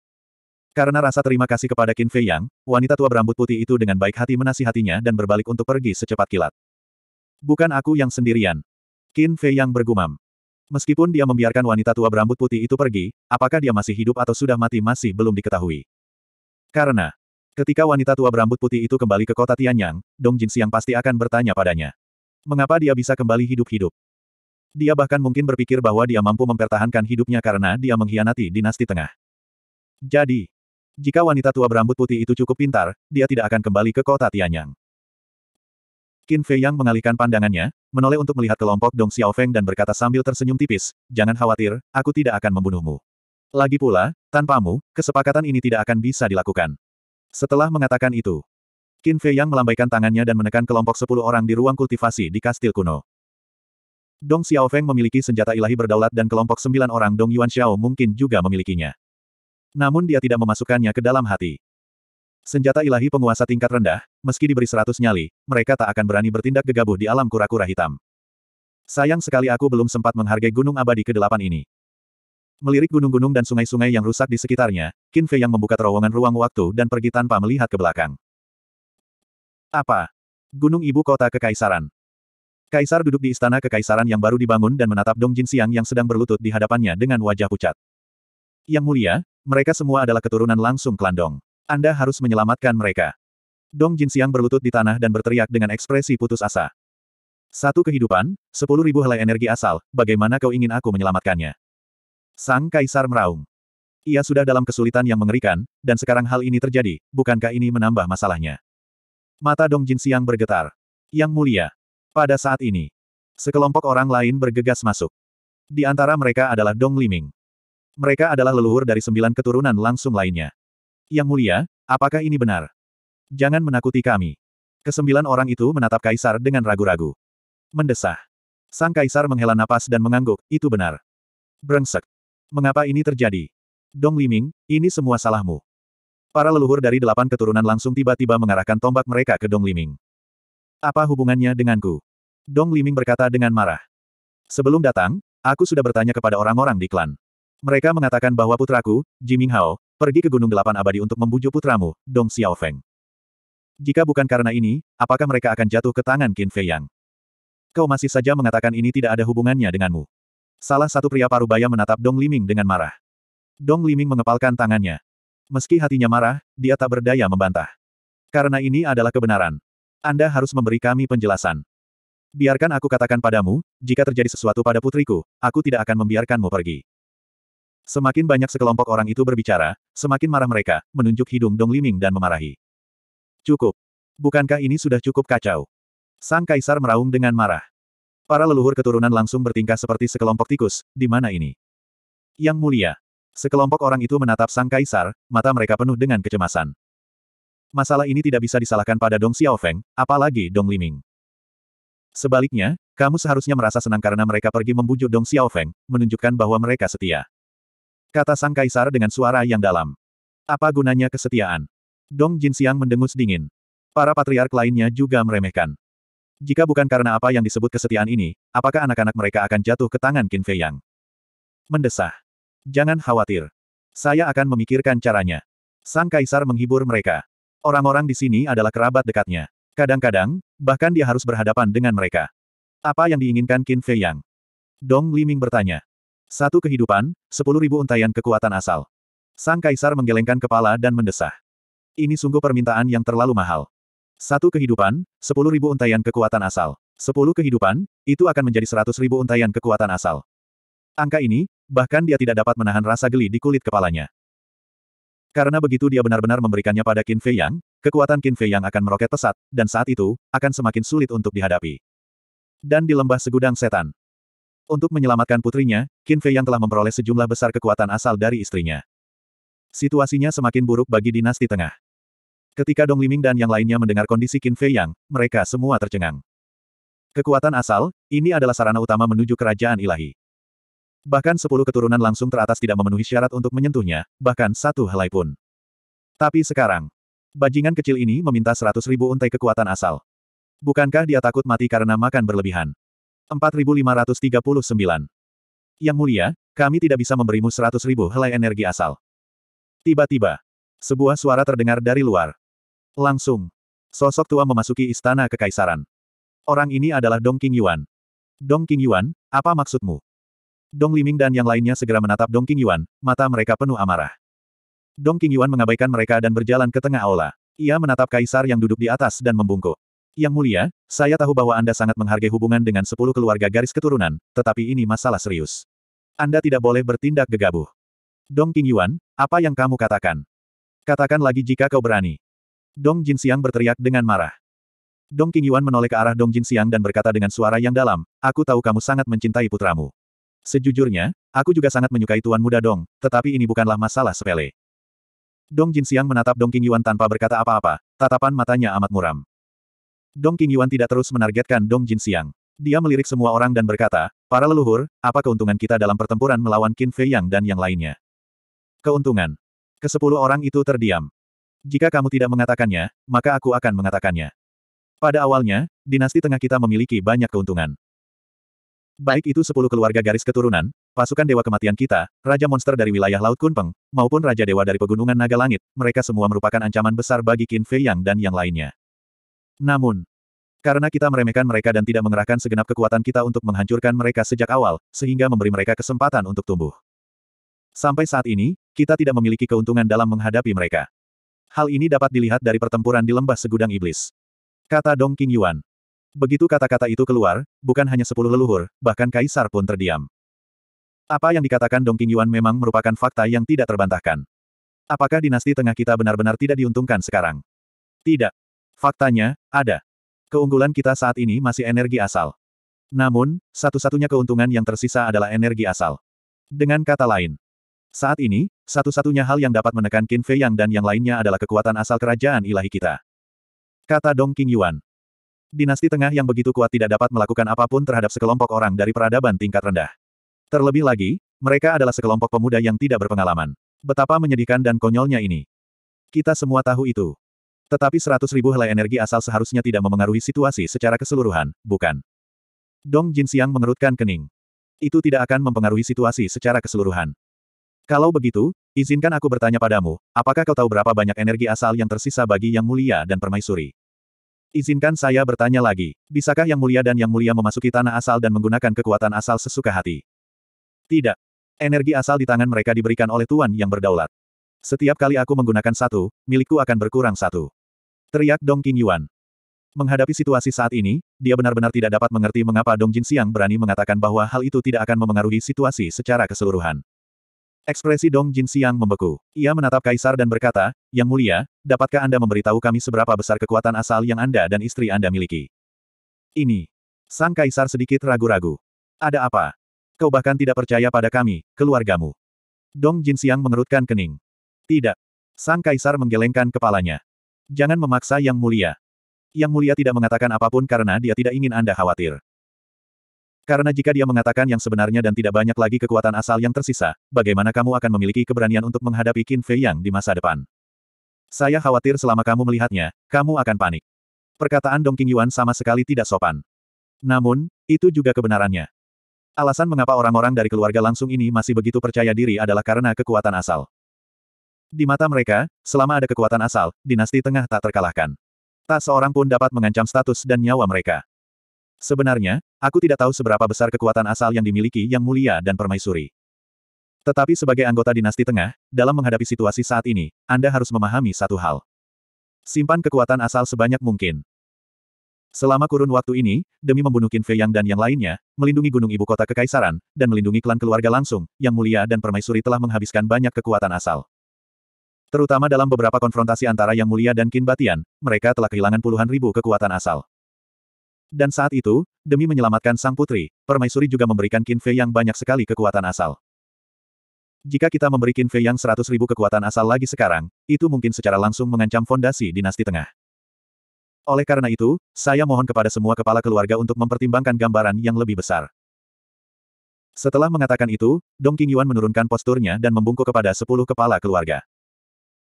Karena rasa terima kasih kepada Qin Fei Yang, wanita tua berambut putih itu dengan baik hati menasihatinya dan berbalik untuk pergi secepat kilat. Bukan aku yang sendirian. Qin Fei Yang bergumam. Meskipun dia membiarkan wanita tua berambut putih itu pergi, apakah dia masih hidup atau sudah mati masih belum diketahui. Karena, ketika wanita tua berambut putih itu kembali ke kota Tianyang, Dong Jin Xiang pasti akan bertanya padanya. Mengapa dia bisa kembali hidup-hidup? Dia bahkan mungkin berpikir bahwa dia mampu mempertahankan hidupnya karena dia mengkhianati dinasti tengah. Jadi, jika wanita tua berambut putih itu cukup pintar, dia tidak akan kembali ke kota Tianyang. Qin Fei Yang mengalihkan pandangannya, menoleh untuk melihat kelompok Dong Xiaofeng dan berkata sambil tersenyum tipis, jangan khawatir, aku tidak akan membunuhmu. Lagi pula, tanpamu, kesepakatan ini tidak akan bisa dilakukan. Setelah mengatakan itu, Qin Fei Yang melambaikan tangannya dan menekan kelompok sepuluh orang di ruang kultivasi di kastil kuno. Dong Xiaofeng memiliki senjata ilahi berdaulat dan kelompok sembilan orang Dong Yuan Xiao mungkin juga memilikinya. Namun dia tidak memasukkannya ke dalam hati. Senjata ilahi penguasa tingkat rendah, meski diberi seratus nyali, mereka tak akan berani bertindak gegabah di alam kura-kura hitam. Sayang sekali aku belum sempat menghargai gunung abadi ke-8 ini. Melirik gunung-gunung dan sungai-sungai yang rusak di sekitarnya, Qin Fei yang membuka terowongan ruang waktu dan pergi tanpa melihat ke belakang. Apa? Gunung Ibu Kota Kekaisaran. Kaisar duduk di istana kekaisaran yang baru dibangun dan menatap Dong Jin Siang yang sedang berlutut di hadapannya dengan wajah pucat. Yang mulia, mereka semua adalah keturunan langsung Kelandong. Anda harus menyelamatkan mereka. Dong Jinxiang berlutut di tanah dan berteriak dengan ekspresi putus asa. Satu kehidupan, sepuluh ribu helai energi asal, bagaimana kau ingin aku menyelamatkannya? Sang Kaisar meraung. Ia sudah dalam kesulitan yang mengerikan, dan sekarang hal ini terjadi, bukankah ini menambah masalahnya? Mata Dong Jinxiang bergetar. Yang mulia. Pada saat ini, sekelompok orang lain bergegas masuk. Di antara mereka adalah Dong Liming. Mereka adalah leluhur dari sembilan keturunan langsung lainnya. Yang mulia, apakah ini benar? Jangan menakuti kami. Kesembilan orang itu menatap Kaisar dengan ragu-ragu. Mendesah. Sang Kaisar menghela napas dan mengangguk, itu benar. Brengsek. Mengapa ini terjadi? Dong Liming, ini semua salahmu. Para leluhur dari delapan keturunan langsung tiba-tiba mengarahkan tombak mereka ke Dong Liming. Apa hubungannya denganku? Dong Liming berkata dengan marah. Sebelum datang, aku sudah bertanya kepada orang-orang di klan. Mereka mengatakan bahwa putraku, Jiming Hao, pergi ke Gunung Delapan Abadi untuk membujuk putramu, Dong Xiaofeng. Jika bukan karena ini, apakah mereka akan jatuh ke tangan Qin Fei Yang? Kau masih saja mengatakan ini tidak ada hubungannya denganmu. Salah satu pria Baya menatap Dong Liming dengan marah. Dong Liming mengepalkan tangannya. Meski hatinya marah, dia tak berdaya membantah. Karena ini adalah kebenaran. Anda harus memberi kami penjelasan. Biarkan aku katakan padamu, jika terjadi sesuatu pada putriku, aku tidak akan membiarkanmu pergi. Semakin banyak sekelompok orang itu berbicara, semakin marah mereka, menunjuk hidung Dong Liming dan memarahi. Cukup. Bukankah ini sudah cukup kacau? Sang Kaisar meraung dengan marah. Para leluhur keturunan langsung bertingkah seperti sekelompok tikus, di mana ini? Yang mulia. Sekelompok orang itu menatap Sang Kaisar, mata mereka penuh dengan kecemasan. Masalah ini tidak bisa disalahkan pada Dong Xiaofeng, apalagi Dong Liming. Sebaliknya, kamu seharusnya merasa senang karena mereka pergi membujuk Dong Xiaofeng, menunjukkan bahwa mereka setia. Kata sang kaisar dengan suara yang dalam. Apa gunanya kesetiaan? Dong Jinxiang mendengus dingin. Para patriark lainnya juga meremehkan. Jika bukan karena apa yang disebut kesetiaan ini, apakah anak-anak mereka akan jatuh ke tangan Qin Fei Yang? Mendesah. Jangan khawatir. Saya akan memikirkan caranya. Sang kaisar menghibur mereka. Orang-orang di sini adalah kerabat dekatnya. Kadang-kadang, bahkan dia harus berhadapan dengan mereka. Apa yang diinginkan Qin Fei Yang? Dong Liming bertanya. Satu kehidupan, sepuluh ribu untayan kekuatan asal. Sang kaisar menggelengkan kepala dan mendesah. Ini sungguh permintaan yang terlalu mahal. Satu kehidupan, sepuluh ribu untayan kekuatan asal. Sepuluh kehidupan, itu akan menjadi seratus ribu untayan kekuatan asal. Angka ini, bahkan dia tidak dapat menahan rasa geli di kulit kepalanya. Karena begitu dia benar-benar memberikannya pada Qin Fei Yang, kekuatan Qin Fei Yang akan meroket pesat, dan saat itu, akan semakin sulit untuk dihadapi. Dan di lembah segudang setan, untuk menyelamatkan putrinya, Qin Fei yang telah memperoleh sejumlah besar kekuatan asal dari istrinya. Situasinya semakin buruk bagi dinasti tengah. Ketika Dong Liming dan yang lainnya mendengar kondisi Qin Fei Yang, mereka semua tercengang. Kekuatan asal, ini adalah sarana utama menuju kerajaan ilahi. Bahkan sepuluh keturunan langsung teratas tidak memenuhi syarat untuk menyentuhnya, bahkan satu helai pun. Tapi sekarang, bajingan kecil ini meminta seratus ribu untai kekuatan asal. Bukankah dia takut mati karena makan berlebihan? 4539. Yang mulia, kami tidak bisa memberimu 100 ribu helai energi asal. Tiba-tiba, sebuah suara terdengar dari luar. Langsung, sosok tua memasuki istana kekaisaran. Orang ini adalah Dong King Yuan. Dong King Yuan, apa maksudmu? Dong Liming dan yang lainnya segera menatap Dong King Yuan, mata mereka penuh amarah. Dong King Yuan mengabaikan mereka dan berjalan ke tengah aula. Ia menatap kaisar yang duduk di atas dan membungkuk. Yang mulia, saya tahu bahwa Anda sangat menghargai hubungan dengan sepuluh keluarga garis keturunan, tetapi ini masalah serius. Anda tidak boleh bertindak gegabah. Dong Qingyuan, apa yang kamu katakan? Katakan lagi jika kau berani. Dong Jin Xiang berteriak dengan marah. Dong Qingyuan menoleh ke arah Dong Jin Xiang dan berkata dengan suara yang dalam, Aku tahu kamu sangat mencintai putramu. Sejujurnya, aku juga sangat menyukai tuan muda Dong, tetapi ini bukanlah masalah sepele. Dong Jin Xiang menatap Dong Qingyuan tanpa berkata apa-apa, tatapan matanya amat muram. Dong Yuan tidak terus menargetkan Dong Jin Xiang. Dia melirik semua orang dan berkata, para leluhur, apa keuntungan kita dalam pertempuran melawan Qin Fei Yang dan yang lainnya? Keuntungan. Kesepuluh orang itu terdiam. Jika kamu tidak mengatakannya, maka aku akan mengatakannya. Pada awalnya, dinasti tengah kita memiliki banyak keuntungan. Baik itu sepuluh keluarga garis keturunan, pasukan dewa kematian kita, raja monster dari wilayah Laut Kunpeng, maupun raja dewa dari pegunungan Naga Langit, mereka semua merupakan ancaman besar bagi Qin Fei Yang dan yang lainnya. Namun, karena kita meremehkan mereka dan tidak mengerahkan segenap kekuatan kita untuk menghancurkan mereka sejak awal, sehingga memberi mereka kesempatan untuk tumbuh. Sampai saat ini, kita tidak memiliki keuntungan dalam menghadapi mereka. Hal ini dapat dilihat dari pertempuran di lembah segudang iblis. Kata Dong King Yuan. Begitu kata-kata itu keluar, bukan hanya sepuluh leluhur, bahkan kaisar pun terdiam. Apa yang dikatakan Dong King Yuan memang merupakan fakta yang tidak terbantahkan. Apakah dinasti tengah kita benar-benar tidak diuntungkan sekarang? Tidak. Faktanya, ada. Keunggulan kita saat ini masih energi asal. Namun, satu-satunya keuntungan yang tersisa adalah energi asal. Dengan kata lain, saat ini, satu-satunya hal yang dapat menekan Qin Fei Yang dan yang lainnya adalah kekuatan asal kerajaan ilahi kita. Kata Dong King Yuan. Dinasti tengah yang begitu kuat tidak dapat melakukan apapun terhadap sekelompok orang dari peradaban tingkat rendah. Terlebih lagi, mereka adalah sekelompok pemuda yang tidak berpengalaman. Betapa menyedihkan dan konyolnya ini. Kita semua tahu itu. Tetapi seratus ribu helai energi asal seharusnya tidak memengaruhi situasi secara keseluruhan, bukan? Dong Jinxiang mengerutkan kening. Itu tidak akan mempengaruhi situasi secara keseluruhan. Kalau begitu, izinkan aku bertanya padamu, apakah kau tahu berapa banyak energi asal yang tersisa bagi Yang Mulia dan Permaisuri? Izinkan saya bertanya lagi, bisakah Yang Mulia dan Yang Mulia memasuki tanah asal dan menggunakan kekuatan asal sesuka hati? Tidak. Energi asal di tangan mereka diberikan oleh Tuan Yang Berdaulat. Setiap kali aku menggunakan satu, milikku akan berkurang satu. Teriak Dong Yuan. Menghadapi situasi saat ini, dia benar-benar tidak dapat mengerti mengapa Dong Jin Xiang berani mengatakan bahwa hal itu tidak akan memengaruhi situasi secara keseluruhan. Ekspresi Dong Jin Xiang membeku. Ia menatap Kaisar dan berkata, Yang mulia, dapatkah Anda memberitahu kami seberapa besar kekuatan asal yang Anda dan istri Anda miliki? Ini. Sang Kaisar sedikit ragu-ragu. Ada apa? Kau bahkan tidak percaya pada kami, keluargamu. Dong Jin Xiang mengerutkan kening. Tidak. Sang Kaisar menggelengkan kepalanya. Jangan memaksa Yang Mulia. Yang Mulia tidak mengatakan apapun karena dia tidak ingin Anda khawatir. Karena jika dia mengatakan yang sebenarnya dan tidak banyak lagi kekuatan asal yang tersisa, bagaimana kamu akan memiliki keberanian untuk menghadapi Qin Fei Yang di masa depan? Saya khawatir selama kamu melihatnya, kamu akan panik. Perkataan Dong Qing Yuan sama sekali tidak sopan. Namun, itu juga kebenarannya. Alasan mengapa orang-orang dari keluarga langsung ini masih begitu percaya diri adalah karena kekuatan asal. Di mata mereka, selama ada kekuatan asal, dinasti tengah tak terkalahkan. Tak seorang pun dapat mengancam status dan nyawa mereka. Sebenarnya, aku tidak tahu seberapa besar kekuatan asal yang dimiliki Yang Mulia dan Permaisuri. Tetapi sebagai anggota dinasti tengah, dalam menghadapi situasi saat ini, Anda harus memahami satu hal. Simpan kekuatan asal sebanyak mungkin. Selama kurun waktu ini, demi membunuh Qin Fei Yang dan yang lainnya, melindungi gunung ibu kota kekaisaran, dan melindungi klan keluarga langsung, Yang Mulia dan Permaisuri telah menghabiskan banyak kekuatan asal. Terutama dalam beberapa konfrontasi antara Yang Mulia dan Kin Batian, mereka telah kehilangan puluhan ribu kekuatan asal. Dan saat itu, demi menyelamatkan sang putri, permaisuri juga memberikan Qin Fei yang banyak sekali kekuatan asal. Jika kita memberi Qin Fei yang seratus ribu kekuatan asal lagi sekarang, itu mungkin secara langsung mengancam fondasi dinasti tengah. Oleh karena itu, saya mohon kepada semua kepala keluarga untuk mempertimbangkan gambaran yang lebih besar. Setelah mengatakan itu, Dong Qingyuan menurunkan posturnya dan membungkuk kepada sepuluh kepala keluarga.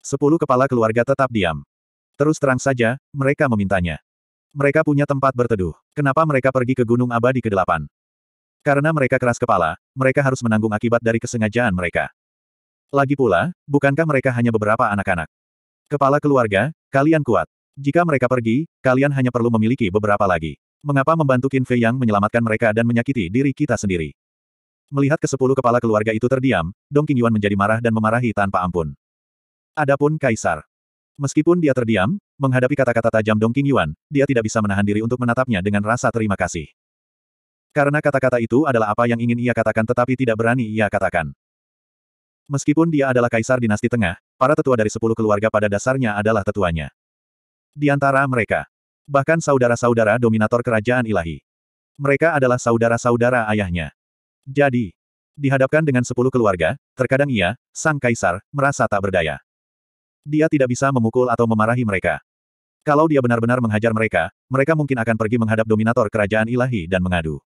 Sepuluh kepala keluarga tetap diam. Terus terang saja, mereka memintanya. Mereka punya tempat berteduh. Kenapa mereka pergi ke Gunung Abadi ke-8? Karena mereka keras kepala, mereka harus menanggung akibat dari kesengajaan mereka. Lagi pula, bukankah mereka hanya beberapa anak-anak? Kepala keluarga, kalian kuat. Jika mereka pergi, kalian hanya perlu memiliki beberapa lagi. Mengapa membantu Qin Fei yang menyelamatkan mereka dan menyakiti diri kita sendiri? Melihat ke sepuluh kepala keluarga itu terdiam, Dong Qingyuan menjadi marah dan memarahi tanpa ampun. Adapun Kaisar. Meskipun dia terdiam, menghadapi kata-kata tajam Dong Yuan, dia tidak bisa menahan diri untuk menatapnya dengan rasa terima kasih. Karena kata-kata itu adalah apa yang ingin ia katakan tetapi tidak berani ia katakan. Meskipun dia adalah kaisar dinasti tengah, para tetua dari sepuluh keluarga pada dasarnya adalah tetuanya. Di antara mereka, bahkan saudara-saudara dominator kerajaan ilahi. Mereka adalah saudara-saudara ayahnya. Jadi, dihadapkan dengan sepuluh keluarga, terkadang ia, sang kaisar, merasa tak berdaya. Dia tidak bisa memukul atau memarahi mereka. Kalau dia benar-benar menghajar mereka, mereka mungkin akan pergi menghadap dominator kerajaan ilahi dan mengadu.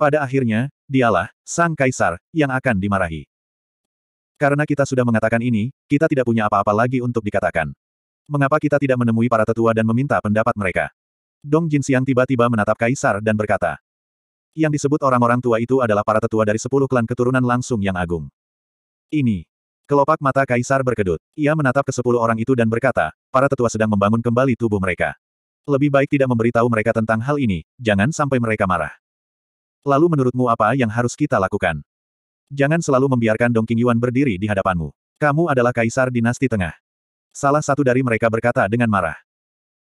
Pada akhirnya, dialah, sang kaisar, yang akan dimarahi. Karena kita sudah mengatakan ini, kita tidak punya apa-apa lagi untuk dikatakan. Mengapa kita tidak menemui para tetua dan meminta pendapat mereka? Dong Jin siang tiba-tiba menatap kaisar dan berkata, yang disebut orang-orang tua itu adalah para tetua dari sepuluh klan keturunan langsung yang agung. Ini Kelopak mata kaisar berkedut. Ia menatap ke sepuluh orang itu dan berkata, para tetua sedang membangun kembali tubuh mereka. Lebih baik tidak memberitahu mereka tentang hal ini, jangan sampai mereka marah. Lalu menurutmu apa yang harus kita lakukan? Jangan selalu membiarkan Dong Qingyuan berdiri di hadapanmu. Kamu adalah kaisar dinasti tengah. Salah satu dari mereka berkata dengan marah.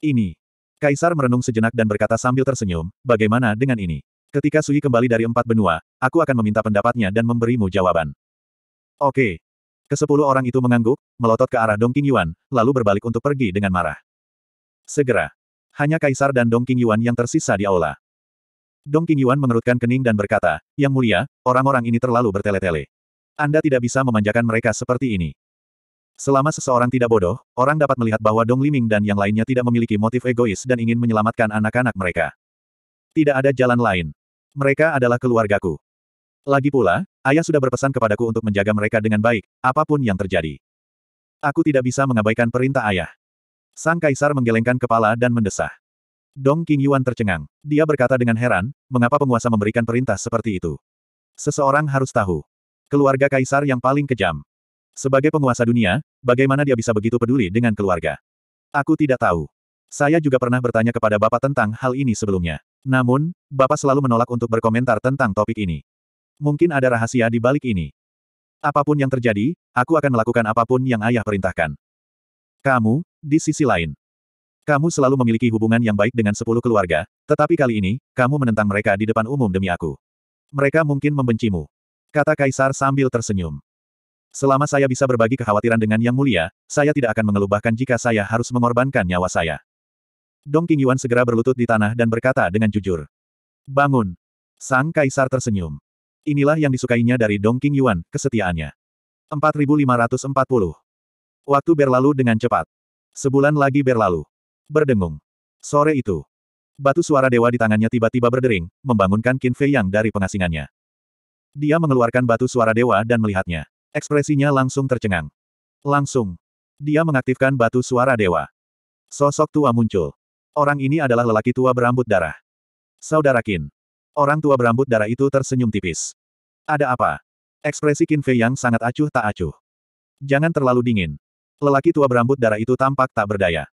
Ini. Kaisar merenung sejenak dan berkata sambil tersenyum, bagaimana dengan ini? Ketika Sui kembali dari empat benua, aku akan meminta pendapatnya dan memberimu jawaban. Oke, Kesepuluh orang itu mengangguk, melotot ke arah Dong Yuan, lalu berbalik untuk pergi dengan marah. Segera. Hanya Kaisar dan Dong Yuan yang tersisa di aula. Dong Yuan mengerutkan kening dan berkata, Yang mulia, orang-orang ini terlalu bertele-tele. Anda tidak bisa memanjakan mereka seperti ini. Selama seseorang tidak bodoh, orang dapat melihat bahwa Dong Liming dan yang lainnya tidak memiliki motif egois dan ingin menyelamatkan anak-anak mereka. Tidak ada jalan lain. Mereka adalah keluargaku. Lagi pula, Ayah sudah berpesan kepadaku untuk menjaga mereka dengan baik, apapun yang terjadi. Aku tidak bisa mengabaikan perintah ayah. Sang kaisar menggelengkan kepala dan mendesah. Dong King Yuan tercengang. Dia berkata dengan heran, mengapa penguasa memberikan perintah seperti itu? Seseorang harus tahu. Keluarga kaisar yang paling kejam. Sebagai penguasa dunia, bagaimana dia bisa begitu peduli dengan keluarga? Aku tidak tahu. Saya juga pernah bertanya kepada Bapak tentang hal ini sebelumnya. Namun, Bapak selalu menolak untuk berkomentar tentang topik ini. Mungkin ada rahasia di balik ini. Apapun yang terjadi, aku akan melakukan apapun yang ayah perintahkan. Kamu, di sisi lain. Kamu selalu memiliki hubungan yang baik dengan sepuluh keluarga, tetapi kali ini, kamu menentang mereka di depan umum demi aku. Mereka mungkin membencimu. Kata Kaisar sambil tersenyum. Selama saya bisa berbagi kekhawatiran dengan Yang Mulia, saya tidak akan mengeluh jika saya harus mengorbankan nyawa saya. Dong Qingyuan segera berlutut di tanah dan berkata dengan jujur. Bangun. Sang Kaisar tersenyum. Inilah yang disukainya dari Dong King Yuan, kesetiaannya. 4540. Waktu berlalu dengan cepat. Sebulan lagi berlalu. Berdengung. Sore itu. Batu suara dewa di tangannya tiba-tiba berdering, membangunkan Qin Fei Yang dari pengasingannya. Dia mengeluarkan batu suara dewa dan melihatnya. Ekspresinya langsung tercengang. Langsung. Dia mengaktifkan batu suara dewa. Sosok tua muncul. Orang ini adalah lelaki tua berambut darah. Saudara Qin. Orang tua berambut darah itu tersenyum tipis. Ada apa? Ekspresi Qin Fei yang sangat acuh tak acuh. Jangan terlalu dingin. Lelaki tua berambut darah itu tampak tak berdaya.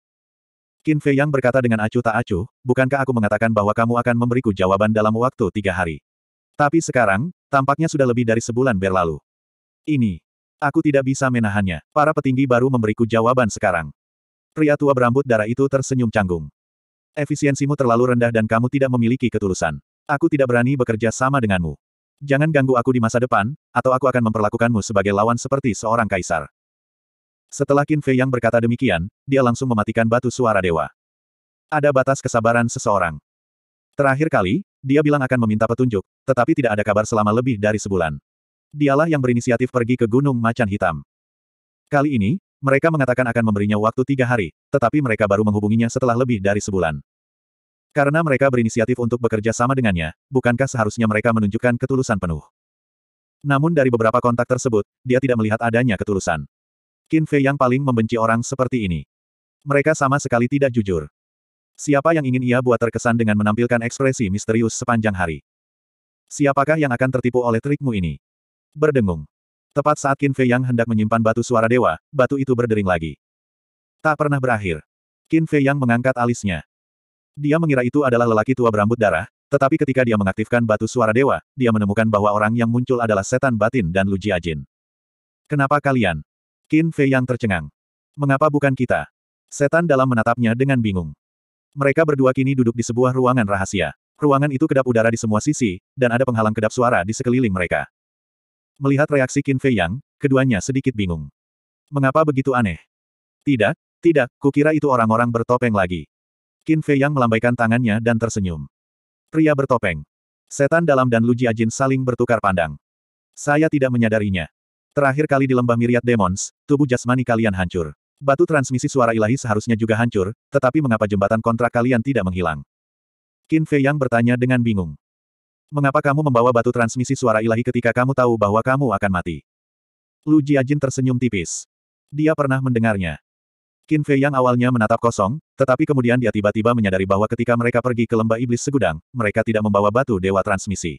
Qin Fei yang berkata dengan acuh tak acuh, bukankah aku mengatakan bahwa kamu akan memberiku jawaban dalam waktu tiga hari? Tapi sekarang, tampaknya sudah lebih dari sebulan berlalu. Ini. Aku tidak bisa menahannya. Para petinggi baru memberiku jawaban sekarang. Pria tua berambut darah itu tersenyum canggung. Efisiensimu terlalu rendah dan kamu tidak memiliki ketulusan. Aku tidak berani bekerja sama denganmu. Jangan ganggu aku di masa depan, atau aku akan memperlakukanmu sebagai lawan seperti seorang kaisar. Setelah Qin Fei yang berkata demikian, dia langsung mematikan batu suara dewa. Ada batas kesabaran seseorang. Terakhir kali, dia bilang akan meminta petunjuk, tetapi tidak ada kabar selama lebih dari sebulan. Dialah yang berinisiatif pergi ke Gunung Macan Hitam. Kali ini, mereka mengatakan akan memberinya waktu tiga hari, tetapi mereka baru menghubunginya setelah lebih dari sebulan. Karena mereka berinisiatif untuk bekerja sama dengannya, bukankah seharusnya mereka menunjukkan ketulusan penuh? Namun dari beberapa kontak tersebut, dia tidak melihat adanya ketulusan. Qin Fei yang paling membenci orang seperti ini. Mereka sama sekali tidak jujur. Siapa yang ingin ia buat terkesan dengan menampilkan ekspresi misterius sepanjang hari? Siapakah yang akan tertipu oleh trikmu ini? Berdengung. Tepat saat Qin Fei yang hendak menyimpan batu suara dewa, batu itu berdering lagi. Tak pernah berakhir. Qin Fei yang mengangkat alisnya. Dia mengira itu adalah lelaki tua berambut darah, tetapi ketika dia mengaktifkan batu suara dewa, dia menemukan bahwa orang yang muncul adalah setan batin dan Lu Jiajin. Kenapa kalian? Qin Fei yang tercengang. Mengapa bukan kita? Setan dalam menatapnya dengan bingung. Mereka berdua kini duduk di sebuah ruangan rahasia. Ruangan itu kedap udara di semua sisi, dan ada penghalang kedap suara di sekeliling mereka. Melihat reaksi Qin Fei Yang, keduanya sedikit bingung. Mengapa begitu aneh? Tidak, tidak, kukira itu orang-orang bertopeng lagi. Qin Fei Yang melambaikan tangannya dan tersenyum. Pria bertopeng. Setan dalam dan Lu Jiajin saling bertukar pandang. Saya tidak menyadarinya. Terakhir kali di lembah miriat demons, tubuh jasmani kalian hancur. Batu transmisi suara ilahi seharusnya juga hancur, tetapi mengapa jembatan kontrak kalian tidak menghilang? Qin Fei Yang bertanya dengan bingung. Mengapa kamu membawa batu transmisi suara ilahi ketika kamu tahu bahwa kamu akan mati? Lu Jiajin tersenyum tipis. Dia pernah mendengarnya. Qin Fei yang awalnya menatap kosong, tetapi kemudian dia tiba-tiba menyadari bahwa ketika mereka pergi ke lembah iblis segudang, mereka tidak membawa batu dewa transmisi.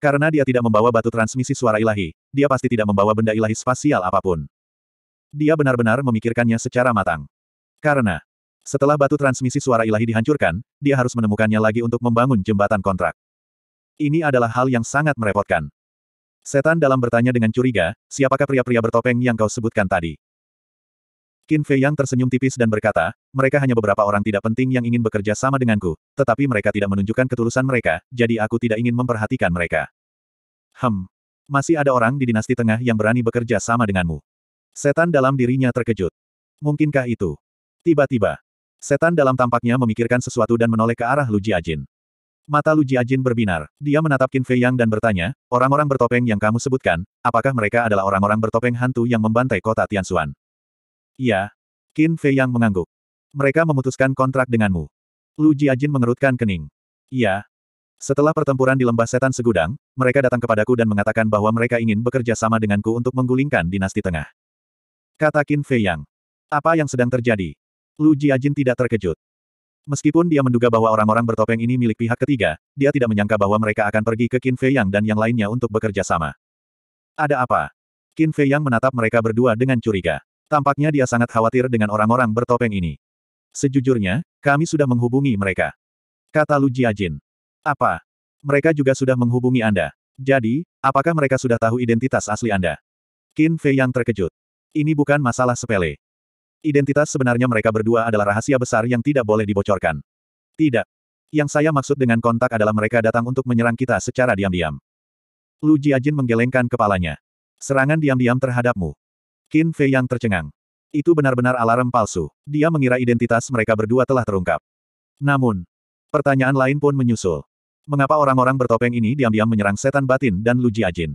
Karena dia tidak membawa batu transmisi suara ilahi, dia pasti tidak membawa benda ilahi spasial apapun. Dia benar-benar memikirkannya secara matang. Karena, setelah batu transmisi suara ilahi dihancurkan, dia harus menemukannya lagi untuk membangun jembatan kontrak. Ini adalah hal yang sangat merepotkan. Setan dalam bertanya dengan curiga, siapakah pria-pria bertopeng yang kau sebutkan tadi? Qin Fei Yang tersenyum tipis dan berkata, mereka hanya beberapa orang tidak penting yang ingin bekerja sama denganku, tetapi mereka tidak menunjukkan ketulusan mereka, jadi aku tidak ingin memperhatikan mereka. Hem. Masih ada orang di dinasti tengah yang berani bekerja sama denganmu. Setan dalam dirinya terkejut. Mungkinkah itu? Tiba-tiba, setan dalam tampaknya memikirkan sesuatu dan menoleh ke arah Lu Jiajin. Mata Lu Jiajin berbinar. Dia menatap Qin Fei Yang dan bertanya, orang-orang bertopeng yang kamu sebutkan, apakah mereka adalah orang-orang bertopeng hantu yang membantai kota Tianxuan? Iya. Qin Fei yang mengangguk. Mereka memutuskan kontrak denganmu. Lu Jiajin mengerutkan kening. Iya. Setelah pertempuran di lembah setan segudang, mereka datang kepadaku dan mengatakan bahwa mereka ingin bekerja sama denganku untuk menggulingkan dinasti tengah. Kata Qin Fei Yang. Apa yang sedang terjadi? Lu Jiajin tidak terkejut. Meskipun dia menduga bahwa orang-orang bertopeng ini milik pihak ketiga, dia tidak menyangka bahwa mereka akan pergi ke Qin Fei Yang dan yang lainnya untuk bekerja sama. Ada apa? Qin Fei Yang menatap mereka berdua dengan curiga. Tampaknya dia sangat khawatir dengan orang-orang bertopeng ini. Sejujurnya, kami sudah menghubungi mereka. Kata Lu Jiajin. Apa? Mereka juga sudah menghubungi Anda. Jadi, apakah mereka sudah tahu identitas asli Anda? Qin Fei yang terkejut. Ini bukan masalah sepele. Identitas sebenarnya mereka berdua adalah rahasia besar yang tidak boleh dibocorkan. Tidak. Yang saya maksud dengan kontak adalah mereka datang untuk menyerang kita secara diam-diam. Lu Jiajin menggelengkan kepalanya. Serangan diam-diam terhadapmu. Qin Fei yang tercengang. Itu benar-benar alarm palsu. Dia mengira identitas mereka berdua telah terungkap. Namun, pertanyaan lain pun menyusul. Mengapa orang-orang bertopeng ini diam-diam menyerang setan batin dan Lu Jiajin?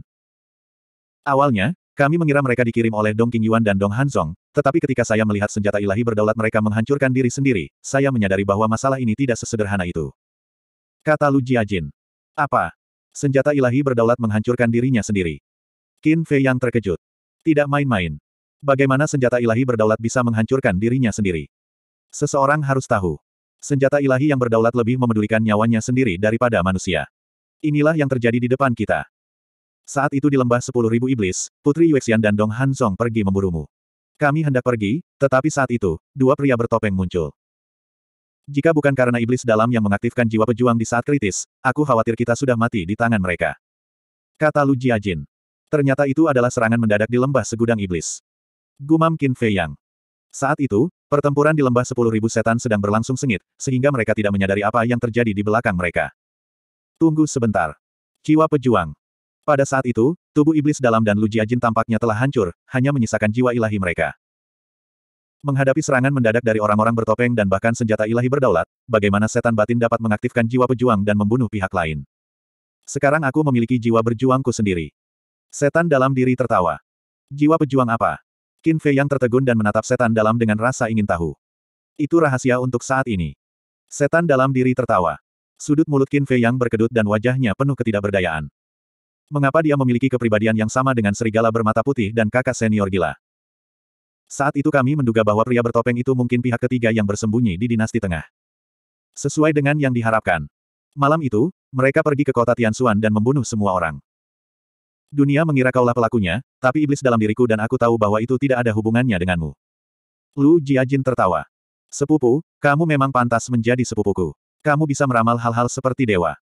Awalnya, kami mengira mereka dikirim oleh Dong Qingyuan dan Dong Hanzong, tetapi ketika saya melihat senjata ilahi berdaulat mereka menghancurkan diri sendiri, saya menyadari bahwa masalah ini tidak sesederhana itu. Kata Lu Jiajin. Apa? Senjata ilahi berdaulat menghancurkan dirinya sendiri. Qin Fei yang terkejut. Tidak main-main. Bagaimana senjata ilahi berdaulat bisa menghancurkan dirinya sendiri? Seseorang harus tahu. Senjata ilahi yang berdaulat lebih memedulikan nyawanya sendiri daripada manusia. Inilah yang terjadi di depan kita. Saat itu di lembah sepuluh ribu iblis, Putri Yuexian dan Dong Hanzong pergi memburumu. Kami hendak pergi, tetapi saat itu, dua pria bertopeng muncul. Jika bukan karena iblis dalam yang mengaktifkan jiwa pejuang di saat kritis, aku khawatir kita sudah mati di tangan mereka. Kata Lu Jiajin. Ternyata itu adalah serangan mendadak di lembah segudang iblis. Gumam Qin Fei Yang. Saat itu, pertempuran di lembah sepuluh ribu setan sedang berlangsung sengit, sehingga mereka tidak menyadari apa yang terjadi di belakang mereka. Tunggu sebentar. Jiwa pejuang. Pada saat itu, tubuh iblis dalam dan Lu Jiajin tampaknya telah hancur, hanya menyisakan jiwa ilahi mereka. Menghadapi serangan mendadak dari orang-orang bertopeng dan bahkan senjata ilahi berdaulat, bagaimana setan batin dapat mengaktifkan jiwa pejuang dan membunuh pihak lain? Sekarang aku memiliki jiwa berjuangku sendiri. Setan dalam diri tertawa. Jiwa pejuang apa? Qin Fei yang tertegun dan menatap setan dalam dengan rasa ingin tahu. Itu rahasia untuk saat ini. Setan dalam diri tertawa. Sudut mulut Qin Fei yang berkedut dan wajahnya penuh ketidakberdayaan. Mengapa dia memiliki kepribadian yang sama dengan serigala bermata putih dan kakak senior gila? Saat itu kami menduga bahwa pria bertopeng itu mungkin pihak ketiga yang bersembunyi di dinasti tengah. Sesuai dengan yang diharapkan. Malam itu, mereka pergi ke kota Tianxuan dan membunuh semua orang. Dunia mengira kaulah pelakunya, tapi iblis dalam diriku dan aku tahu bahwa itu tidak ada hubungannya denganmu. Lu Jiajin tertawa. Sepupu, kamu memang pantas menjadi sepupuku. Kamu bisa meramal hal-hal seperti dewa.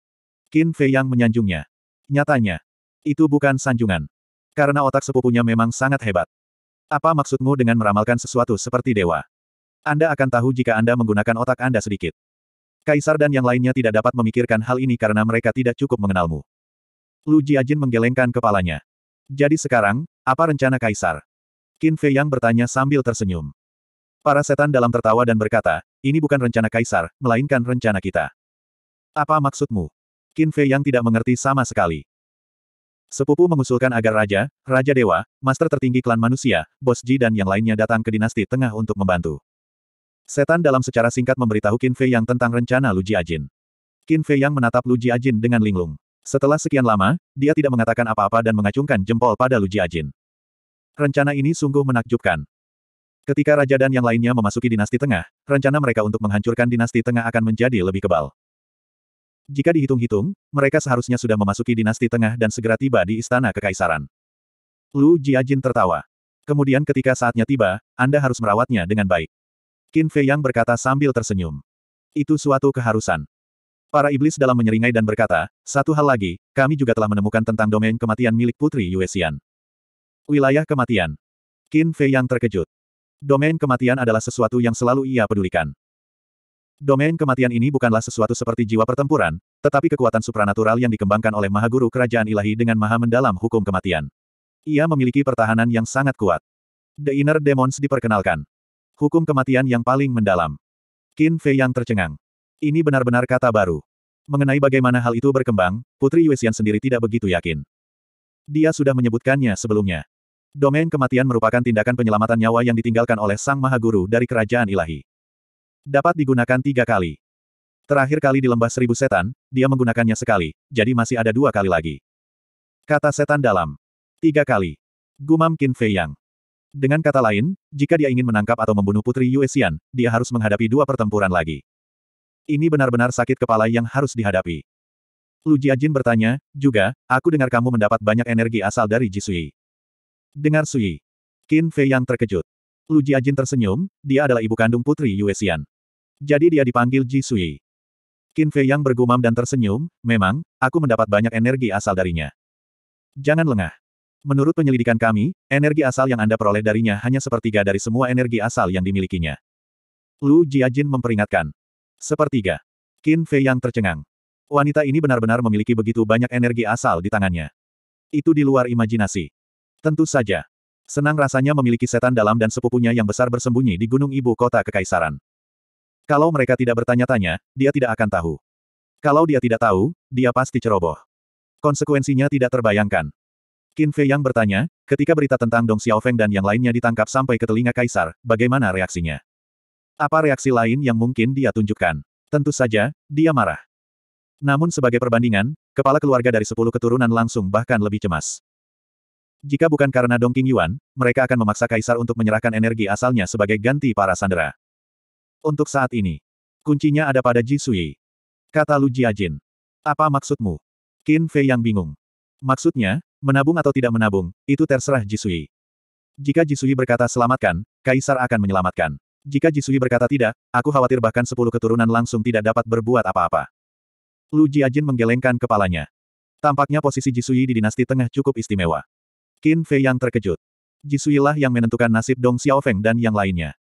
Qin Fei Yang menyanjungnya. Nyatanya, itu bukan sanjungan. Karena otak sepupunya memang sangat hebat. Apa maksudmu dengan meramalkan sesuatu seperti dewa? Anda akan tahu jika Anda menggunakan otak Anda sedikit. Kaisar dan yang lainnya tidak dapat memikirkan hal ini karena mereka tidak cukup mengenalmu. Lu Jiajin menggelengkan kepalanya. Jadi sekarang, apa rencana Kaisar? Qin Fei Yang bertanya sambil tersenyum. Para setan dalam tertawa dan berkata, ini bukan rencana Kaisar, melainkan rencana kita. Apa maksudmu? Qin Fei Yang tidak mengerti sama sekali. Sepupu mengusulkan agar Raja, Raja Dewa, Master tertinggi klan manusia, Bos Ji dan yang lainnya datang ke dinasti tengah untuk membantu. Setan dalam secara singkat memberitahu Qin Fei Yang tentang rencana Lu Jiajin. Qin Fei Yang menatap Lu Jiajin dengan linglung. Setelah sekian lama, dia tidak mengatakan apa-apa dan mengacungkan jempol pada Lu Jiajin. Rencana ini sungguh menakjubkan. Ketika raja dan yang lainnya memasuki dinasti tengah, rencana mereka untuk menghancurkan dinasti tengah akan menjadi lebih kebal. Jika dihitung-hitung, mereka seharusnya sudah memasuki dinasti tengah dan segera tiba di istana kekaisaran. Lu Jiajin tertawa. Kemudian ketika saatnya tiba, Anda harus merawatnya dengan baik. Qin Fei Yang berkata sambil tersenyum. Itu suatu keharusan para iblis dalam menyeringai dan berkata, satu hal lagi, kami juga telah menemukan tentang domain kematian milik Putri Yuexian. Wilayah kematian. Qin Fei yang terkejut. Domain kematian adalah sesuatu yang selalu ia pedulikan. Domain kematian ini bukanlah sesuatu seperti jiwa pertempuran, tetapi kekuatan supranatural yang dikembangkan oleh Maha Guru Kerajaan Ilahi dengan maha mendalam hukum kematian. Ia memiliki pertahanan yang sangat kuat. The Inner Demons diperkenalkan. Hukum kematian yang paling mendalam. Qin Fei yang tercengang. Ini benar-benar kata baru. Mengenai bagaimana hal itu berkembang, Putri Yuesian sendiri tidak begitu yakin. Dia sudah menyebutkannya sebelumnya. Domain kematian merupakan tindakan penyelamatan nyawa yang ditinggalkan oleh Sang Maha Guru dari Kerajaan Ilahi. Dapat digunakan tiga kali. Terakhir kali di lembah seribu setan, dia menggunakannya sekali, jadi masih ada dua kali lagi. Kata setan dalam. Tiga kali. Gumam Qin Fei Yang. Dengan kata lain, jika dia ingin menangkap atau membunuh Putri Yuesian, dia harus menghadapi dua pertempuran lagi. Ini benar-benar sakit kepala yang harus dihadapi. Lu Jiajin bertanya, juga, aku dengar kamu mendapat banyak energi asal dari Ji Sui. Dengar Sui. Qin Fei yang terkejut. Lu Jiajin tersenyum, dia adalah ibu kandung putri Yue Xian. Jadi dia dipanggil Ji Sui. Qin Fei yang bergumam dan tersenyum, memang, aku mendapat banyak energi asal darinya. Jangan lengah. Menurut penyelidikan kami, energi asal yang Anda peroleh darinya hanya sepertiga dari semua energi asal yang dimilikinya. Lu Jiajin memperingatkan. Sepertiga. Qin Fei yang tercengang. Wanita ini benar-benar memiliki begitu banyak energi asal di tangannya. Itu di luar imajinasi. Tentu saja. Senang rasanya memiliki setan dalam dan sepupunya yang besar bersembunyi di gunung ibu kota kekaisaran. Kalau mereka tidak bertanya-tanya, dia tidak akan tahu. Kalau dia tidak tahu, dia pasti ceroboh. Konsekuensinya tidak terbayangkan. Qin Fei yang bertanya, ketika berita tentang Dong Xiaofeng dan yang lainnya ditangkap sampai ke telinga kaisar, bagaimana reaksinya? Apa reaksi lain yang mungkin dia tunjukkan? Tentu saja, dia marah. Namun sebagai perbandingan, kepala keluarga dari sepuluh keturunan langsung bahkan lebih cemas. Jika bukan karena Dong King Yuan, mereka akan memaksa Kaisar untuk menyerahkan energi asalnya sebagai ganti para sandera. Untuk saat ini, kuncinya ada pada Ji Sui. Kata Lu Jiajin. Apa maksudmu? Qin Fei yang bingung. Maksudnya, menabung atau tidak menabung, itu terserah Ji Sui. Jika Ji Sui berkata selamatkan, Kaisar akan menyelamatkan. Jika Jisui berkata tidak, aku khawatir bahkan sepuluh keturunan langsung tidak dapat berbuat apa-apa. Lu Jiajin menggelengkan kepalanya. Tampaknya posisi Jisui di dinasti tengah cukup istimewa. Qin Fei yang terkejut. Jisui lah yang menentukan nasib Dong Xiaofeng dan yang lainnya.